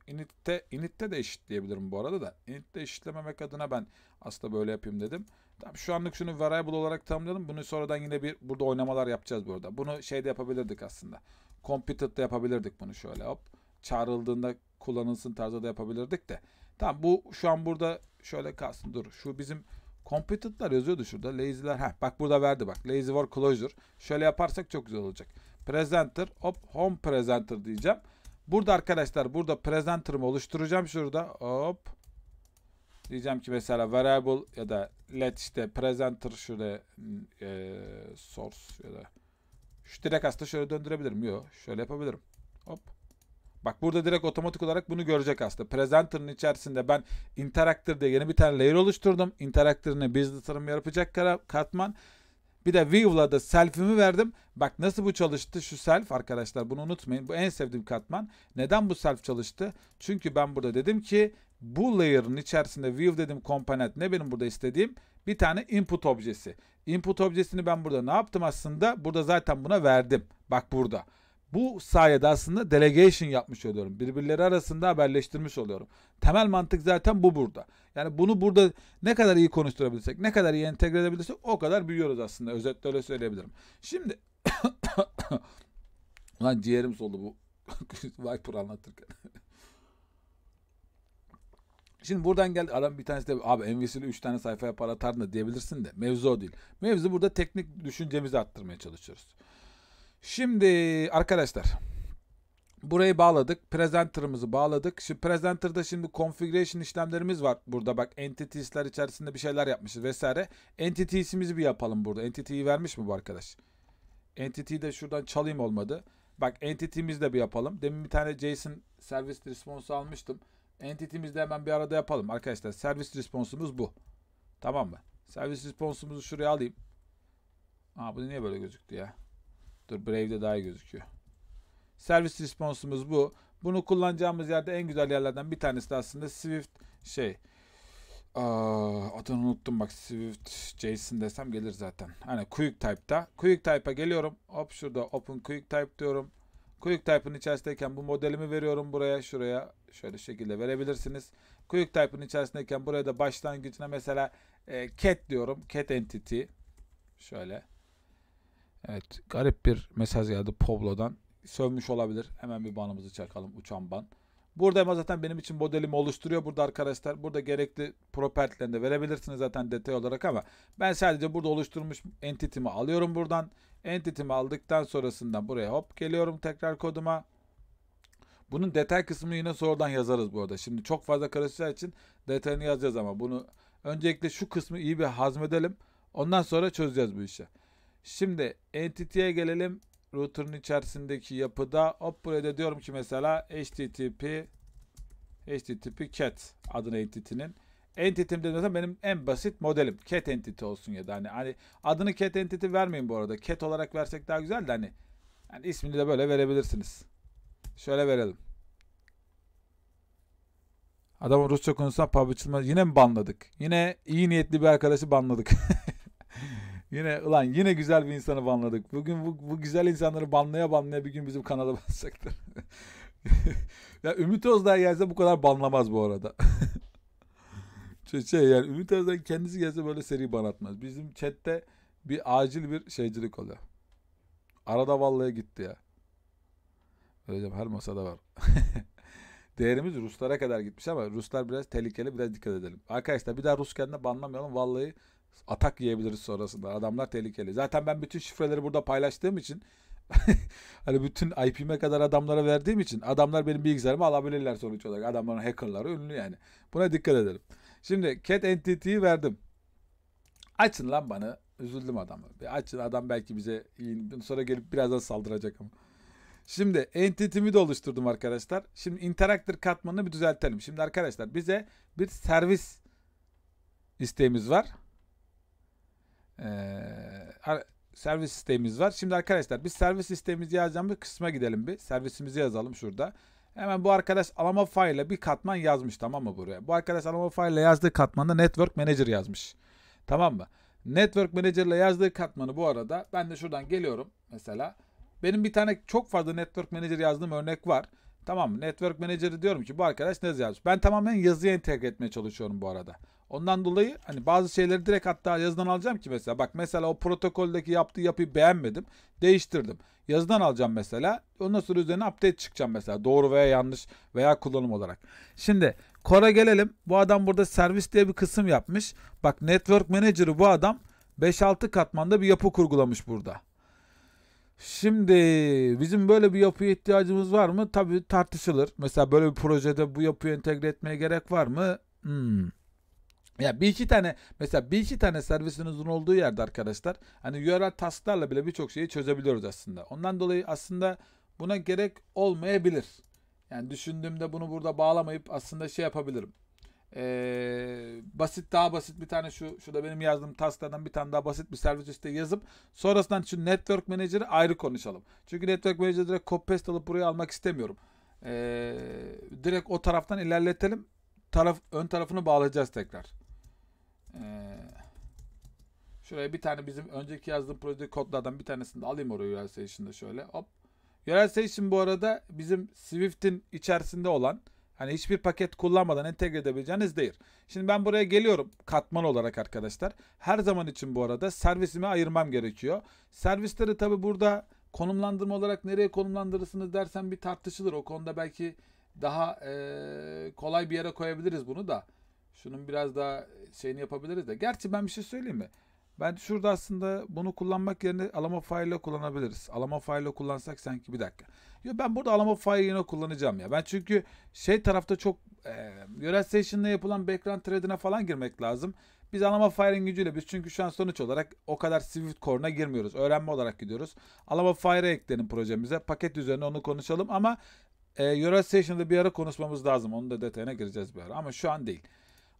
init'te init'te de eşitleyebilirim bu arada da. Init'te eşitlememek adına ben aslında böyle yapayım dedim. Tamam şu anlık şunu variable olarak tanımlayalım. Bunu sonradan yine bir burada oynamalar yapacağız burada. Bunu şeyde yapabilirdik aslında. Computed'da yapabilirdik bunu şöyle hop. Çağrıldığında kullanılsın tarzda da yapabilirdik de. Tamam bu şu an burada şöyle kalsın. Dur şu bizim Computed'lar yazıyordu şurada. Lazy'ler. Heh, bak burada verdi bak. Lazy var closure. Şöyle yaparsak çok güzel olacak. Presenter. Hop home presenter diyeceğim. Burada arkadaşlar burada presenter'ımı oluşturacağım şurada. Hop. Diyeceğim ki mesela variable ya da let işte presenter şurada hmm, e, source ya da şu direkt aslında şöyle döndürebilirim. Yok şöyle yapabilirim. Hop. Bak burada direkt otomatik olarak bunu görecek aslında. Presenter'ın içerisinde ben Interactor diye yeni bir tane layer oluşturdum. Interactor'ını biz tasarım yapacak katman. Bir de View'la da self'imi verdim. Bak nasıl bu çalıştı şu self arkadaşlar bunu unutmayın. Bu en sevdiğim katman. Neden bu self çalıştı? Çünkü ben burada dedim ki bu layer'ın içerisinde view dedim komponent ne benim burada istediğim? Bir tane input objesi. Input objesini ben burada ne yaptım aslında? Burada zaten buna verdim. Bak burada. Bu sayede aslında delegation yapmış oluyorum. Birbirleri arasında haberleştirmiş oluyorum. Temel mantık zaten bu burada. Yani bunu burada ne kadar iyi konuşturabilirsek, ne kadar iyi entegre edebilirsek o kadar büyüyoruz aslında. Özetle öyle söyleyebilirim. Şimdi [coughs] Lan ciğerim soldu bu [laughs] Viper anlatırken. [laughs] Şimdi buradan gel adam bir tanesi de abi MVC'li 3 tane sayfaya para atar da diyebilirsin de mevzu o değil. Mevzu burada teknik düşüncemizi arttırmaya çalışıyoruz. Şimdi arkadaşlar burayı bağladık. Presenter'ımızı bağladık. Şimdi Presenter'da şimdi configuration işlemlerimiz var. Burada bak entities'ler içerisinde bir şeyler yapmışız vesaire. Entities'imizi bir yapalım burada. Entity'yi vermiş mi bu arkadaş? Entity'yi de şuradan çalayım olmadı. Bak entity'mizi de bir yapalım. Demin bir tane JSON service response almıştım. Entity'mizi de hemen bir arada yapalım. Arkadaşlar service response'umuz bu. Tamam mı? Service response'umuzu şuraya alayım. Aa bu niye böyle gözüktü ya? Dur Brave'de daha iyi gözüküyor. Servis response'umuz bu. Bunu kullanacağımız yerde en güzel yerlerden bir tanesi de aslında Swift şey. Aa, adını unuttum bak Swift JSON desem gelir zaten. Hani Quick Type'da. Quick Type'a geliyorum. Hop şurada Open Quick Type diyorum. Quick Type'ın içerisindeyken bu modelimi veriyorum buraya şuraya. Şöyle şekilde verebilirsiniz. Quick Type'ın içerisindeyken buraya da başlangıcına mesela e, cat diyorum. Cat entity. Şöyle. Evet garip bir mesaj geldi Poblo'dan. Sövmüş olabilir. Hemen bir banımızı çakalım uçan ban. Burada ama zaten benim için modelimi oluşturuyor burada arkadaşlar. Burada gerekli property'lerini de verebilirsiniz zaten detay olarak ama ben sadece burada oluşturmuş entity'mi alıyorum buradan. Entity'mi aldıktan sonrasında buraya hop geliyorum tekrar koduma. Bunun detay kısmını yine sonradan yazarız bu arada. Şimdi çok fazla karışacağı için detayını yazacağız ama bunu öncelikle şu kısmı iyi bir hazmedelim. Ondan sonra çözeceğiz bu işi. Şimdi entity'ye gelelim. Router'ın içerisindeki yapıda hop burada diyorum ki mesela http http cat adına entity'nin entity'm dediğimde benim en basit modelim cat entity olsun ya da hani, hani adını cat entity vermeyin bu arada. Cat olarak versek daha güzel de hani yani ismini de böyle verebilirsiniz. Şöyle verelim. Adamın Rusça konusunda pub açılma. Yine mi banladık? Yine iyi niyetli bir arkadaşı banladık. [laughs] Yine ulan yine güzel bir insanı banladık. Bugün bu, bu güzel insanları banlaya banlaya bir gün bizim kanala [laughs] bassaktır. ya Ümit Özdağ gelse bu kadar banlamaz bu arada. [laughs] Şey, şey yani Ümit Özdağ kendisi gelse böyle seri ban atmaz. Bizim chatte bir acil bir şeycilik oluyor. Arada vallahi gitti ya. Recep her masada var. [laughs] Değerimiz Ruslara kadar gitmiş ama Ruslar biraz tehlikeli biraz dikkat edelim. Arkadaşlar bir daha Rus kendine banlamayalım. Vallahi atak yiyebiliriz sonrasında. Adamlar tehlikeli. Zaten ben bütün şifreleri burada paylaştığım için [laughs] hani bütün IP'me kadar adamlara verdiğim için adamlar benim bilgisayarımı alabilirler sonuç olarak. Adamların hackerları ünlü yani. Buna dikkat edelim. Şimdi cat entity'yi verdim. Açın lan bana. Üzüldüm adamı. Bir açın adam belki bize sonra gelip birazdan saldıracak ama. Şimdi entity'mi de oluşturdum arkadaşlar. Şimdi interactor katmanını bir düzeltelim. Şimdi arkadaşlar bize bir servis isteğimiz var. Ee, servis sistemimiz var. Şimdi arkadaşlar biz servis sistemimizi yazacağım bir kısma gidelim bir. Servisimizi yazalım şurada. Hemen bu arkadaş alama faile bir katman yazmış tamam mı buraya? Bu arkadaş alama faile yazdığı katmanda network manager yazmış. Tamam mı? Network manager ile yazdığı katmanı bu arada ben de şuradan geliyorum mesela. Benim bir tane çok fazla network manager yazdığım örnek var. Tamam mı? Network manager'ı diyorum ki bu arkadaş ne yazmış? Ben tamamen yazıya entegre etmeye çalışıyorum bu arada. Ondan dolayı hani bazı şeyleri direkt hatta yazıdan alacağım ki mesela bak mesela o protokoldeki yaptığı yapıyı beğenmedim. Değiştirdim. Yazıdan alacağım mesela. Ondan sonra üzerine update çıkacağım mesela. Doğru veya yanlış veya kullanım olarak. Şimdi Kora gelelim. Bu adam burada servis diye bir kısım yapmış. Bak network manager'ı bu adam 5-6 katmanda bir yapı kurgulamış burada. Şimdi bizim böyle bir yapıya ihtiyacımız var mı? Tabii tartışılır. Mesela böyle bir projede bu yapıyı entegre etmeye gerek var mı? Hmm. Ya bir iki tane mesela bir iki tane servisinizin olduğu yerde arkadaşlar hani URL tasklarla bile birçok şeyi çözebiliyoruz aslında. Ondan dolayı aslında buna gerek olmayabilir. Yani düşündüğümde bunu burada bağlamayıp aslında şey yapabilirim. Ee, basit daha basit bir tane şu şurada benim yazdığım tasklardan bir tane daha basit bir servis işte yazıp sonrasından şu network manager'ı ayrı konuşalım. Çünkü network manager'ı direkt copy paste alıp buraya almak istemiyorum. Ee, direkt o taraftan ilerletelim. Taraf, ön tarafını bağlayacağız tekrar. Ee, şuraya bir tane bizim önceki yazdığım proje kodlardan bir tanesini de alayım oraya Yörel Station'da şöyle. Hop. Yörel Station bu arada bizim Swift'in içerisinde olan Hani hiçbir paket kullanmadan entegre edebileceğiniz değil. Şimdi ben buraya geliyorum katman olarak arkadaşlar. Her zaman için bu arada servisimi ayırmam gerekiyor. Servisleri tabi burada konumlandırma olarak nereye konumlandırırsınız dersen bir tartışılır. O konuda belki daha e, kolay bir yere koyabiliriz bunu da. Şunun biraz daha e, şeyini yapabiliriz de. Gerçi ben bir şey söyleyeyim mi? Ben şurada aslında bunu kullanmak yerine alama faile kullanabiliriz. Alama faile kullansak sanki bir dakika. Yo ben burada alama failini kullanacağım ya. Ben çünkü şey tarafta çok e, Yörel Station'da yapılan background thread'ine falan girmek lazım. Biz alama firing gücüyle biz çünkü şu an sonuç olarak o kadar Swift Core'una girmiyoruz. Öğrenme olarak gidiyoruz. Alama fire ekleyelim projemize. Paket üzerine onu konuşalım ama e, Euro Station'da bir ara konuşmamız lazım. Onu da detayına gireceğiz bir ara ama şu an değil.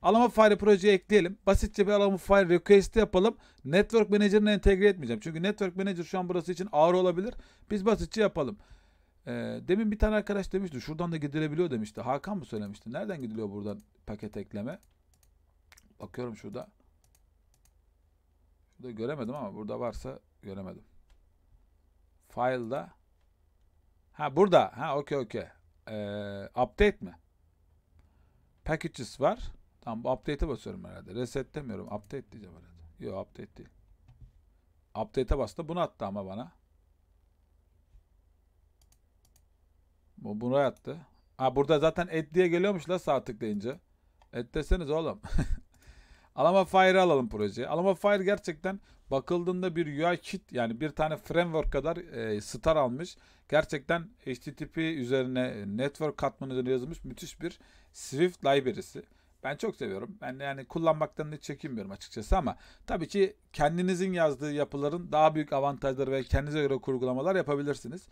Alama faili projeye ekleyelim. Basitçe bir alama faili request'i yapalım. Network Manager'ını entegre etmeyeceğim. Çünkü Network Manager şu an burası için ağır olabilir. Biz basitçe yapalım. Ee, demin bir tane arkadaş demişti. Şuradan da gidilebiliyor demişti. Hakan mı söylemişti? Nereden gidiliyor buradan paket ekleme? Bakıyorum şurada. Şurada göremedim ama burada varsa göremedim. File'da. Ha burada. Ha okey okey. Ee, update mi? Packages var. Tamam bu update'e basıyorum herhalde. Reset demiyorum. Update diyeceğim herhalde. Yok update değil. Update'e bastı. Bunu attı ama bana. Bu bunu attı. Ha burada zaten et diye geliyormuş la sağ tıklayınca. Et deseniz oğlum. [laughs] Alama Fire alalım projeye. Alama Fire gerçekten bakıldığında bir UI kit yani bir tane framework kadar e, star almış. Gerçekten HTTP üzerine e, network katmanı üzerine yazılmış müthiş bir Swift library'si. Ben çok seviyorum. Ben yani kullanmaktan hiç çekinmiyorum açıkçası ama tabii ki kendinizin yazdığı yapıların daha büyük avantajları ve kendinize göre kurgulamalar yapabilirsiniz.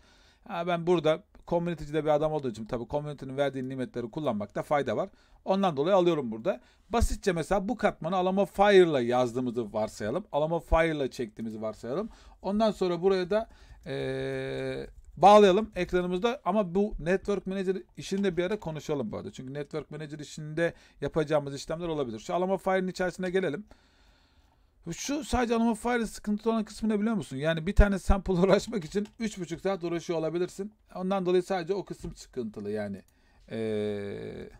Ha ben burada community'de bir adam olduğu için tabii community'nin verdiği nimetleri kullanmakta fayda var. Ondan dolayı alıyorum burada. Basitçe mesela bu katmanı Alamo Fire'la yazdığımızı varsayalım. Alamo Fire'la çektiğimizi varsayalım. Ondan sonra buraya da ee, bağlayalım ekranımızda ama bu Network Manager işini de bir ara konuşalım bu arada. Çünkü Network Manager işinde yapacağımız işlemler olabilir. Şu alama file'in içerisine gelelim. Şu sadece alama file sıkıntı olan kısmını biliyor musun? Yani bir tane sample [laughs] uğraşmak için 3,5 saat uğraşıyor olabilirsin. Ondan dolayı sadece o kısım sıkıntılı yani. Ee,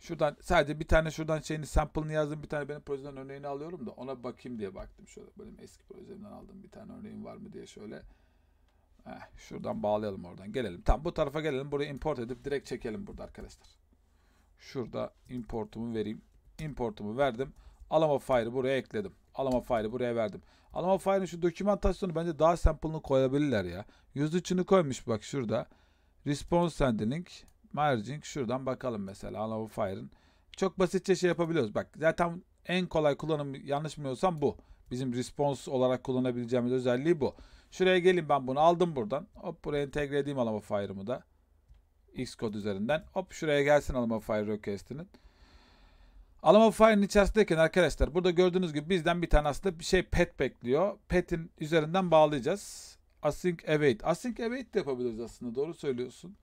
şuradan sadece bir tane şuradan şeyini sample'ını yazdım. Bir tane benim projeden örneğini alıyorum da ona bakayım diye baktım. Şöyle benim eski projemden aldım bir tane örneğim var mı diye şöyle. Heh, şuradan bağlayalım oradan. Gelelim. Tam bu tarafa gelelim. Burayı import edip direkt çekelim burada arkadaşlar. Şurada importumu vereyim. Importumu verdim. Alama file'ı buraya ekledim. Alama file'ı buraya verdim. Alama file'ın şu dokümantasyonu bence daha sample'ını koyabilirler ya. %3'ünü koymuş bak şurada. Response sending link. Merging şuradan bakalım mesela alama file'ın. Çok basitçe şey yapabiliyoruz. Bak zaten en kolay kullanım yanlış bilmiyorsam bu. Bizim response olarak kullanabileceğimiz özelliği bu. Şuraya gelin ben bunu aldım buradan. Hop buraya entegre edeyim alama fire'ımı da. Xcode üzerinden. Hop şuraya gelsin alama fire request'inin. Alama file'ın içerisindeyken arkadaşlar burada gördüğünüz gibi bizden bir tane aslında bir şey pet bekliyor. Pet'in üzerinden bağlayacağız. Async await. Async await de yapabiliriz aslında doğru söylüyorsun.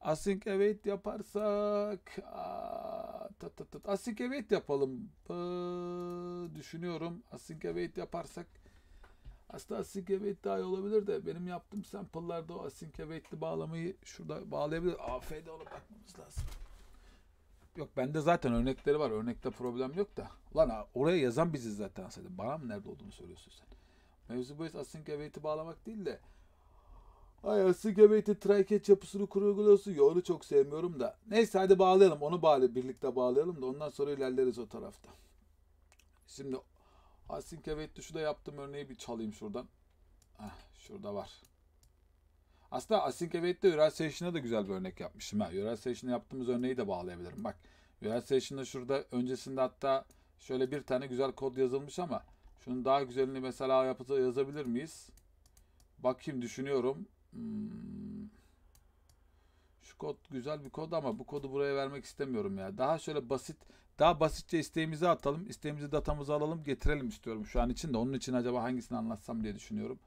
Async await yaparsak aa, tat tat tat. async await yapalım. Ee, düşünüyorum. Async await yaparsak aslında async await daha iyi olabilir de benim yaptığım sample'larda o async await'li bağlamayı şurada bağlayabilir. AF'de ona bakmamız lazım. Yok bende zaten örnekleri var. Örnekte problem yok da. Ulan oraya yazan biziz zaten sen Bana mı nerede olduğunu söylüyorsun sen? Mevzu bu async await'i bağlamak değil de Ay async await'i try catch yapısını kurguluyorsun. Ya onu çok sevmiyorum da. Neyse hadi bağlayalım. Onu bağlı birlikte bağlayalım da ondan sonra ilerleriz o tarafta. Şimdi Async await tuşu da yaptım örneği bir çalayım şuradan. Heh, ah, şurada var. Aslında Async await'te Ural Session'a da güzel bir örnek yapmışım. Ha. Ural Session'a yaptığımız örneği de bağlayabilirim. Bak Ural Session'da şurada öncesinde hatta şöyle bir tane güzel kod yazılmış ama şunun daha güzelini mesela yapıza yazabilir miyiz? Bakayım düşünüyorum. Hmm kod güzel bir kod ama bu kodu buraya vermek istemiyorum ya. Daha şöyle basit daha basitçe isteğimizi atalım. İsteğimizi datamızı alalım getirelim istiyorum şu an için de. Onun için acaba hangisini anlatsam diye düşünüyorum.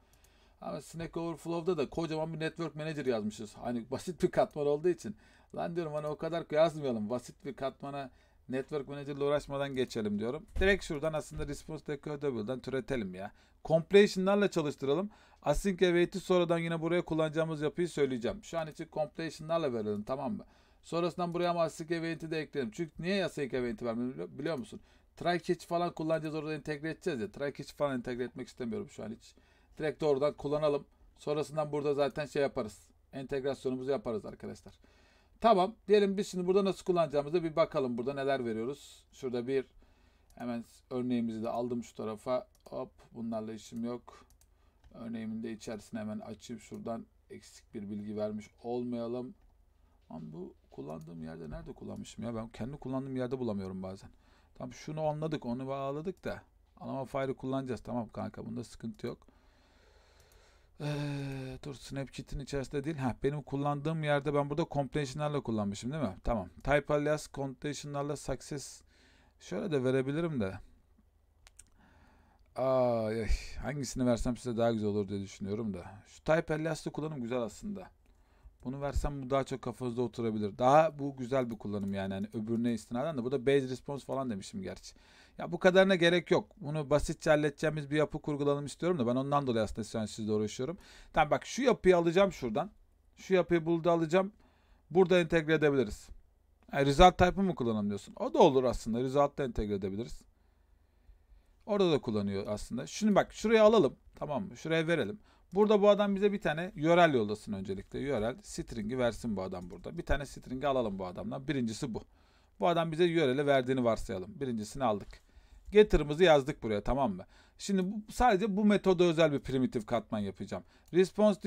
Ama Snack Overflow'da da kocaman bir network manager yazmışız. Hani basit bir katman olduğu için. Lan diyorum hani o kadar yazmayalım. Basit bir katmana network manager ile uğraşmadan geçelim diyorum. Direkt şuradan aslında response decodeable'dan türetelim ya. Completion'larla çalıştıralım. Async await'i sonradan yine buraya kullanacağımız yapıyı söyleyeceğim. Şu an için completion'larla verelim tamam mı? Sonrasından buraya ama async await'i de ekleyelim. Çünkü niye async eventi vermedim biliyor musun? Try catch falan kullanacağız orada entegre edeceğiz ya. Try catch falan entegre etmek istemiyorum şu an hiç. Direkt oradan kullanalım. Sonrasından burada zaten şey yaparız. Entegrasyonumuzu yaparız arkadaşlar. Tamam. Diyelim biz şimdi burada nasıl kullanacağımızı bir bakalım. Burada neler veriyoruz. Şurada bir hemen örneğimizi de aldım şu tarafa. Hop bunlarla işim yok örneğiminde içerisine hemen açayım. Şuradan eksik bir bilgi vermiş olmayalım. Ama bu kullandığım yerde nerede kullanmışım ya? Ben kendi kullandığım yerde bulamıyorum bazen. Tamam şunu anladık, onu bağladık da. Anama file'ı kullanacağız. Tamam kanka bunda sıkıntı yok. Ee, dur Snapchat'in içerisinde değil. Ha, benim kullandığım yerde ben burada completion'larla kullanmışım değil mi? Tamam. Type alias completion'larla success şöyle de verebilirim de. Aa, hangisini versem size daha güzel olur diye düşünüyorum da. Şu Type Alias'lı kullanım güzel aslında. Bunu versem bu daha çok kafanızda oturabilir. Daha bu güzel bir kullanım yani. yani öbürüne istinaden de. burada da base response falan demişim gerçi. Ya bu kadarına gerek yok. Bunu basitçe halledeceğimiz bir yapı kurgulanım istiyorum da ben ondan dolayı aslında şu an sizle uğraşıyorum. Tamam bak şu yapıyı alacağım şuradan. Şu yapıyı burada alacağım. Burada entegre edebiliriz. Yani result type'ı mı kullanalım diyorsun? O da olur aslında. Result'ta entegre edebiliriz. Orada da kullanıyor aslında. Şimdi bak şuraya alalım. Tamam mı? Şuraya verelim. Burada bu adam bize bir tane yörel yollasın öncelikle. Yörel string'i versin bu adam burada. Bir tane string'i alalım bu adamdan. Birincisi bu. Bu adam bize yöreli verdiğini varsayalım. Birincisini aldık. Getter'ımızı yazdık buraya tamam mı? Şimdi bu, sadece bu metoda özel bir primitif katman yapacağım. Response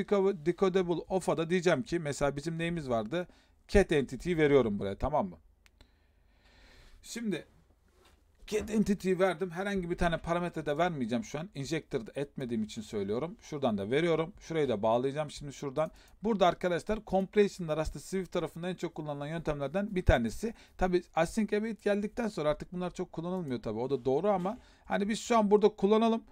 decodable ofa da diyeceğim ki mesela bizim neyimiz vardı? Cat entity'yi veriyorum buraya tamam mı? Şimdi get entity verdim. Herhangi bir tane parametre de vermeyeceğim şu an. Injector etmediğim için söylüyorum. Şuradan da veriyorum. Şurayı da bağlayacağım şimdi şuradan. Burada arkadaşlar compression'lar aslında Swift tarafından en çok kullanılan yöntemlerden bir tanesi. Tabi async await geldikten sonra artık bunlar çok kullanılmıyor tabi. O da doğru ama hani biz şu an burada kullanalım.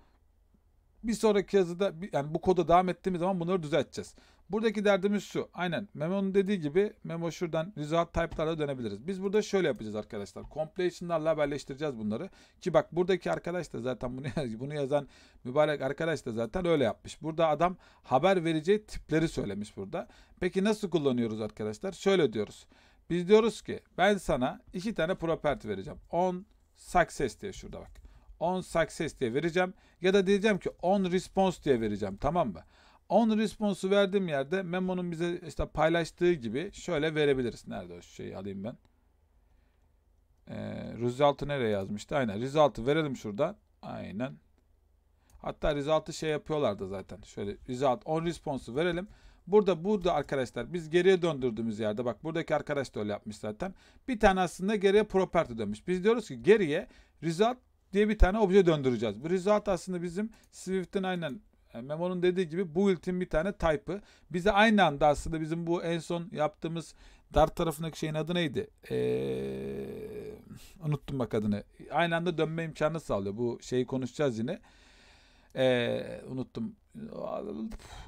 Bir sonraki yazıda yani bu koda devam ettiğimiz zaman bunları düzelteceğiz. Buradaki derdimiz şu. Aynen Memo'nun dediği gibi Memo şuradan result type'lara dönebiliriz. Biz burada şöyle yapacağız arkadaşlar. Completion'larla haberleştireceğiz bunları. Ki bak buradaki arkadaş da zaten bunu, [laughs] bunu yazan mübarek arkadaş da zaten öyle yapmış. Burada adam haber vereceği tipleri söylemiş burada. Peki nasıl kullanıyoruz arkadaşlar? Şöyle diyoruz. Biz diyoruz ki ben sana iki tane property vereceğim. On success diye şurada bak. On success diye vereceğim. Ya da diyeceğim ki on response diye vereceğim. Tamam mı? On response'u verdiğim yerde Memo'nun bize işte paylaştığı gibi şöyle verebiliriz. Nerede o şeyi alayım ben. Ee, result'ı nereye yazmıştı? Aynen result'ı verelim şuradan Aynen. Hatta result'ı şey yapıyorlardı zaten. Şöyle result on response'u verelim. Burada burada arkadaşlar biz geriye döndürdüğümüz yerde bak buradaki arkadaş da öyle yapmış zaten. Bir tane aslında geriye property dönmüş. Biz diyoruz ki geriye result diye bir tane obje döndüreceğiz. Bu result aslında bizim Swift'in aynen Memo'nun dediği gibi bu build'in bir tane type'ı. Bize aynı anda aslında bizim bu en son yaptığımız Dart tarafındaki şeyin adı neydi? Ee, unuttum bak adını. Aynı anda dönme imkanı sağlıyor. Bu şeyi konuşacağız yine. Ee, unuttum.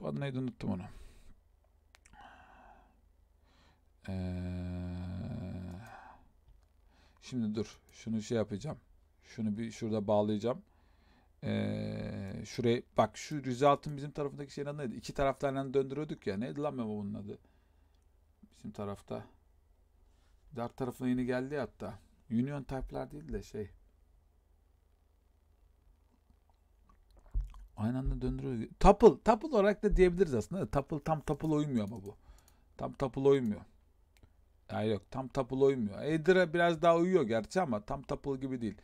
Adı neydi unuttum onu. Ee, şimdi dur. Şunu şey yapacağım. Şunu bir şurada bağlayacağım. Ee, ee, şuraya bak şu Rizalt'ın bizim tarafındaki şeyin adı neydi? İki taraflardan döndürüyorduk ya. Neydi lan Memo bunun adı? Bizim tarafta. Dart tarafına yeni geldi hatta. Union type'lar değil de şey. Aynı anda döndürüyor. Tuple. Tuple olarak da diyebiliriz aslında. Da. tam tuple uymuyor ama bu. Tam tuple uymuyor. Yani yok tam tuple uymuyor. Edire biraz daha uyuyor gerçi ama tam tuple gibi değil.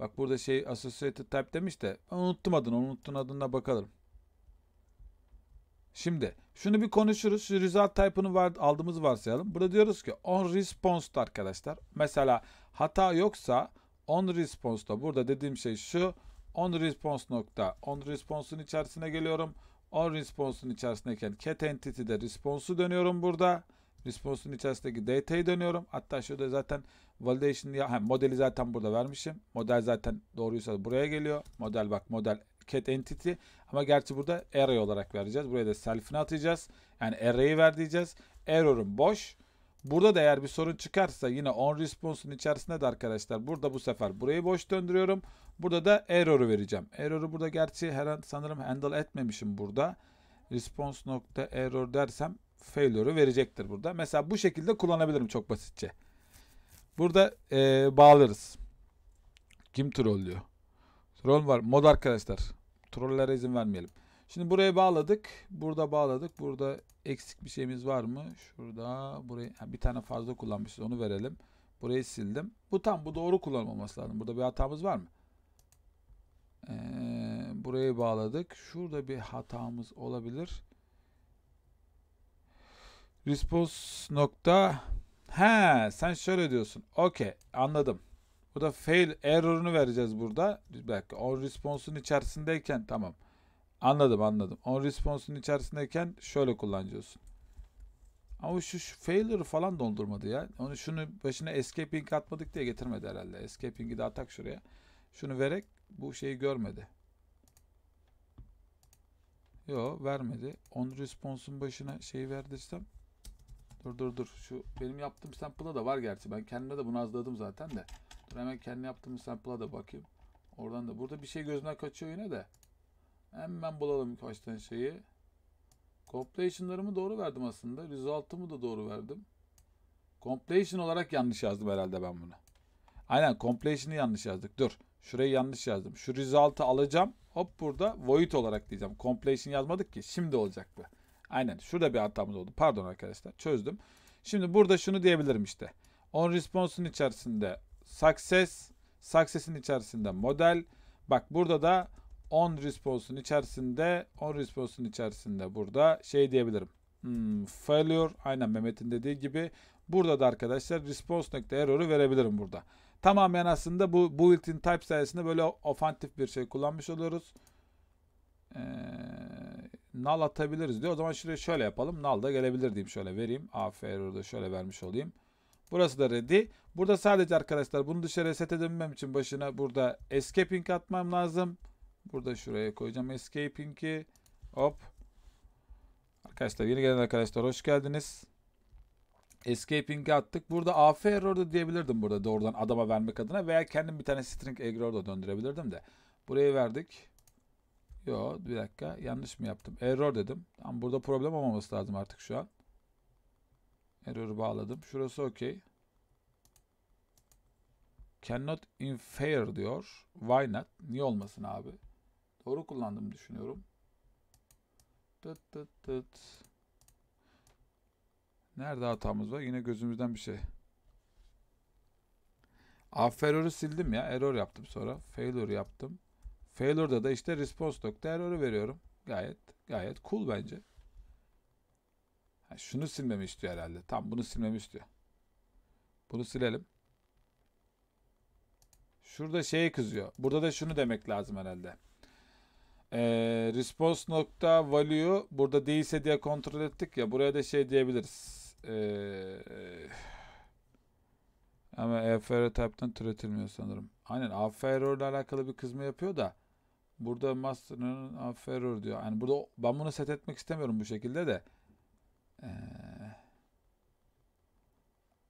Bak burada şey Associated Type demiş de ben unuttum adını. Onun unuttuğun adına bakalım. Şimdi şunu bir konuşuruz. Şu result type'ını var, aldığımızı varsayalım. Burada diyoruz ki on response'da arkadaşlar. Mesela hata yoksa on response'da burada dediğim şey şu on response nokta on response'un içerisine geliyorum. On response'un içerisindeyken cat entity'de response'u dönüyorum burada. Response'un içerisindeki data'yı dönüyorum. Hatta şurada zaten Validation diye he, modeli zaten burada vermişim. Model zaten doğruysa buraya geliyor. Model bak model cat entity ama gerçi burada array olarak vereceğiz. Buraya da self'ini atacağız. Yani array'i ver diyeceğiz. Error'un boş. Burada da eğer bir sorun çıkarsa yine on response'un içerisinde de arkadaşlar burada bu sefer burayı boş döndürüyorum. Burada da error'u vereceğim. Error'u burada gerçi her an sanırım handle etmemişim burada. Response nokta error dersem failure'u verecektir burada. Mesela bu şekilde kullanabilirim çok basitçe. Burada e, bağlarız. Kim troll diyor. Troll var. Mod arkadaşlar. Trollere izin vermeyelim. Şimdi buraya bağladık. Burada bağladık. Burada eksik bir şeyimiz var mı? Şurada burayı bir tane fazla kullanmışız. Onu verelim. Burayı sildim. Bu tam bu doğru kullanmaması lazım. Burada bir hatamız var mı? Ee, burayı bağladık. Şurada bir hatamız olabilir. Response nokta He sen şöyle diyorsun. Okey anladım. Bu da fail error'unu vereceğiz burada. Bir dakika on response'un içerisindeyken tamam. Anladım anladım. On response'un içerisindeyken şöyle kullanıyorsun. Ama şu, şu failure falan doldurmadı ya. Onu şunu başına escaping atmadık diye getirmedi herhalde. Escaping'i de atak şuraya. Şunu vererek bu şeyi görmedi. Yo vermedi. On response'un başına şey verdirsem Dur dur dur. Şu benim yaptığım sample'a da var gerçi. Ben kendime de bunu azladım zaten de. Dur hemen kendi yaptığım sample'a da bakayım. Oradan da. Burada bir şey gözüne kaçıyor yine de. Hemen bulalım kaçtan şeyi. Compilation'larımı doğru verdim aslında. Result'ımı da doğru verdim. Compilation olarak yanlış yazdım herhalde ben bunu. Aynen compilation'ı yanlış yazdık. Dur. Şurayı yanlış yazdım. Şu result'ı alacağım. Hop burada void olarak diyeceğim. Compilation yazmadık ki. Şimdi olacak bu. Aynen şurada bir hatamız oldu. Pardon arkadaşlar çözdüm. Şimdi burada şunu diyebilirim işte. On response'un içerisinde success, success'in içerisinde model. Bak burada da on response'un içerisinde on response'un içerisinde burada şey diyebilirim. Hmm, failure aynen Mehmet'in dediği gibi burada da arkadaşlar response nokta error'u verebilirim burada. Tamamen aslında bu built-in type sayesinde böyle ofantif bir şey kullanmış oluyoruz. Ee, null atabiliriz diyor. O zaman şuraya şöyle yapalım. Null da gelebilir diyeyim. Şöyle vereyim. AF da şöyle vermiş olayım. Burası da ready. Burada sadece arkadaşlar bunu dışarı sete dönmem için başına burada escaping atmam lazım. Burada şuraya koyacağım escaping'i. Hop. Arkadaşlar yeni gelen arkadaşlar hoş geldiniz. Escaping'i attık. Burada AF da diyebilirdim burada doğrudan adama vermek adına veya kendim bir tane string error da döndürebilirdim de. Burayı verdik. Yo bir dakika yanlış mı yaptım? Error dedim. Tam burada problem olmaması lazım artık şu an. Error bağladım. Şurası okey. Cannot infer diyor. Why not? Niye olmasın abi? Doğru kullandım düşünüyorum. Tıt tıt tıt. Nerede hatamız var? Yine gözümüzden bir şey. Aferörü sildim ya. Error yaptım sonra. Failure yaptım. Failure'da da işte response nokta error'ı veriyorum. Gayet gayet cool bence. Ha, şunu silmemi istiyor herhalde. Tam bunu silmemi istiyor. Bunu silelim. Şurada şey kızıyor. Burada da şunu demek lazım herhalde. Ee, response nokta value burada değilse diye kontrol ettik ya. Buraya da şey diyebiliriz. Ee, ama AFR type'dan türetilmiyor sanırım. Aynen AFR ile alakalı bir kızma yapıyor da. Burada master'ın afferor diyor. Yani burada ben bunu set etmek istemiyorum bu şekilde de. Ee,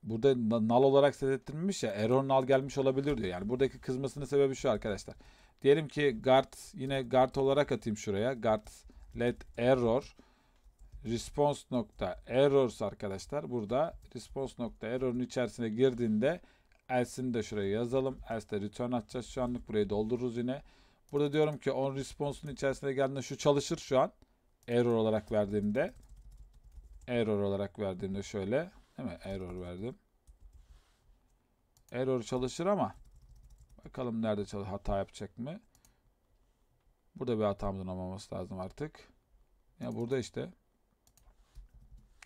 burada nal olarak set ettirmiş ya error nal gelmiş olabilir diyor. Yani buradaki kızmasının sebebi şu arkadaşlar. Diyelim ki guard yine guard olarak atayım şuraya. Guard let error response nokta errors arkadaşlar. Burada response nokta error'un içerisine girdiğinde else'ini de şuraya yazalım. Else return atacağız şu anlık. Burayı doldururuz yine. Burada diyorum ki on response'un içerisine geldiğinde şu çalışır şu an. Error olarak verdiğimde. Error olarak verdiğimde şöyle. Değil mi? Error verdim. Error çalışır ama bakalım nerede çalış hata yapacak mı? Burada bir hatamızın olmaması lazım artık. Ya burada işte.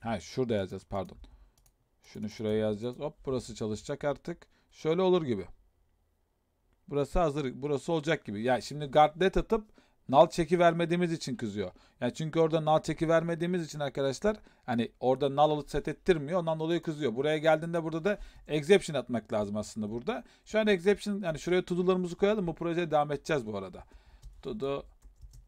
Ha şurada yazacağız pardon. Şunu şuraya yazacağız. Hop burası çalışacak artık. Şöyle olur gibi. Burası hazır. Burası olacak gibi. Ya yani şimdi guardlet atıp nal çeki vermediğimiz için kızıyor. Yani çünkü orada nal çeki vermediğimiz için arkadaşlar hani orada nal alıp set ettirmiyor. Ondan dolayı kızıyor. Buraya geldiğinde burada da exception atmak lazım aslında burada. Şu an exception yani şuraya tudularımızı koyalım. Bu projeye devam edeceğiz bu arada. Tudu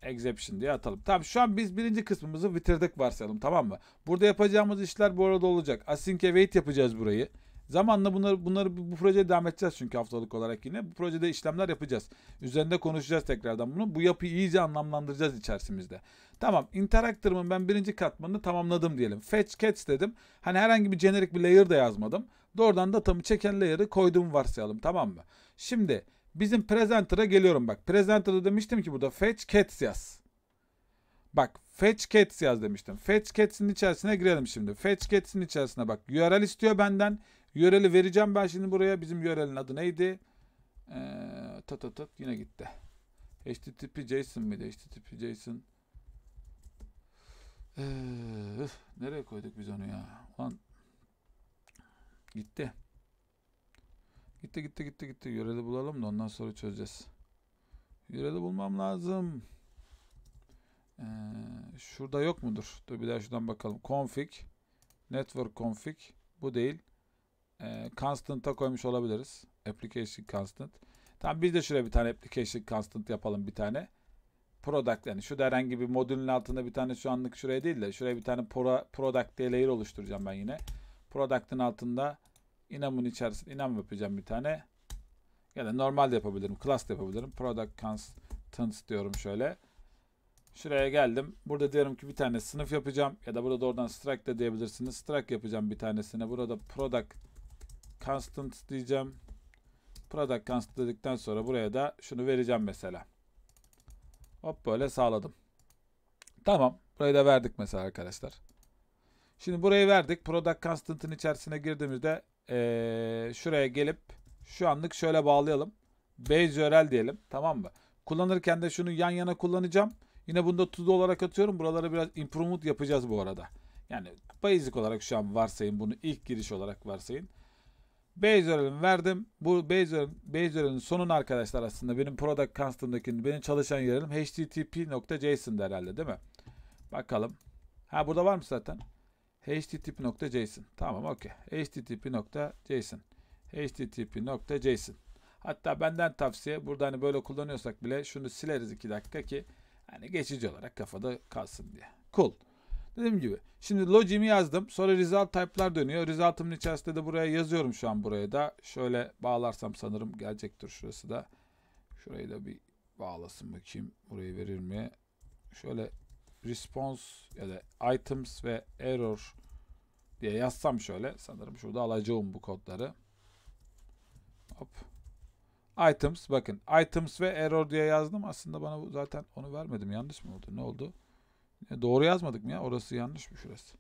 exception diye atalım. Tamam şu an biz birinci kısmımızı bitirdik varsayalım tamam mı? Burada yapacağımız işler bu arada olacak. Async await yapacağız burayı. Zamanla bunları, bunları bu projeye devam edeceğiz çünkü haftalık olarak yine. Bu projede işlemler yapacağız. Üzerinde konuşacağız tekrardan bunu. Bu yapıyı iyice anlamlandıracağız içerisimizde. Tamam Interactor'ımın ben birinci katmanını tamamladım diyelim. Fetch Catch dedim. Hani herhangi bir generik bir layer da yazmadım. Doğrudan datamı çeken layer'ı koyduğumu varsayalım tamam mı? Şimdi bizim Presenter'a geliyorum bak. Presenter'da demiştim ki burada Fetch Cats yaz. Bak Fetch Cats yaz demiştim. Fetch Cats'in içerisine girelim şimdi. Fetch Cats'in içerisine bak. URL istiyor benden. Yöreli vereceğim ben şimdi buraya. Bizim yörelin adı neydi? Ee, tat tat tat yine gitti. HTTP JSON mıydı? HTTP JSON. Ee, öf, nereye koyduk biz onu ya? Lan. Gitti. Gitti gitti gitti gitti. Yöreli bulalım da ondan sonra çözeceğiz. Yöreli bulmam lazım. Ee, şurada yok mudur? Dur bir daha şuradan bakalım. Config. Network config. Bu değil e, constant'a koymuş olabiliriz. Application constant. Tamam biz de şuraya bir tane application constant yapalım bir tane. Product yani şu herhangi bir modülün altında bir tane şu anlık şuraya değil de şuraya bir tane pro, product diye layer oluşturacağım ben yine. Product'ın altında inamın içerisinde inam yapacağım bir tane. Ya da normal de yapabilirim. Class da yapabilirim. Product constant diyorum şöyle. Şuraya geldim. Burada diyorum ki bir tane sınıf yapacağım. Ya da burada oradan struct de diyebilirsiniz. Struct yapacağım bir tanesine. Burada product constant diyeceğim. Product constant dedikten sonra buraya da şunu vereceğim mesela. Hop böyle sağladım. Tamam. Burayı da verdik mesela arkadaşlar. Şimdi burayı verdik. Product constant'ın içerisine girdiğimizde ee, şuraya gelip şu anlık şöyle bağlayalım. Base URL diyelim. Tamam mı? Kullanırken de şunu yan yana kullanacağım. Yine bunu da to olarak atıyorum. Buralara biraz improvement yapacağız bu arada. Yani basic olarak şu an varsayın bunu ilk giriş olarak varsayın. Bezor'un verdim. Bu Bezor'un Bezor'un sonun arkadaşlar aslında benim product constant'daki benim çalışan yerim http.json'da herhalde değil mi? Bakalım. Ha burada var mı zaten? http.json. Tamam okey. http.json. http.json. Hatta benden tavsiye burada hani böyle kullanıyorsak bile şunu sileriz iki dakika ki hani geçici olarak kafada kalsın diye. Cool. Dediğim gibi. Şimdi logimi yazdım. Sonra result type'lar dönüyor. Result'ımın içerisinde de buraya yazıyorum şu an buraya da. Şöyle bağlarsam sanırım gelecektir şurası da. Şurayı da bir bağlasın bakayım. Burayı verir mi? Şöyle response ya da items ve error diye yazsam şöyle. Sanırım şurada alacağım bu kodları. Hop. Items bakın. Items ve error diye yazdım. Aslında bana zaten onu vermedim. Yanlış mı oldu? Ne oldu? Ya e, doğru yazmadık mı ya? Orası yanlış mı şurası?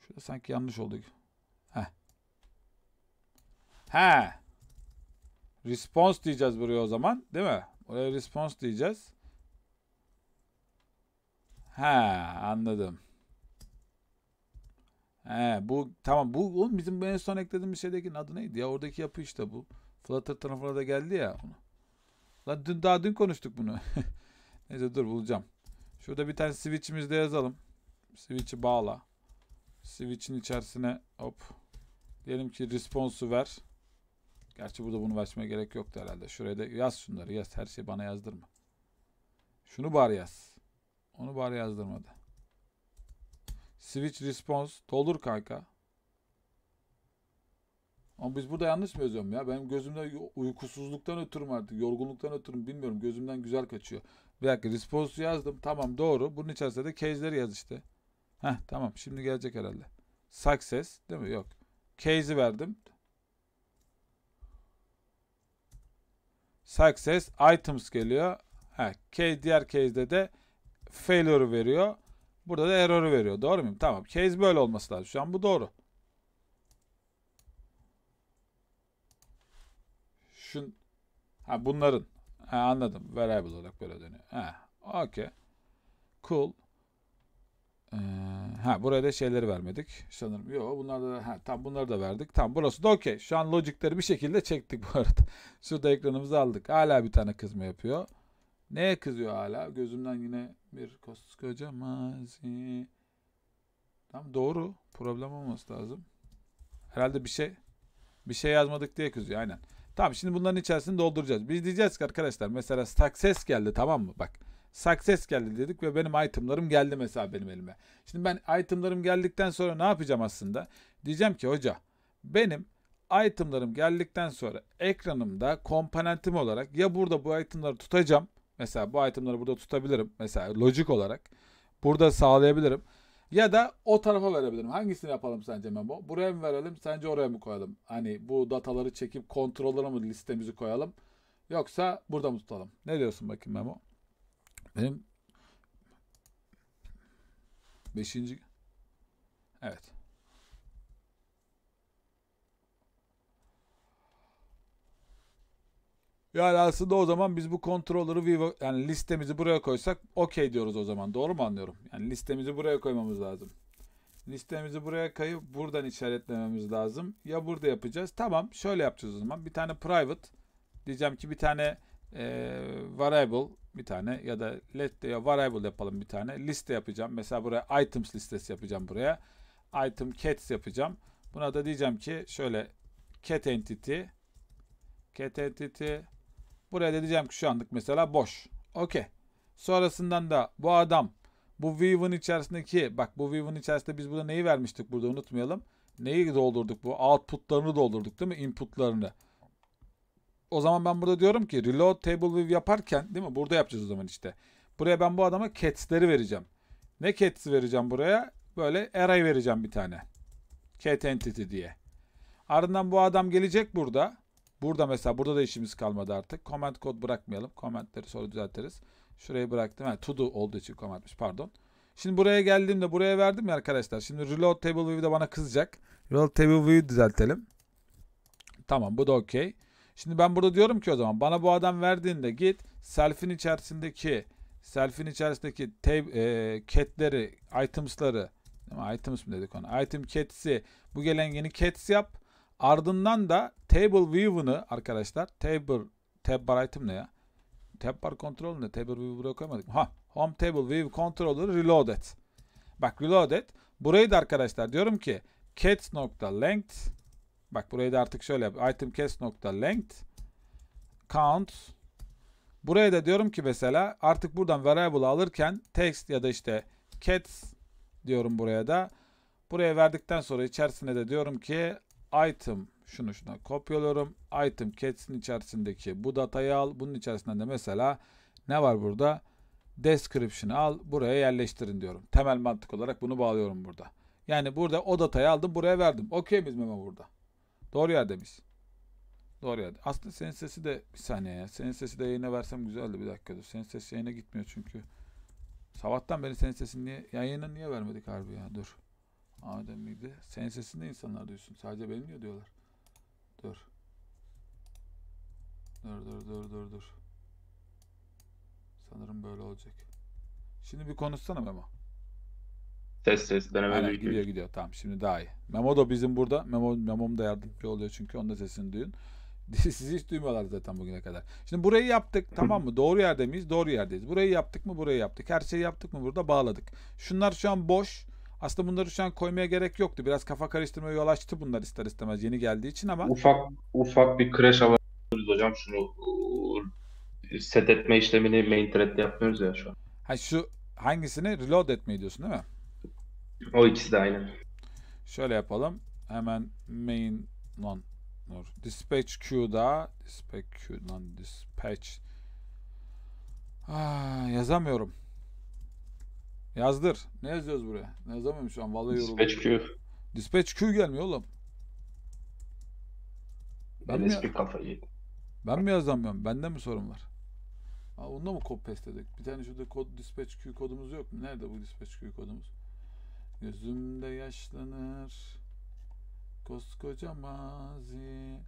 Şurada sanki yanlış oldu. Heh. He. Response diyeceğiz buraya o zaman. Değil mi? Oraya response diyeceğiz. He anladım. He bu tamam bu oğlum bizim en son eklediğimiz şeydeki adı neydi ya? Oradaki yapı işte bu. Flutter tarafına da geldi ya. Lan dün daha dün konuştuk bunu. [laughs] Neyse dur bulacağım. Şurada bir tane switch'imizde yazalım. Switch'i bağla. Switch'in içerisine hop. Diyelim ki response'u ver. Gerçi burada bunu açmaya gerek yoktu herhalde. Şuraya da yaz şunları yaz. Her şeyi bana yazdırma. Şunu bari yaz. Onu bari yazdırmadı. Switch response doldur kanka. Ama biz burada yanlış mı yazıyorum ya? Benim gözümde uykusuzluktan ötürüm artık. Yorgunluktan ötürüm bilmiyorum. Gözümden güzel kaçıyor. Bir dakika response'u yazdım. Tamam doğru. Bunun içerisinde de case'leri yaz işte. Heh tamam şimdi gelecek herhalde. Success değil mi? Yok. Case'i verdim. Success items geliyor. Ha, case, diğer case'de de failure'u veriyor. Burada da error'u veriyor. Doğru muyum? Tamam. Case böyle olması lazım. Şu an bu doğru. Şun ha bunların Ha, anladım. Variable olarak böyle dönüyor. Ha, okey. Cool. Ee, ha buraya da şeyleri vermedik sanırım. Yok bunlar da ha, tam bunları da verdik. Tam burası da okey. Şu an logicleri bir şekilde çektik bu arada. [laughs] Şurada ekranımızı aldık. Hala bir tane kızma yapıyor. Neye kızıyor hala? Gözümden yine bir koskoca mazi. Tam doğru. Problem olması lazım. Herhalde bir şey bir şey yazmadık diye kızıyor aynen. Tamam şimdi bunların içerisini dolduracağız. Biz diyeceğiz ki arkadaşlar mesela success geldi tamam mı? Bak success geldi dedik ve benim itemlarım geldi mesela benim elime. Şimdi ben itemlarım geldikten sonra ne yapacağım aslında? Diyeceğim ki hoca benim itemlarım geldikten sonra ekranımda komponentim olarak ya burada bu itemları tutacağım. Mesela bu itemları burada tutabilirim. Mesela logic olarak burada sağlayabilirim. Ya da o tarafa verebilirim. Hangisini yapalım sence Memo? Buraya mı verelim? Sence oraya mı koyalım? Hani bu dataları çekip kontrollere mı listemizi koyalım? Yoksa burada mı tutalım? Ne diyorsun bakayım Memo? Benim beşinci Evet. Yani aslında o zaman biz bu kontrolleri Vivo yani listemizi buraya koysak okey diyoruz o zaman. Doğru mu anlıyorum? Yani listemizi buraya koymamız lazım. Listemizi buraya kayıp buradan işaretlememiz lazım. Ya burada yapacağız. Tamam şöyle yapacağız o zaman. Bir tane private diyeceğim ki bir tane e, variable bir tane ya da let ya variable yapalım bir tane. Liste yapacağım. Mesela buraya items listesi yapacağım buraya. Item cats yapacağım. Buna da diyeceğim ki şöyle cat entity cat entity Buraya da diyeceğim ki şu anlık mesela boş. Okey. Sonrasından da bu adam bu Vive'ın içerisindeki bak bu Vive'ın içerisinde biz burada neyi vermiştik burada unutmayalım. Neyi doldurduk bu outputlarını doldurduk değil mi inputlarını. O zaman ben burada diyorum ki reload table view yaparken değil mi burada yapacağız o zaman işte. Buraya ben bu adama cats'leri vereceğim. Ne cats vereceğim buraya? Böyle array vereceğim bir tane. Cat entity diye. Ardından bu adam gelecek burada. Burada mesela burada da işimiz kalmadı artık. Comment kod bırakmayalım. Commentleri sonra düzeltiriz. Şurayı bıraktım. Yani to do olduğu için commentmiş pardon. Şimdi buraya geldiğimde buraya verdim ya arkadaşlar. Şimdi reload table view de bana kızacak. Reload table view düzeltelim. Tamam bu da okey. Şimdi ben burada diyorum ki o zaman bana bu adam verdiğinde git selfin içerisindeki selfin içerisindeki tab, e, cat'leri, items'ları items mi dedik ona? Item cats'i bu gelen yeni cats yap. Ardından da table view'unu arkadaşlar table tab bar item ne ya? Tab bar control ne? Table view buraya koymadık mı? Ha, home table view control'u reload et. Bak reload et. Burayı da arkadaşlar diyorum ki cat nokta length bak burayı da artık şöyle item cat nokta length count Buraya da diyorum ki mesela artık buradan variable alırken text ya da işte cat diyorum buraya da. Buraya verdikten sonra içerisine de diyorum ki item şunu şuna kopyalıyorum. Item cats'in içerisindeki bu datayı al. Bunun içerisinden de mesela ne var burada? Description'ı al. Buraya yerleştirin diyorum. Temel mantık olarak bunu bağlıyorum burada. Yani burada o datayı aldım buraya verdim. Okey miyiz Memo burada? Doğru yerde miyiz? Doğru yerde. Aslında senin sesi de bir saniye ya. Senin sesi de yayına versem güzeldi bir dakika dur. Senin ses yayına gitmiyor çünkü. Sabahtan beri senin sesini niye, yayına niye vermedik harbi ya dur. Adem miydi? Senin de insanlar duysun. Sadece benim diyor diyorlar. Dur. Dur dur dur dur dur. Sanırım böyle olacak. Şimdi bir konuşsana Memo. Ses ses deneme Aynen, gidiyor. gidiyor gidiyor. Tamam şimdi daha iyi. Memo da bizim burada. Memo, Memo'm da yardımcı oluyor çünkü onun da sesini duyun. [laughs] Sizi hiç duymuyorlar zaten bugüne kadar. Şimdi burayı yaptık tamam mı? Doğru yerde miyiz? Doğru yerdeyiz. Burayı yaptık mı? Burayı yaptık. Her şeyi yaptık mı? Burada bağladık. Şunlar şu an boş. Aslında bunları şu an koymaya gerek yoktu. Biraz kafa karıştırmaya yol açtı bunlar ister istemez yeni geldiği için ama. Ufak ufak bir crash alabiliriz hocam. Şunu ıı, set etme işlemini main thread'de yapmıyoruz ya şu an. Ha şu hangisini reload etmeyi diyorsun değil mi? O ikisi de aynı. Şöyle yapalım. Hemen main non nur Dispatch Q'da Dispatch Q non dispatch. Ah, yazamıyorum. Yazdır. Ne yazıyoruz buraya? Ne yazamıyorum şu an. Vallahi yoruldum. Dispatch Q. Dispatch Q gelmiyor oğlum. Ben, ben mi, kafayı. ben mi yazamıyorum? Bende mi sorun var? Aa, onda mı kod pestledik? Bir tane şurada kod dispatch Q kodumuz yok mu? Nerede bu dispatch Q kodumuz? Gözümde yaşlanır koskoca mazi.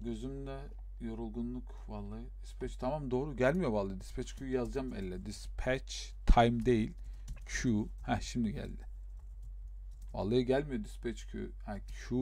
Gözümde yorulgunluk vallahi. Dispatch tamam doğru gelmiyor vallahi. Dispatch Q yazacağım elle. Dispatch time değil. Q. Ha şimdi geldi. Vallahi gelmiyor Dispatch Q. Ha Q.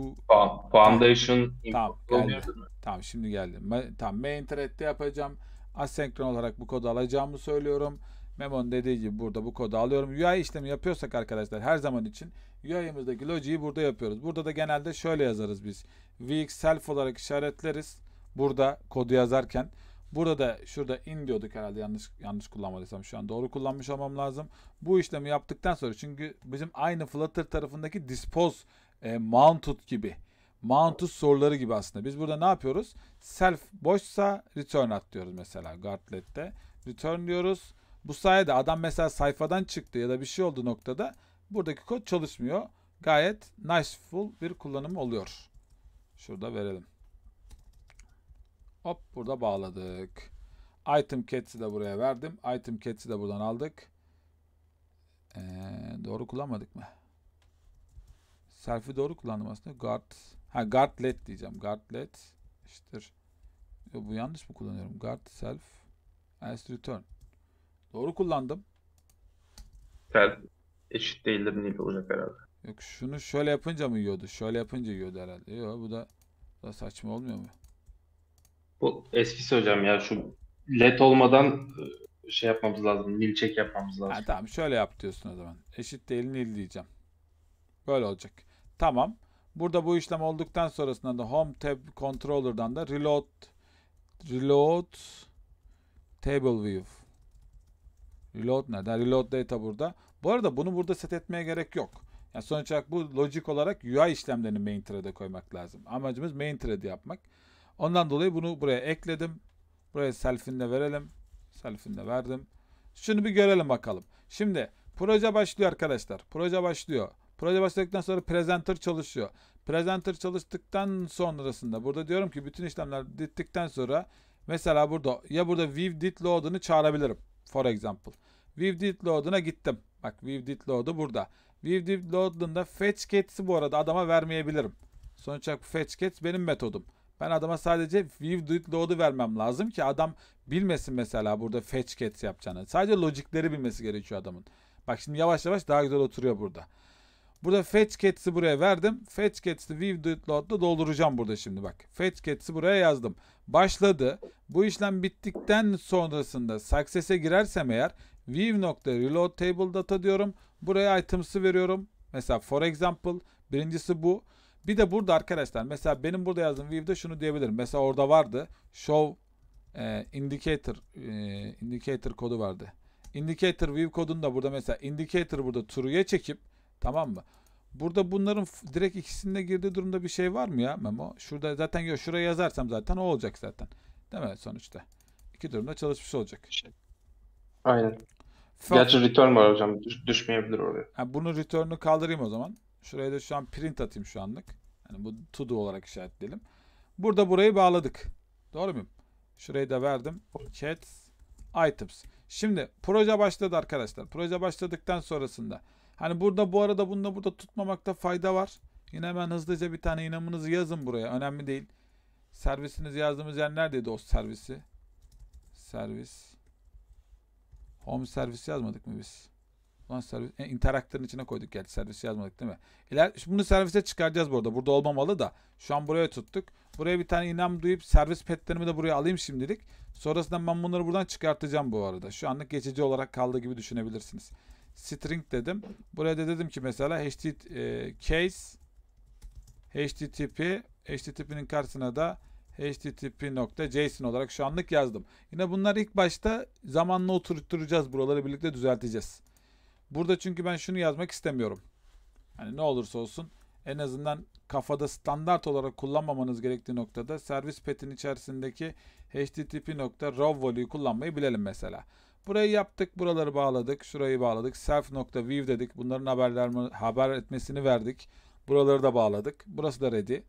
Foundation. Tamam geldi. Tamam şimdi geldi. Tamam main thread'de yapacağım. Asenkron olarak bu kodu alacağımı söylüyorum. Memon dediği gibi burada bu kodu alıyorum. UI işlemi yapıyorsak arkadaşlar her zaman için UI'mizdeki logic'i burada yapıyoruz. Burada da genelde şöyle yazarız biz. Vx self olarak işaretleriz. Burada kodu yazarken burada da şurada in diyorduk herhalde yanlış yanlış kullanmadıysam şu an doğru kullanmış olmam lazım. Bu işlemi yaptıktan sonra çünkü bizim aynı Flutter tarafındaki dispose e, mounted gibi mounted soruları gibi aslında. Biz burada ne yapıyoruz? Self boşsa return at diyoruz mesela Gartlet'te. Return diyoruz. Bu sayede adam mesela sayfadan çıktı ya da bir şey oldu noktada buradaki kod çalışmıyor. Gayet niceful bir kullanım oluyor. Şurada verelim. Hop burada bağladık. Item cats'i de buraya verdim. Item cats'i de buradan aldık. Ee, doğru kullanmadık mı? Selfie doğru kullandım aslında. Guard. Ha guard led diyeceğim. Guard led. İşte bu yanlış mı kullanıyorum? Guard self as return. Doğru kullandım. Self eşit değildir nil olacak herhalde. Yok şunu şöyle yapınca mı yiyordu? Şöyle yapınca yiyordu herhalde. Yok bu da, bu da saçma olmuyor mu? Bu eski hocam ya şu led olmadan e, şey yapmamız lazım. Nil çek yapmamız lazım. Ha, tamam şöyle yap diyorsun o zaman. Eşit değil nil diyeceğim. Böyle olacak. Tamam. Burada bu işlem olduktan sonrasında da home tab controller'dan da reload reload table view. Reload nerede? Reload data burada. Bu arada bunu burada set etmeye gerek yok. Yani sonuç olarak bu logic olarak UI işlemlerini main thread'e koymak lazım. Amacımız main thread'i yapmak. Ondan dolayı bunu buraya ekledim. Buraya self'ini verelim. Self'ini verdim. Şunu bir görelim bakalım. Şimdi proje başlıyor arkadaşlar. Proje başlıyor. Proje başladıktan sonra presenter çalışıyor. Presenter çalıştıktan sonrasında burada diyorum ki bütün işlemler dittikten sonra mesela burada ya burada view dit load'unu çağırabilirim. For example. View dit load'una gittim. Bak view dit load'u burada. View dit load'unda fetch cats'i bu arada adama vermeyebilirim. Sonuç olarak fetch cats benim metodum. Ben adama sadece view do it load'u vermem lazım ki adam bilmesin mesela burada fetch cats yapacağını. Sadece logikleri bilmesi gerekiyor adamın. Bak şimdi yavaş yavaş daha güzel oturuyor burada. Burada fetch cats'i buraya verdim. Fetch cats'i view do it load'da dolduracağım burada şimdi bak. Fetch cats'i buraya yazdım. Başladı. Bu işlem bittikten sonrasında success'e girersem eğer view nokta reload table data diyorum. Buraya items'ı veriyorum. Mesela for example birincisi bu. Bir de burada arkadaşlar mesela benim burada yazdığım view'de şunu diyebilirim. Mesela orada vardı show e, indicator e, indicator kodu vardı. Indicator view kodunu da burada mesela indicator burada true'ya çekip tamam mı? Burada bunların direkt ikisinde girdiği durumda bir şey var mı ya Memo? Şurada zaten yok. Şuraya yazarsam zaten o olacak zaten. Değil mi sonuçta? İki durumda çalışmış olacak. Aynen. Gerçi return var hocam. Düş, düşmeyebilir oraya. Yani bunu return'u kaldırayım o zaman. Şuraya da şu an print atayım şu anlık. Yani bu to do olarak işaretleyelim. Burada burayı bağladık. Doğru muyum? Şurayı da verdim. Chat items. Şimdi proje başladı arkadaşlar. Proje başladıktan sonrasında. Hani burada bu arada bunu da burada tutmamakta fayda var. Yine hemen hızlıca bir tane inamınızı yazın buraya. Önemli değil. Servisiniz yazdığımız yer neredeydi o servisi? Servis. Home servisi yazmadık mı biz? Ulan servis, e, interaktörün içine koyduk gerçi servis yazmadık değil mi? İler, bunu servise çıkaracağız bu arada. Burada olmamalı da. Şu an buraya tuttuk. Buraya bir tane inem duyup servis petlerimi de buraya alayım şimdilik. Sonrasında ben bunları buradan çıkartacağım bu arada. Şu anlık geçici olarak kaldığı gibi düşünebilirsiniz. String dedim. Buraya da dedim ki mesela HTTP e, case HTTP HTTP'nin karşısına da http.json olarak şu anlık yazdım. Yine bunlar ilk başta zamanla oturtturacağız. Buraları birlikte düzelteceğiz. Burada çünkü ben şunu yazmak istemiyorum. Hani ne olursa olsun en azından kafada standart olarak kullanmamanız gerektiği noktada servis petin içerisindeki http nokta kullanmayı bilelim mesela. Burayı yaptık, buraları bağladık, şurayı bağladık, self nokta dedik, bunların haberler haber etmesini verdik, buraları da bağladık, burası da ready.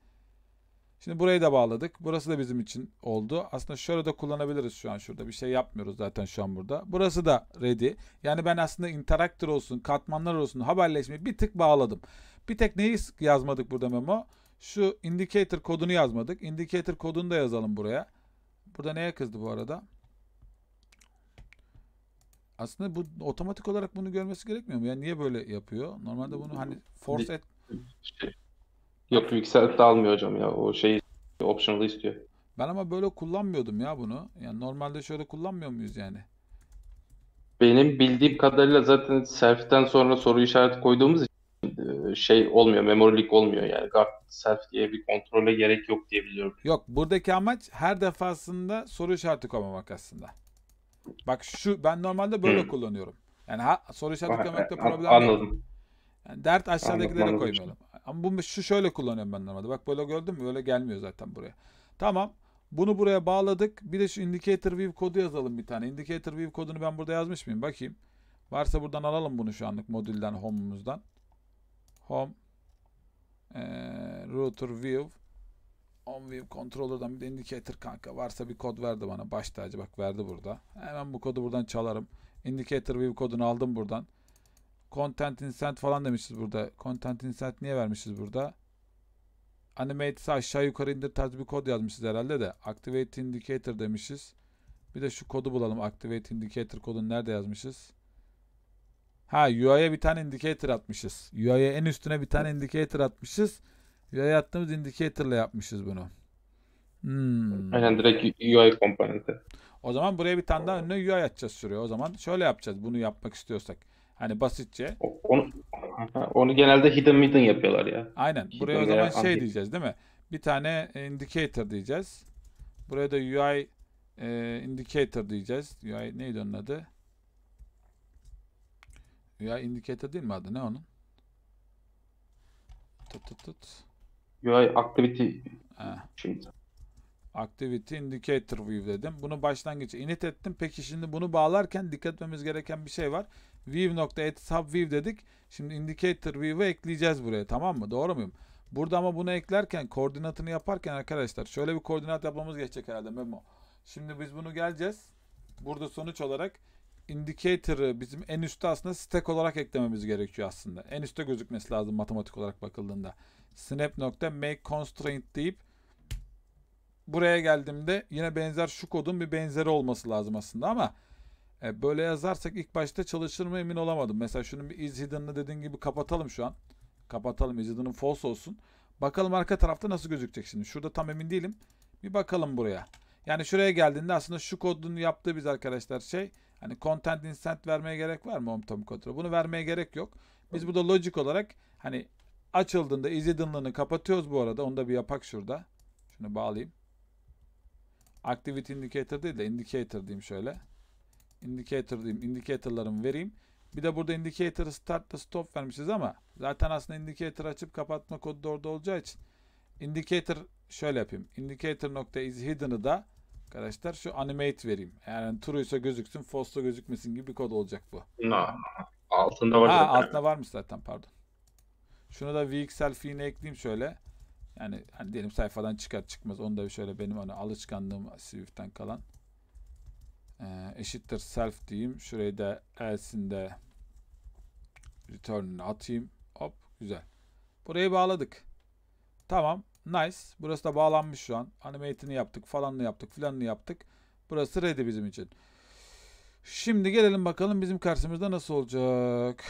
Şimdi burayı da bağladık. Burası da bizim için oldu. Aslında şöyle de kullanabiliriz şu an şurada. Bir şey yapmıyoruz zaten şu an burada. Burası da ready. Yani ben aslında interaktör olsun, katmanlar olsun, haberleşmeyi bir tık bağladım. Bir tek neyi yazmadık burada Memo? Şu indicator kodunu yazmadık. Indicator kodunu da yazalım buraya. Burada neye kızdı bu arada? Aslında bu otomatik olarak bunu görmesi gerekmiyor mu? Yani niye böyle yapıyor? Normalde bunu hani force et... Şey, Yok yükseltti de almıyor hocam ya. O şeyi optional'ı istiyor. Ben ama böyle kullanmıyordum ya bunu. Yani normalde şöyle kullanmıyor muyuz yani? Benim bildiğim kadarıyla zaten self'ten sonra soru işareti koyduğumuz için e, şey olmuyor, memory leak olmuyor yani. Guard self diye bir kontrole gerek yok diye biliyorum. Yok, buradaki amaç her defasında soru işareti koymamak aslında. Bak şu ben normalde böyle hmm. kullanıyorum. Yani ha, soru işareti koymakta problem yok. Anladım. Yani dert aşağıdakilere koymayalım. Ama bu şu şöyle kullanıyorum ben normalde. Bak böyle gördün mü? Böyle gelmiyor zaten buraya. Tamam. Bunu buraya bağladık. Bir de şu indicator view kodu yazalım bir tane. Indicator view kodunu ben burada yazmış mıyım? Bakayım. Varsa buradan alalım bunu şu anlık modülden, home'umuzdan. Home e, router view on view controller'dan bir de indicator kanka. Varsa bir kod verdi bana. Baş tacı bak verdi burada. Hemen bu kodu buradan çalarım. Indicator view kodunu aldım buradan. Content Insert falan demişiz burada. Content Insert niye vermişiz burada? Animates'i aşağı yukarı indir tarzı bir kod yazmışız herhalde de. Activate Indicator demişiz. Bir de şu kodu bulalım. Activate Indicator kodunu nerede yazmışız? Ha UI'ye bir tane indicator atmışız. UI'ye en üstüne bir tane indicator atmışız. UI'ye attığımız indicator'la yapmışız bunu. Hmm. Aynen direkt UI komponenti. O zaman buraya bir tane daha önüne UI atacağız şuraya. O zaman şöyle yapacağız bunu yapmak istiyorsak. Hani basitçe. Onu, onu genelde hidden hidden yapıyorlar ya. Aynen. Hidden Buraya o zaman şey diyeceğiz değil mi? Bir tane e, indicator diyeceğiz. Buraya da UI e, indicator diyeceğiz. UI neydi onun adı? UI indicator değil mi adı? Ne onun? Tut tut tut. UI activity. Ha. Activity indicator view dedim. Bunu başlangıç init ettim. Peki şimdi bunu bağlarken dikkat etmemiz gereken bir şey var view.add dedik. Şimdi indicator view'u ekleyeceğiz buraya tamam mı? Doğru muyum? Burada ama bunu eklerken koordinatını yaparken arkadaşlar şöyle bir koordinat yapmamız gerekecek herhalde memo. Şimdi biz bunu geleceğiz. Burada sonuç olarak indicator'ı bizim en üstte aslında stack olarak eklememiz gerekiyor aslında. En üstte gözükmesi lazım matematik olarak bakıldığında. Snap nokta make deyip buraya geldiğimde yine benzer şu kodun bir benzeri olması lazım aslında ama e, böyle yazarsak ilk başta çalışır mı emin olamadım. Mesela şunun bir is hidden'ını dediğin gibi kapatalım şu an. Kapatalım is hidden'ın false olsun. Bakalım arka tarafta nasıl gözükecek şimdi. Şurada tam emin değilim. Bir bakalım buraya. Yani şuraya geldiğinde aslında şu kodunu yaptığı biz arkadaşlar şey. Hani content instant vermeye gerek var mı homtom kontrol? Bunu vermeye gerek yok. Biz burada logic olarak hani açıldığında is hidden'lığını kapatıyoruz bu arada. Onu da bir yapak şurada. Şunu bağlayayım. Activity indicator değil de indicator diyeyim şöyle indicator diyeyim. Indicator'larımı vereyim. Bir de burada indicator start ve stop vermişiz ama zaten aslında indicator açıp kapatma kodu da orada olacağı için indicator şöyle yapayım. Indicator nokta is hidden'ı da arkadaşlar şu animate vereyim. Yani true'ysa gözüksün, false'sa gözükmesin gibi bir kod olacak bu. No. Altında var ha, zaten. var mı zaten pardon. Şunu da VXL filine ekleyeyim şöyle. Yani hani diyelim sayfadan çıkar çıkmaz onu da şöyle benim hani alışkanlığım Swift'ten kalan. Ee, eşittir self diyeyim. Şurayı da de return'ını atayım. Hop güzel. Burayı bağladık. Tamam. Nice. Burası da bağlanmış şu an. Animate'ini yaptık. Falanını yaptık. Filanını yaptık. Burası ready bizim için. Şimdi gelelim bakalım bizim karşımızda nasıl olacak.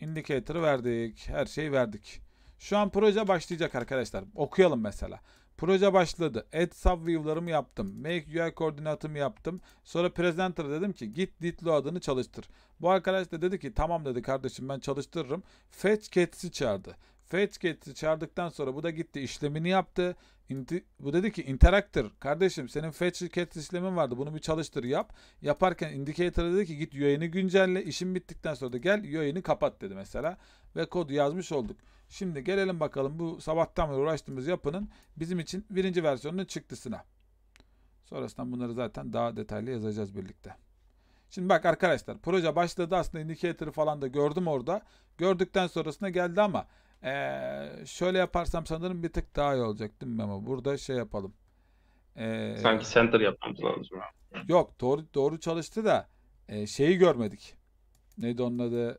Indicator'ı verdik. Her şeyi verdik. Şu an proje başlayacak arkadaşlar. Okuyalım mesela. Proje başladı. Add subview'larımı yaptım. Make UI koordinatımı yaptım. Sonra presenter'a dedim ki git Ditlo adını çalıştır. Bu arkadaş da dedi ki tamam dedi kardeşim ben çalıştırırım. Fetch Cats'i çağırdı. Fetch Cats'i çağırdıktan sonra bu da gitti işlemini yaptı. İnti, bu dedi ki Interactor kardeşim senin fetch cat işlemin vardı bunu bir çalıştır yap. Yaparken indicator dedi ki git UI'ni güncelle işin bittikten sonra da gel UI'ni kapat dedi mesela. Ve kodu yazmış olduk. Şimdi gelelim bakalım bu sabahtan beri uğraştığımız yapının bizim için birinci versiyonunun çıktısına. Sonrasında bunları zaten daha detaylı yazacağız birlikte. Şimdi bak arkadaşlar proje başladı aslında indicator falan da gördüm orada. Gördükten sonrasına geldi ama ee, şöyle yaparsam sanırım bir tık daha iyi olacak değil mi ama burada şey yapalım. Ee, Sanki center yapmamız lazım. Yok doğru doğru çalıştı da e, şeyi görmedik. Neydi onun adı?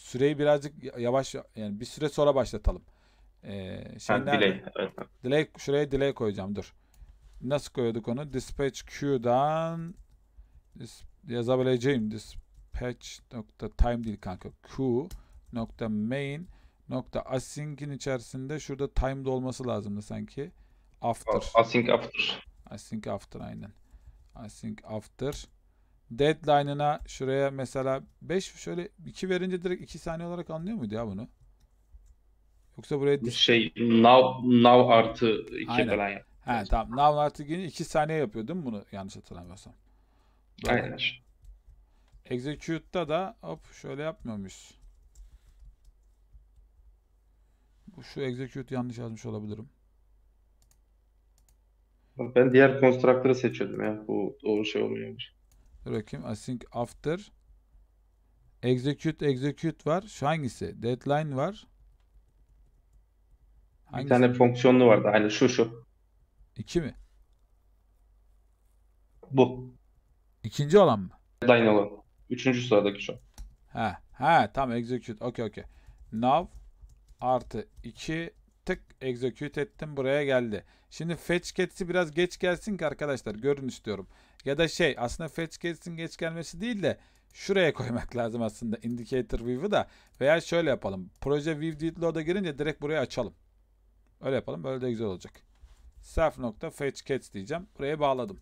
süreyi birazcık yavaş yani bir süre sonra başlatalım. Ee, şey ha, delay. delay. Şuraya delay koyacağım dur. Nasıl koyduk onu? Dispatch Q'dan yazabileceğim. Dispatch nokta time değil kanka. Q nokta main nokta async'in içerisinde şurada time'da olması lazımdı sanki. After. Async after. Async after aynen. Async after. Deadline'ına şuraya mesela 5 şöyle 2 verince direkt 2 saniye olarak anlıyor muydu ya bunu? Yoksa buraya şey now now artı 2 falan yap. He tamam. Now artı 2 saniye yapıyor değil mi bunu yanlış hatırlamıyorsam. Aynen. Execute'da da hop şöyle yapmıyormuş. Bu şu execute yanlış yazmış olabilirim. Ben diğer constructor'ı seçiyordum ya. Bu doğru şey olmuyormuş. Dur bakayım. Async after. Execute execute var. Şu hangisi? Deadline var. Hangisi? Bir tane fonksiyonlu vardı. Hani şu şu. İki mi? Bu. İkinci olan mı? Deadline olan. Üçüncü sıradaki şu. Ha, ha tam execute. Okey okey. Now artı 2 execute ettim buraya geldi. Şimdi fetch cats'i biraz geç gelsin ki arkadaşlar görün istiyorum. Ya da şey aslında fetch cats'in geç gelmesi değil de şuraya [laughs] koymak lazım aslında indicator view'u da veya şöyle yapalım. Proje view değil load'a girince direkt buraya açalım. Öyle yapalım böyle de güzel olacak. Self nokta fetch cats diyeceğim. Buraya bağladım.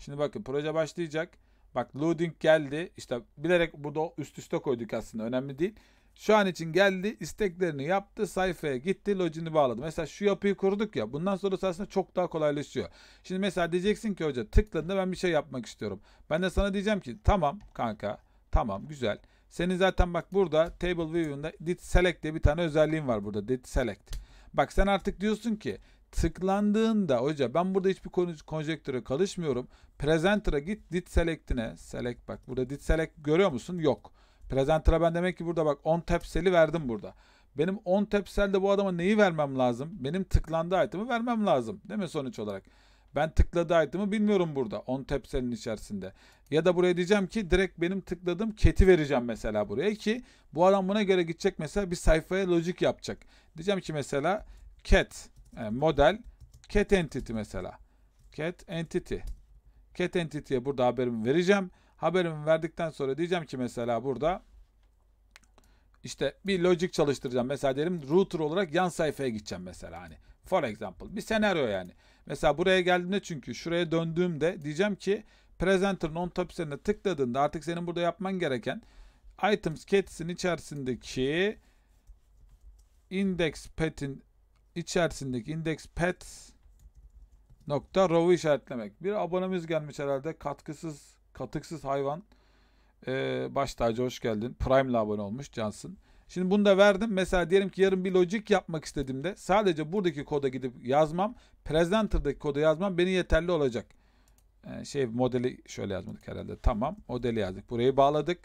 Şimdi bakın proje başlayacak. Bak loading geldi. İşte bilerek burada üst üste koyduk aslında önemli değil. Şu an için geldi, isteklerini yaptı, sayfaya gitti, logini bağladı. Mesela şu yapıyı kurduk ya. Bundan sonra aslında çok daha kolaylaşıyor. Şimdi mesela diyeceksin ki hoca tıkladığında ben bir şey yapmak istiyorum. Ben de sana diyeceğim ki tamam kanka, tamam güzel. Senin zaten bak burada table view'unda did select diye bir tane özelliğin var burada. Did select. Bak sen artık diyorsun ki tıklandığında hoca ben burada hiçbir konjektüre çalışmıyorum, Presenter'a git did select'ine. Select bak burada did select görüyor musun? Yok. Presenter'a ben demek ki burada bak 10 tepseli verdim burada. Benim 10 tepselde bu adama neyi vermem lazım? Benim tıklandığı item'ı vermem lazım. Değil mi sonuç olarak? Ben tıkladığı item'ı bilmiyorum burada 10 tepselin içerisinde. Ya da buraya diyeceğim ki direkt benim tıkladığım keti vereceğim mesela buraya ki bu adam buna göre gidecek mesela bir sayfaya logic yapacak. Diyeceğim ki mesela cat e, model cat entity mesela. Cat entity. Cat entity'ye burada haberimi vereceğim. Haberimi verdikten sonra diyeceğim ki mesela burada işte bir logic çalıştıracağım. Mesela diyelim router olarak yan sayfaya gideceğim mesela hani. For example bir senaryo yani. Mesela buraya geldiğimde çünkü şuraya döndüğümde diyeceğim ki Presenter'ın on top üzerine tıkladığında artık senin burada yapman gereken items catsin içerisindeki index pet'in içerisindeki index pet nokta row'u işaretlemek. Bir abonemiz gelmiş herhalde katkısız Katıksız hayvan. Ee, baş tacı hoş geldin. Prime'la abone olmuş Cansın. Şimdi bunu da verdim. Mesela diyelim ki yarın bir logic yapmak istediğimde sadece buradaki koda gidip yazmam. Presenter'daki koda yazmam beni yeterli olacak. Ee, şey modeli şöyle yazmadık herhalde. Tamam modeli yazdık. Burayı bağladık.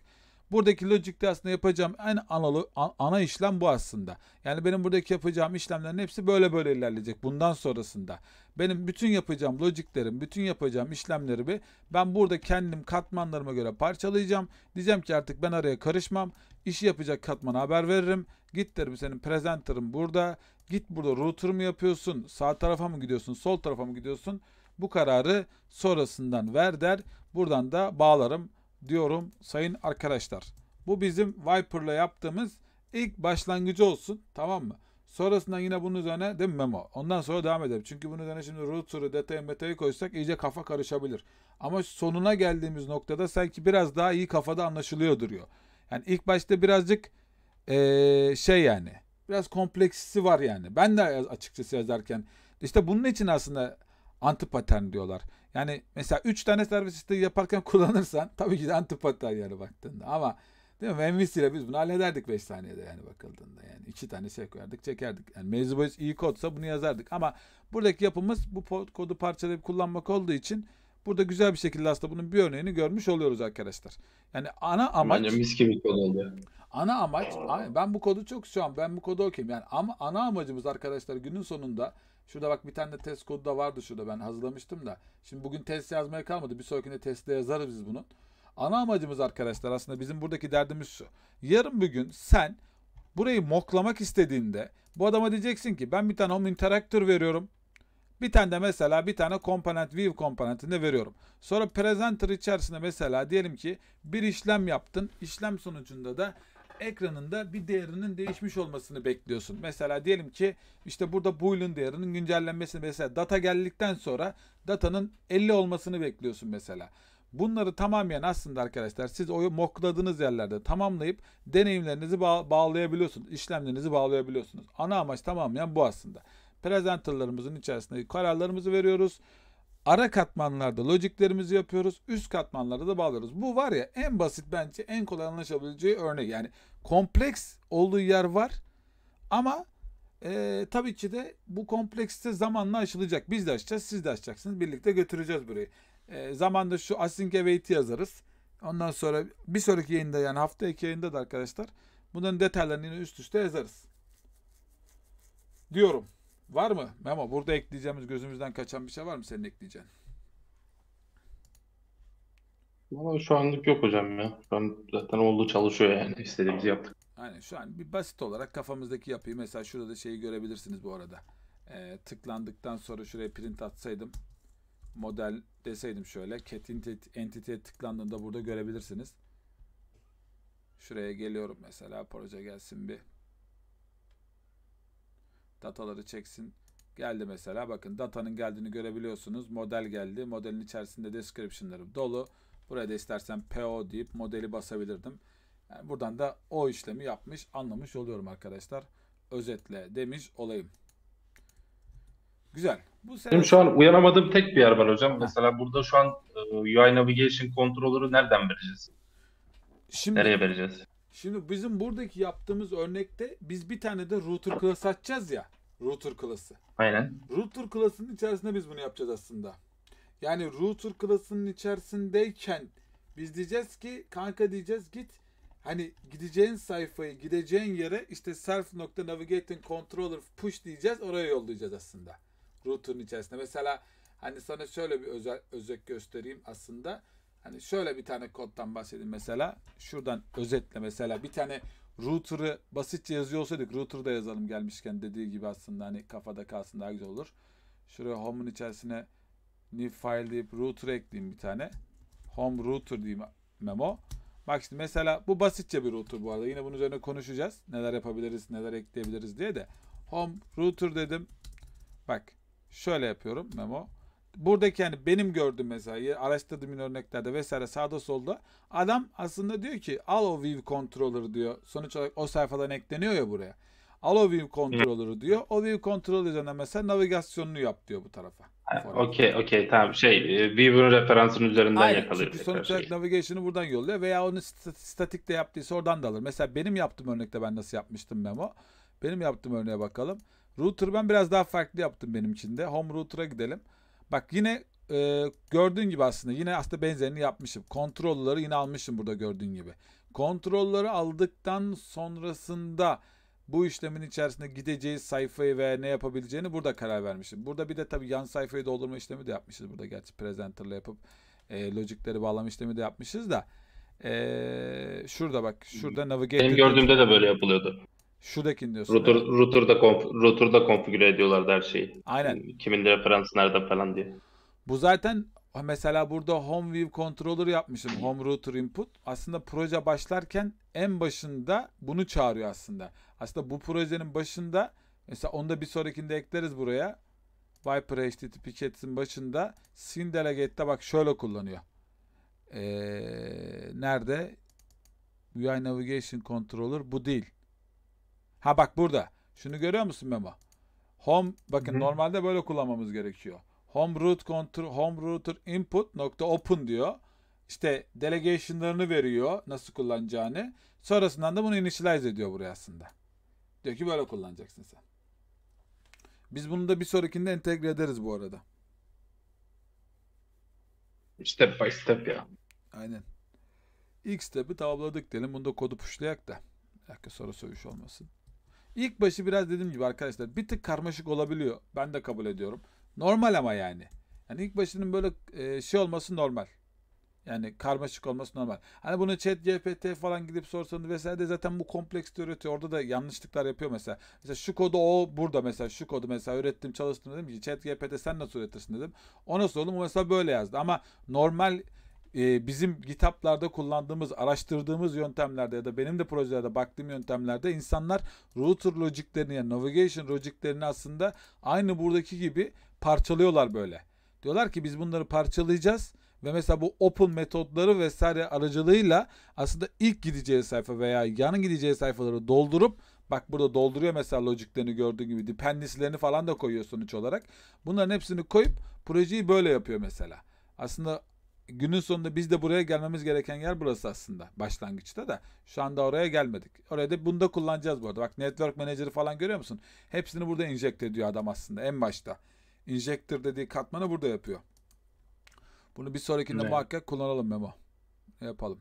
Buradaki logic'te aslında yapacağım en analı, ana işlem bu aslında. Yani benim buradaki yapacağım işlemlerin hepsi böyle böyle ilerleyecek bundan sonrasında. Benim bütün yapacağım logic'lerim, bütün yapacağım işlemlerimi ben burada kendim katmanlarıma göre parçalayacağım. Diyeceğim ki artık ben araya karışmam. İşi yapacak katmana haber veririm. Git derim senin presenter'ın burada. Git burada router mu yapıyorsun? Sağ tarafa mı gidiyorsun? Sol tarafa mı gidiyorsun? Bu kararı sonrasından ver der. Buradan da bağlarım diyorum sayın arkadaşlar. Bu bizim Viper'la yaptığımız ilk başlangıcı olsun tamam mı? Sonrasında yine bunun üzerine değil mi Memo? Ondan sonra devam edelim. Çünkü bunun üzerine şimdi router'ı, detayı, metayı koysak iyice kafa karışabilir. Ama sonuna geldiğimiz noktada sanki biraz daha iyi kafada anlaşılıyor duruyor. Yani ilk başta birazcık ee, şey yani biraz kompleksisi var yani. Ben de açıkçası yazarken işte bunun için aslında anti pattern diyorlar. Yani mesela 3 tane servis isteği yaparken [laughs] kullanırsan tabii ki de antipatar yani baktığında ama değil mi? Memphis ile biz bunu hallederdik 5 saniyede yani bakıldığında. Yani 2 tane şey koyardık çekerdik. Yani Mevzu iyi kodsa bunu yazardık ama buradaki yapımız bu kodu parçalayıp kullanmak olduğu için burada güzel bir şekilde aslında bunun bir örneğini görmüş oluyoruz arkadaşlar. Yani ana amaç... Bence mis gibi kod oldu. Ana amaç, ben bu kodu çok şu an ben bu kodu okuyayım. Yani ama ana amacımız arkadaşlar günün sonunda Şurada bak bir tane de test kodu da vardı şurada ben hazırlamıştım da. Şimdi bugün test yazmaya kalmadı. Bir sonrakinde testte yazarız biz bunun. Ana amacımız arkadaşlar aslında bizim buradaki derdimiz şu. Yarın bir gün sen burayı moklamak istediğinde bu adama diyeceksin ki ben bir tane home interactor veriyorum. Bir tane de mesela bir tane komponent view komponentinde veriyorum. Sonra presenter içerisinde mesela diyelim ki bir işlem yaptın. İşlem sonucunda da ekranında bir değerinin değişmiş olmasını bekliyorsun. Mesela diyelim ki işte burada boolean değerinin güncellenmesini mesela data geldikten sonra datanın 50 olmasını bekliyorsun mesela. Bunları tamamlayan aslında arkadaşlar siz o mokladığınız yerlerde tamamlayıp deneyimlerinizi bağ bağlayabiliyorsunuz. işlemlerinizi bağlayabiliyorsunuz. Ana amaç tamamlayan bu aslında. Presenter'larımızın içerisinde kararlarımızı veriyoruz. Ara katmanlarda logiklerimizi yapıyoruz. Üst katmanlarda da bağlıyoruz. Bu var ya en basit bence en kolay anlaşılabileceği örnek. Yani kompleks olduğu yer var. Ama e, tabii ki de bu komplekste zamanla aşılacak. Biz de aşacağız, siz de açacaksınız, Birlikte götüreceğiz burayı. E, zamanda şu Async Await'i yazarız. Ondan sonra bir sonraki yayında yani hafta iki yayında da arkadaşlar bunların detaylarını üst üste yazarız. Diyorum. Var mı? Memo burada ekleyeceğimiz gözümüzden kaçan bir şey var mı senin ekleyeceğin? Ama şu anlık yok hocam ya. ben zaten oldu çalışıyor yani. istediğimizi yaptık. Aynen şu an bir basit olarak kafamızdaki yapıyı mesela şurada da şeyi görebilirsiniz bu arada. Ee, tıklandıktan sonra şuraya print atsaydım model deseydim şöyle cat entity'ye tıklandığında burada görebilirsiniz. Şuraya geliyorum mesela proje gelsin bir. Dataları çeksin. Geldi mesela bakın datanın geldiğini görebiliyorsunuz. Model geldi. Modelin içerisinde description'ları dolu. Buraya da istersen PO deyip modeli basabilirdim. Yani buradan da o işlemi yapmış anlamış oluyorum arkadaşlar. Özetle demiş olayım. Güzel. Bu sefer... Benim şu an uyanamadığım tek bir yer var hocam. Ha. Mesela burada şu an e, UI Navigation Controller'ı nereden vereceğiz? Şimdi, Nereye vereceğiz? Şimdi bizim buradaki yaptığımız örnekte biz bir tane de router class açacağız ya. Router class'ı. Aynen. Router class'ının içerisinde biz bunu yapacağız aslında. Yani router klasının içerisindeyken biz diyeceğiz ki kanka diyeceğiz git hani gideceğin sayfayı gideceğin yere işte self.navigating controller push diyeceğiz oraya yollayacağız aslında. Router'ın içerisinde. Mesela hani sana şöyle bir özel, özet göstereyim aslında. Hani şöyle bir tane koddan bahsedeyim mesela. Şuradan özetle mesela bir tane router'ı basitçe yazıyor olsaydık router da yazalım gelmişken dediği gibi aslında hani kafada kalsın daha güzel olur. Şuraya home'un içerisine new file deyip router ekleyeyim bir tane. Home router diyeyim memo. Bak şimdi mesela bu basitçe bir router bu arada. Yine bunun üzerine konuşacağız. Neler yapabiliriz, neler ekleyebiliriz diye de. Home router dedim. Bak şöyle yapıyorum memo. Buradaki yani benim gördüğüm mesela araştırdığım örneklerde vesaire sağda solda adam aslında diyor ki al o view controller diyor. Sonuç olarak o sayfadan ekleniyor ya buraya. Al o view controller'ı diyor. O view controller üzerinden mesela navigasyonunu yap diyor bu tarafa. Okey okey tamam şey e, Weaver'ın referansının üzerinden Aynen, yakalıyor. Çünkü sonuç olarak navigation'ı buradan yolluyor veya onu stat yaptıysa oradan da alır. Mesela benim yaptığım örnekte ben nasıl yapmıştım Memo. Benim yaptığım örneğe bakalım. Router ben biraz daha farklı yaptım benim için de. Home router'a gidelim. Bak yine e, gördüğün gibi aslında yine aslında benzerini yapmışım. Kontrolleri yine almışım burada gördüğün gibi. Kontrolleri aldıktan sonrasında bu işlemin içerisinde gideceği sayfayı ve ne yapabileceğini burada karar vermişim. Burada bir de tabii yan sayfayı doldurma işlemi de yapmışız. Burada gerçi presenter'la yapıp e, logicleri bağlama işlemi de yapmışız da e, şurada bak şurada navigator. Benim gördüğümde de böyle yapılıyordu. Şuradakini diyorsun. Router, evet. router'da, konf, router'da konfigüre ediyorlardı her şeyi. Aynen. Kimin de referans nerede falan diye. Bu zaten Ah, mesela burada home view controller yapmışım. Home router input. Aslında proje başlarken en başında bunu çağırıyor aslında. Aslında bu projenin başında mesela onda bir sonrakinde ekleriz buraya. Viper HTTP cat'in başında sin delegate'de bak şöyle kullanıyor. Ee, nerede? UI Navigation Controller bu değil. Ha bak burada. Şunu görüyor musun Memo? Home bakın Hı-hı. normalde böyle kullanmamız gerekiyor home root control home router input nokta open diyor. İşte delegation'larını veriyor nasıl kullanacağını. Sonrasından da bunu initialize ediyor buraya aslında. Diyor ki böyle kullanacaksın sen. Biz bunu da bir sonrakinde entegre ederiz bu arada. Step by step ya. Aynen. İlk step'i tamamladık diyelim. Bunu da kodu puşlayak da. Bir dakika sonra sövüş olmasın. İlk başı biraz dediğim gibi arkadaşlar bir tık karmaşık olabiliyor. Ben de kabul ediyorum. Normal ama yani. Yani ilk başının böyle e, şey olması normal. Yani karmaşık olması normal. Hani bunu chat GPT falan gidip sorsanız vesaire de zaten bu kompleks üretiyor. Orada da yanlışlıklar yapıyor mesela. Mesela şu kodu o burada mesela şu kodu mesela öğrettim çalıştım dedim ki chat GPT sen nasıl üretirsin dedim. Ona sordum o mesela böyle yazdı. Ama normal e, bizim kitaplarda kullandığımız, araştırdığımız yöntemlerde ya da benim de projelerde baktığım yöntemlerde insanlar router logiklerini yani navigation logiklerini aslında aynı buradaki gibi parçalıyorlar böyle. Diyorlar ki biz bunları parçalayacağız ve mesela bu open metotları vesaire aracılığıyla aslında ilk gideceği sayfa veya yanın gideceği sayfaları doldurup bak burada dolduruyor mesela logiklerini gördüğün gibi dependency'lerini falan da koyuyor sonuç olarak. Bunların hepsini koyup projeyi böyle yapıyor mesela. Aslında günün sonunda biz de buraya gelmemiz gereken yer burası aslında başlangıçta da. Şu anda oraya gelmedik. Oraya da bunu da kullanacağız bu arada. Bak network menajeri falan görüyor musun? Hepsini burada inject ediyor adam aslında en başta injector dediği katmanı burada yapıyor. Bunu bir sonrakinde evet. muhakkak kullanalım Memo. yapalım?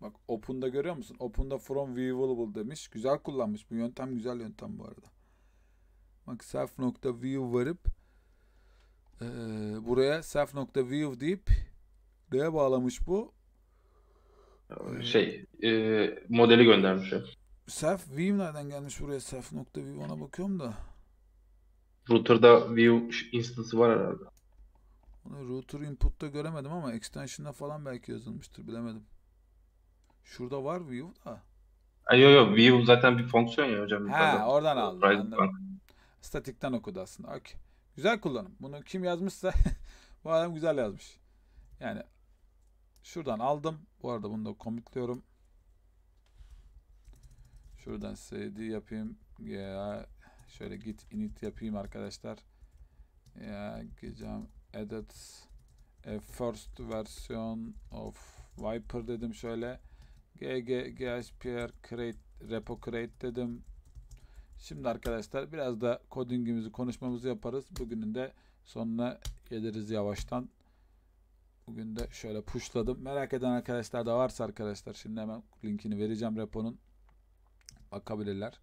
Bak open'da görüyor musun? Open'da from viewable demiş. Güzel kullanmış. Bu yöntem güzel yöntem bu arada. Bak self view varıp e, buraya self view deyip neye bağlamış bu? Ee, şey e, modeli göndermiş. Self view nereden gelmiş buraya? Self view ona bakıyorum da. Router'da view instance var herhalde. Onu router input'ta göremedim ama extension'da falan belki yazılmıştır bilemedim. Şurada var view da. yok, yo view zaten bir fonksiyon ya hocam. He oradan aldım. Statikten okudu aslında. Okay. Güzel kullanım. Bunu kim yazmışsa [laughs] bu adam güzel yazmış. Yani şuradan aldım. Bu arada bunu da komitliyorum. Şuradan CD yapayım. Ya Şöyle git init yapayım arkadaşlar. Ya gideceğim edit a e, first version of Viper dedim şöyle. GG GHPR create repo create dedim. Şimdi arkadaşlar biraz da codingimizi konuşmamızı yaparız. Bugünün de sonuna geliriz yavaştan. Bugün de şöyle pushladım. Merak eden arkadaşlar da varsa arkadaşlar şimdi hemen linkini vereceğim reponun. Bakabilirler.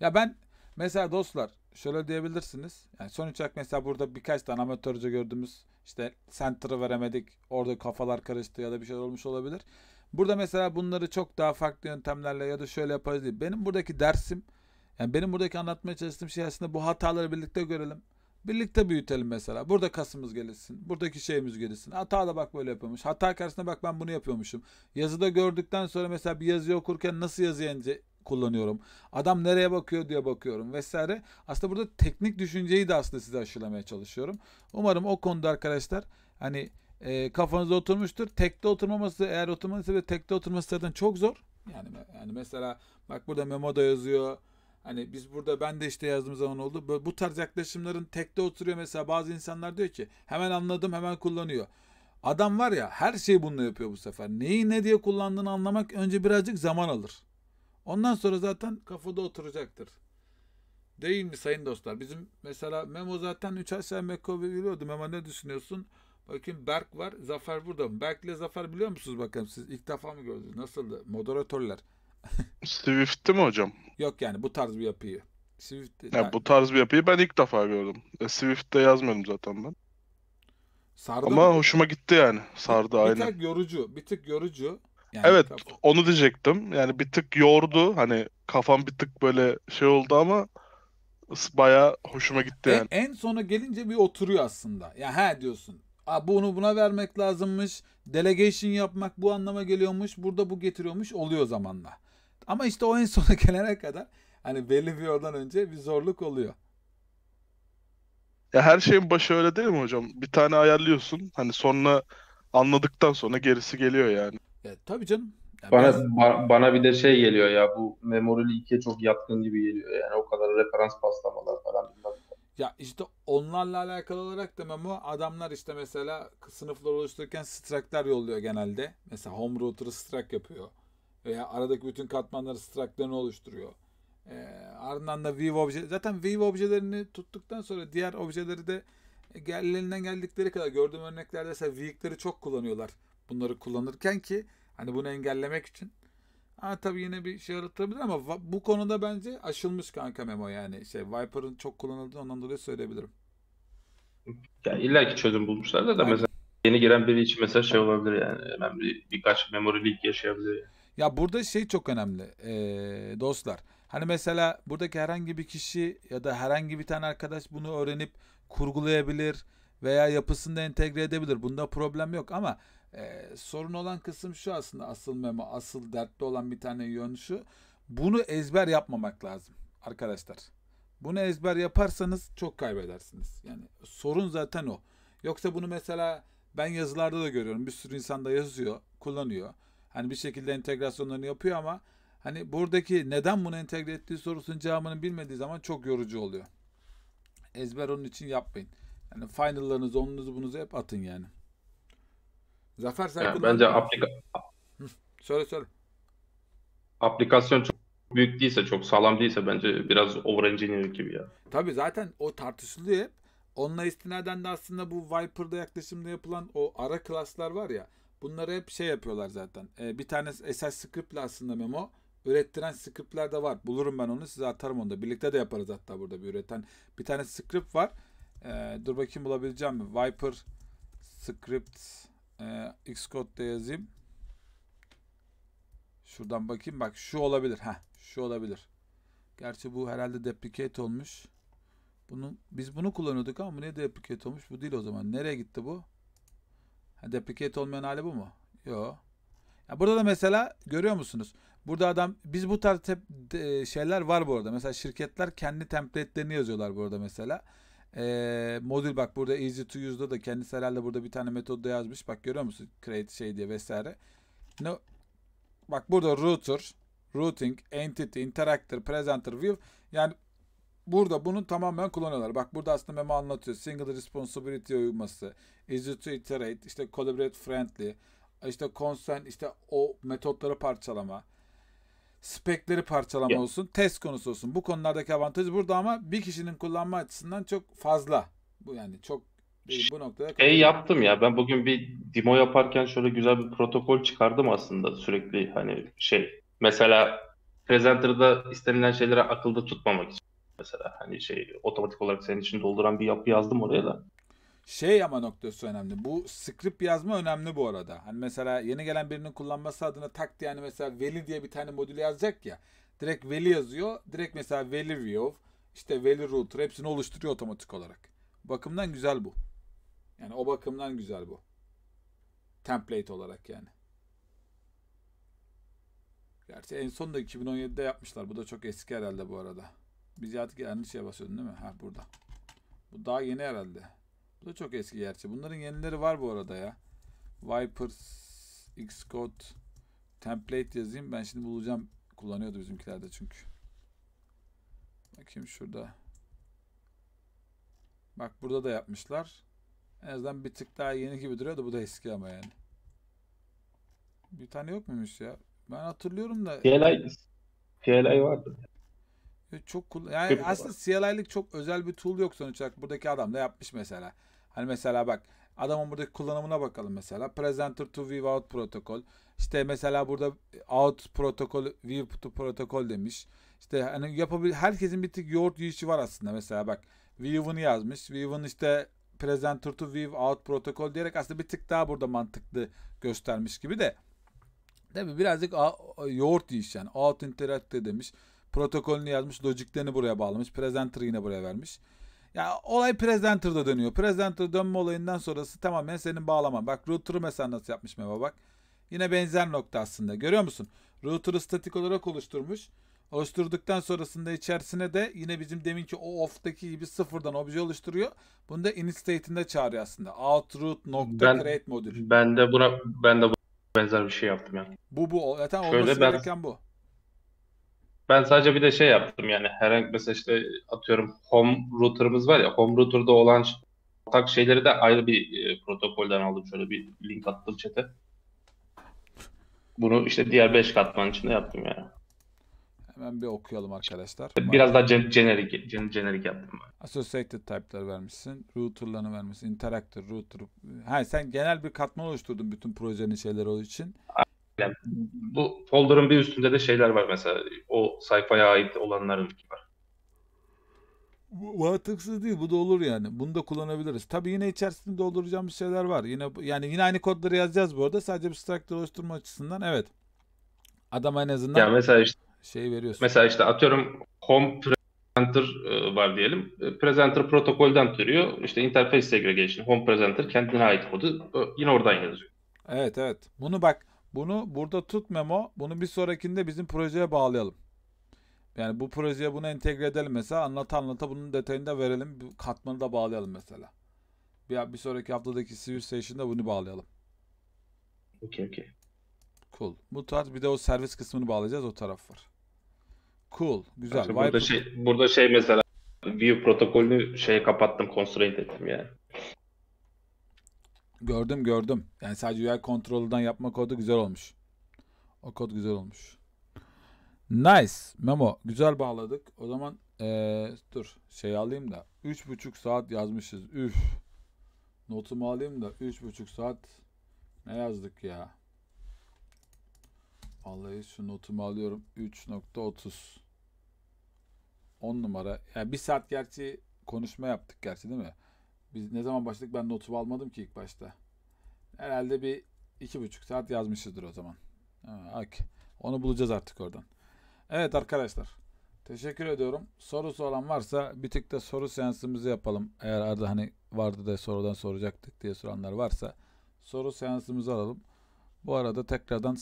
Ya ben Mesela dostlar şöyle diyebilirsiniz. Yani son uçak mesela burada birkaç tane amatörce gördüğümüz işte center'ı veremedik. Orada kafalar karıştı ya da bir şey olmuş olabilir. Burada mesela bunları çok daha farklı yöntemlerle ya da şöyle yaparız diye. Benim buradaki dersim yani benim buradaki anlatmaya çalıştığım şey aslında bu hataları birlikte görelim. Birlikte büyütelim mesela. Burada kasımız gelişsin. Buradaki şeyimiz gelişsin. Hata da bak böyle yapıyormuş. Hata karşısında bak ben bunu yapıyormuşum. Yazıda gördükten sonra mesela bir yazı okurken nasıl yazıya kullanıyorum. Adam nereye bakıyor diye bakıyorum vesaire. Aslında burada teknik düşünceyi de aslında size aşılamaya çalışıyorum. Umarım o konuda arkadaşlar hani e, kafanızda oturmuştur. Tekte oturmaması eğer oturmanızsa ve tekte oturması zaten çok zor. Yani yani mesela bak burada memo da yazıyor. Hani biz burada ben de işte yazdığım zaman oldu. Böyle, bu tarz yaklaşımların tekte oturuyor mesela bazı insanlar diyor ki hemen anladım hemen kullanıyor. Adam var ya her şeyi bununla yapıyor bu sefer. Neyi ne diye kullandığını anlamak önce birazcık zaman alır. Ondan sonra zaten kafada oturacaktır. Değil mi sayın dostlar? Bizim mesela Memo zaten 3 ay sen Mekko'yu biliyordu. Memo ne düşünüyorsun? Bakayım Berk var. Zafer burada mı? Berk ile Zafer biliyor musunuz bakalım? Siz ilk defa mı gördünüz? Nasıldı? Moderatörler. [laughs] Swift'ti mi hocam? Yok yani bu tarz bir yapıyı. Swift, yani, yani bu tarz bir yapıyı ben ilk defa gördüm. E, Swift'te yazmıyorum zaten ben. Sardı Ama mı? hoşuma gitti yani. Sardı bir, bir Bir tık yorucu. Bir tık yorucu. Yani evet tabii. onu diyecektim. Yani bir tık yordu. Hani kafam bir tık böyle şey oldu ama baya hoşuma gitti e, yani. En, en sona gelince bir oturuyor aslında. Ya ha diyorsun. Aa, bunu buna vermek lazımmış. Delegation yapmak bu anlama geliyormuş. Burada bu getiriyormuş. Oluyor zamanla. Ama işte o en sona [laughs] gelene kadar hani belli bir yoldan önce bir zorluk oluyor. Ya her şeyin başı öyle değil mi hocam? Bir tane ayarlıyorsun. Hani sonra anladıktan sonra gerisi geliyor yani. Ya, e, tabii canım. Yani bana, ben... bana bir de şey geliyor ya bu Memorial 2'ye çok yatkın gibi geliyor yani o kadar referans paslamalar falan Ya işte onlarla alakalı olarak da Memo adamlar işte mesela sınıflar oluştururken straklar yolluyor genelde. Mesela home router'ı strak yapıyor. Veya aradaki bütün katmanları straklarını oluşturuyor. Ee, ardından da view obje zaten view objelerini tuttuktan sonra diğer objeleri de ellerinden geldikleri kadar gördüğüm örneklerde mesela view'leri çok kullanıyorlar bunları kullanırken ki hani bunu engellemek için. Ha tabii yine bir şey yaratabilir ama bu konuda bence aşılmış kanka Memo yani. Şey, Viper'ın çok kullanıldığı ondan dolayı söyleyebilirim. Ya illa ki çözüm bulmuşlar da, da mesela yeni giren biri için mesela şey olabilir yani. hemen bir birkaç memory leak yaşayabilir. Yani. Ya burada şey çok önemli ee, dostlar. Hani mesela buradaki herhangi bir kişi ya da herhangi bir tane arkadaş bunu öğrenip kurgulayabilir veya yapısında entegre edebilir. Bunda problem yok ama ee, sorun olan kısım şu aslında asıl memo, asıl dertte olan bir tane yön şu. Bunu ezber yapmamak lazım arkadaşlar. Bunu ezber yaparsanız çok kaybedersiniz. Yani sorun zaten o. Yoksa bunu mesela ben yazılarda da görüyorum. Bir sürü insan da yazıyor, kullanıyor. Hani bir şekilde entegrasyonlarını yapıyor ama hani buradaki neden bunu entegre ettiği sorusunun cevabını bilmediği zaman çok yorucu oluyor. Ezber onun için yapmayın. Yani final'larınızı, onunuzu, bunuzu hep atın yani. Zafer sen yani bence aplika söyle söyle. Aplikasyon çok büyük değilse, çok sağlam değilse bence biraz overengineering gibi ya. Tabii zaten o tartışılıyor hep. Onunla istinaden de aslında bu Viper'da yaklaşımda yapılan o ara klaslar var ya. Bunları hep şey yapıyorlar zaten. Ee, bir tane esas script'le aslında Memo ürettiren script'ler de var. Bulurum ben onu size atarım onu da. Birlikte de yaparız hatta burada bir üreten. Bir tane script var. Ee, dur bakayım bulabileceğim mi? Viper script e, ee, Xcode'da yazayım. Şuradan bakayım. Bak şu olabilir. Heh, şu olabilir. Gerçi bu herhalde deprecate olmuş. Bunu, biz bunu kullanıyorduk ama bu niye deprecate olmuş? Bu değil o zaman. Nereye gitti bu? Ha, deprecate olmayan hali bu mu? Yok. Ya burada da mesela görüyor musunuz? Burada adam biz bu tarz tep, de, şeyler var bu arada. Mesela şirketler kendi template'lerini yazıyorlar burada mesela e, modül bak burada easy to use'da da kendisi herhalde burada bir tane metodda yazmış. Bak görüyor musun? Create şey diye vesaire. No. Bak burada router, routing, entity, interactor, presenter, view. Yani burada bunu tamamen kullanıyorlar. Bak burada aslında memo anlatıyor. Single responsibility uyuması, easy to iterate, işte collaborate friendly, işte consent, işte o metotları parçalama spekleri parçalama yeah. olsun, test konusu olsun. Bu konulardaki avantaj burada ama bir kişinin kullanma açısından çok fazla. Bu yani çok bu noktada. Şey yaptım ya ben bugün bir demo yaparken şöyle güzel bir protokol çıkardım aslında sürekli hani şey. Mesela Presenter'da istenilen şeyleri akılda tutmamak için mesela hani şey otomatik olarak senin için dolduran bir yapı yazdım oraya da. Şey ama noktası önemli. Bu script yazma önemli bu arada. Hani mesela yeni gelen birinin kullanması adına tak diye yani mesela veli diye bir tane modül yazacak ya. Direkt veli yazıyor. Direkt mesela veli view, işte veli router hepsini oluşturuyor otomatik olarak. Bakımdan güzel bu. Yani o bakımdan güzel bu. Template olarak yani. Gerçi en son da 2017'de yapmışlar. Bu da çok eski herhalde bu arada. Biz artık yanlış şeye basıyordun değil mi? Ha burada. Bu daha yeni herhalde. Bu da çok eski gerçi. Bunların yenileri var bu arada ya. Vipers Xcode, template yazayım. Ben şimdi bulacağım. Kullanıyordu bizimkilerde çünkü. Bakayım şurada. Bak burada da yapmışlar. En azından bir tık daha yeni gibi duruyor da bu da eski ama yani. Bir tane yok muymuş ya? Ben hatırlıyorum da. CLI, CLI vardı. Çok cool. Yani aslında CLI'lik çok özel bir tool yok sonuç olarak. Buradaki adam da yapmış mesela. Hani mesela bak adamın buradaki kullanımına bakalım mesela. Presenter to view out protokol. İşte mesela burada out protokol, view to protokol demiş. İşte hani yapabilir herkesin bir tık yoğurt yiyişi var aslında mesela bak. View'unu yazmış. View'un işte presenter to view out protokol diyerek aslında bir tık daha burada mantıklı göstermiş gibi de. Tabi birazcık yoğurt yiyiş yani. Out interact demiş. Protokolünü yazmış. Logiklerini buraya bağlamış. Presenter yine buraya vermiş. Ya olay Presenter'da dönüyor. Presenter dönme olayından sonrası tamamen senin bağlaman. Bak router'ı mesela nasıl yapmış Meva bak. Yine benzer nokta aslında. Görüyor musun? Router'ı statik olarak oluşturmuş. Oluşturduktan sonrasında içerisine de yine bizim deminki o off'taki gibi sıfırdan obje oluşturuyor. Bunu da in state'inde çağırıyor aslında. Outroot nokta create modülü. Ben de buna ben de buna benzer bir şey yaptım yani. Bu bu zaten Şöyle olması ben, gereken bu. Ben sadece bir de şey yaptım yani herhangi mesela işte atıyorum home router'ımız var ya home router'da olan ortak şeyleri de ayrı bir e, protokolden aldım. Şöyle bir link attım çete. Bunu işte diğer 5 katman içinde yaptım yani. Hemen bir okuyalım arkadaşlar. Biraz daha generik, generic yaptım. Associated type'ları vermişsin. Router'larını vermişsin. Interactor, router. Ha sen genel bir katman oluşturdun bütün projenin şeyleri o için. A yani bu folder'ın bir üstünde de şeyler var mesela. O sayfaya ait olanların var. Bu mantıksız değil. Bu da olur yani. Bunu da kullanabiliriz. Tabi yine içerisinde dolduracağımız şeyler var. Yine yani yine aynı kodları yazacağız bu arada. Sadece bir structure oluşturma açısından evet. Adam en azından yani mesela işte, şey veriyorsun. Mesela işte atıyorum home presenter e, var diyelim. E, presenter protokolden türüyor. İşte interface segregation, home presenter kendine ait kodu e, yine oradan yazıyor. Evet evet. Bunu bak bunu burada tut memo. Bunu bir sonrakinde bizim projeye bağlayalım. Yani bu projeye bunu entegre edelim mesela. Anlata anlata bunun detayını da verelim. katmanı da bağlayalım mesela. Bir, bir sonraki haftadaki Civilization'da bunu bağlayalım. Okey okey. Cool. Bu tarz bir de o servis kısmını bağlayacağız. O taraf var. Cool. Güzel. Burada şey, burada şey mesela view protokolünü şey kapattım. Constraint ettim yani. Gördüm gördüm. Yani sadece UI kontrolünden yapma kodu güzel olmuş. O kod güzel olmuş. Nice. Memo. Güzel bağladık. O zaman ee, dur şey alayım da. 3,5 saat yazmışız. Üf. Notumu alayım da 3,5 saat ne yazdık ya? Vallahi şu notumu alıyorum. 3.30 10 numara. yani bir saat gerçi konuşma yaptık gerçi değil mi? Biz ne zaman başladık ben notu almadım ki ilk başta. Herhalde bir iki buçuk saat yazmışızdır o zaman. Ha, okay. Onu bulacağız artık oradan. Evet arkadaşlar. Teşekkür ediyorum. Sorusu olan varsa bir tık da soru seansımızı yapalım. Eğer arada hani vardı da sorudan soracaktık diye soranlar varsa soru seansımızı alalım. Bu arada tekrardan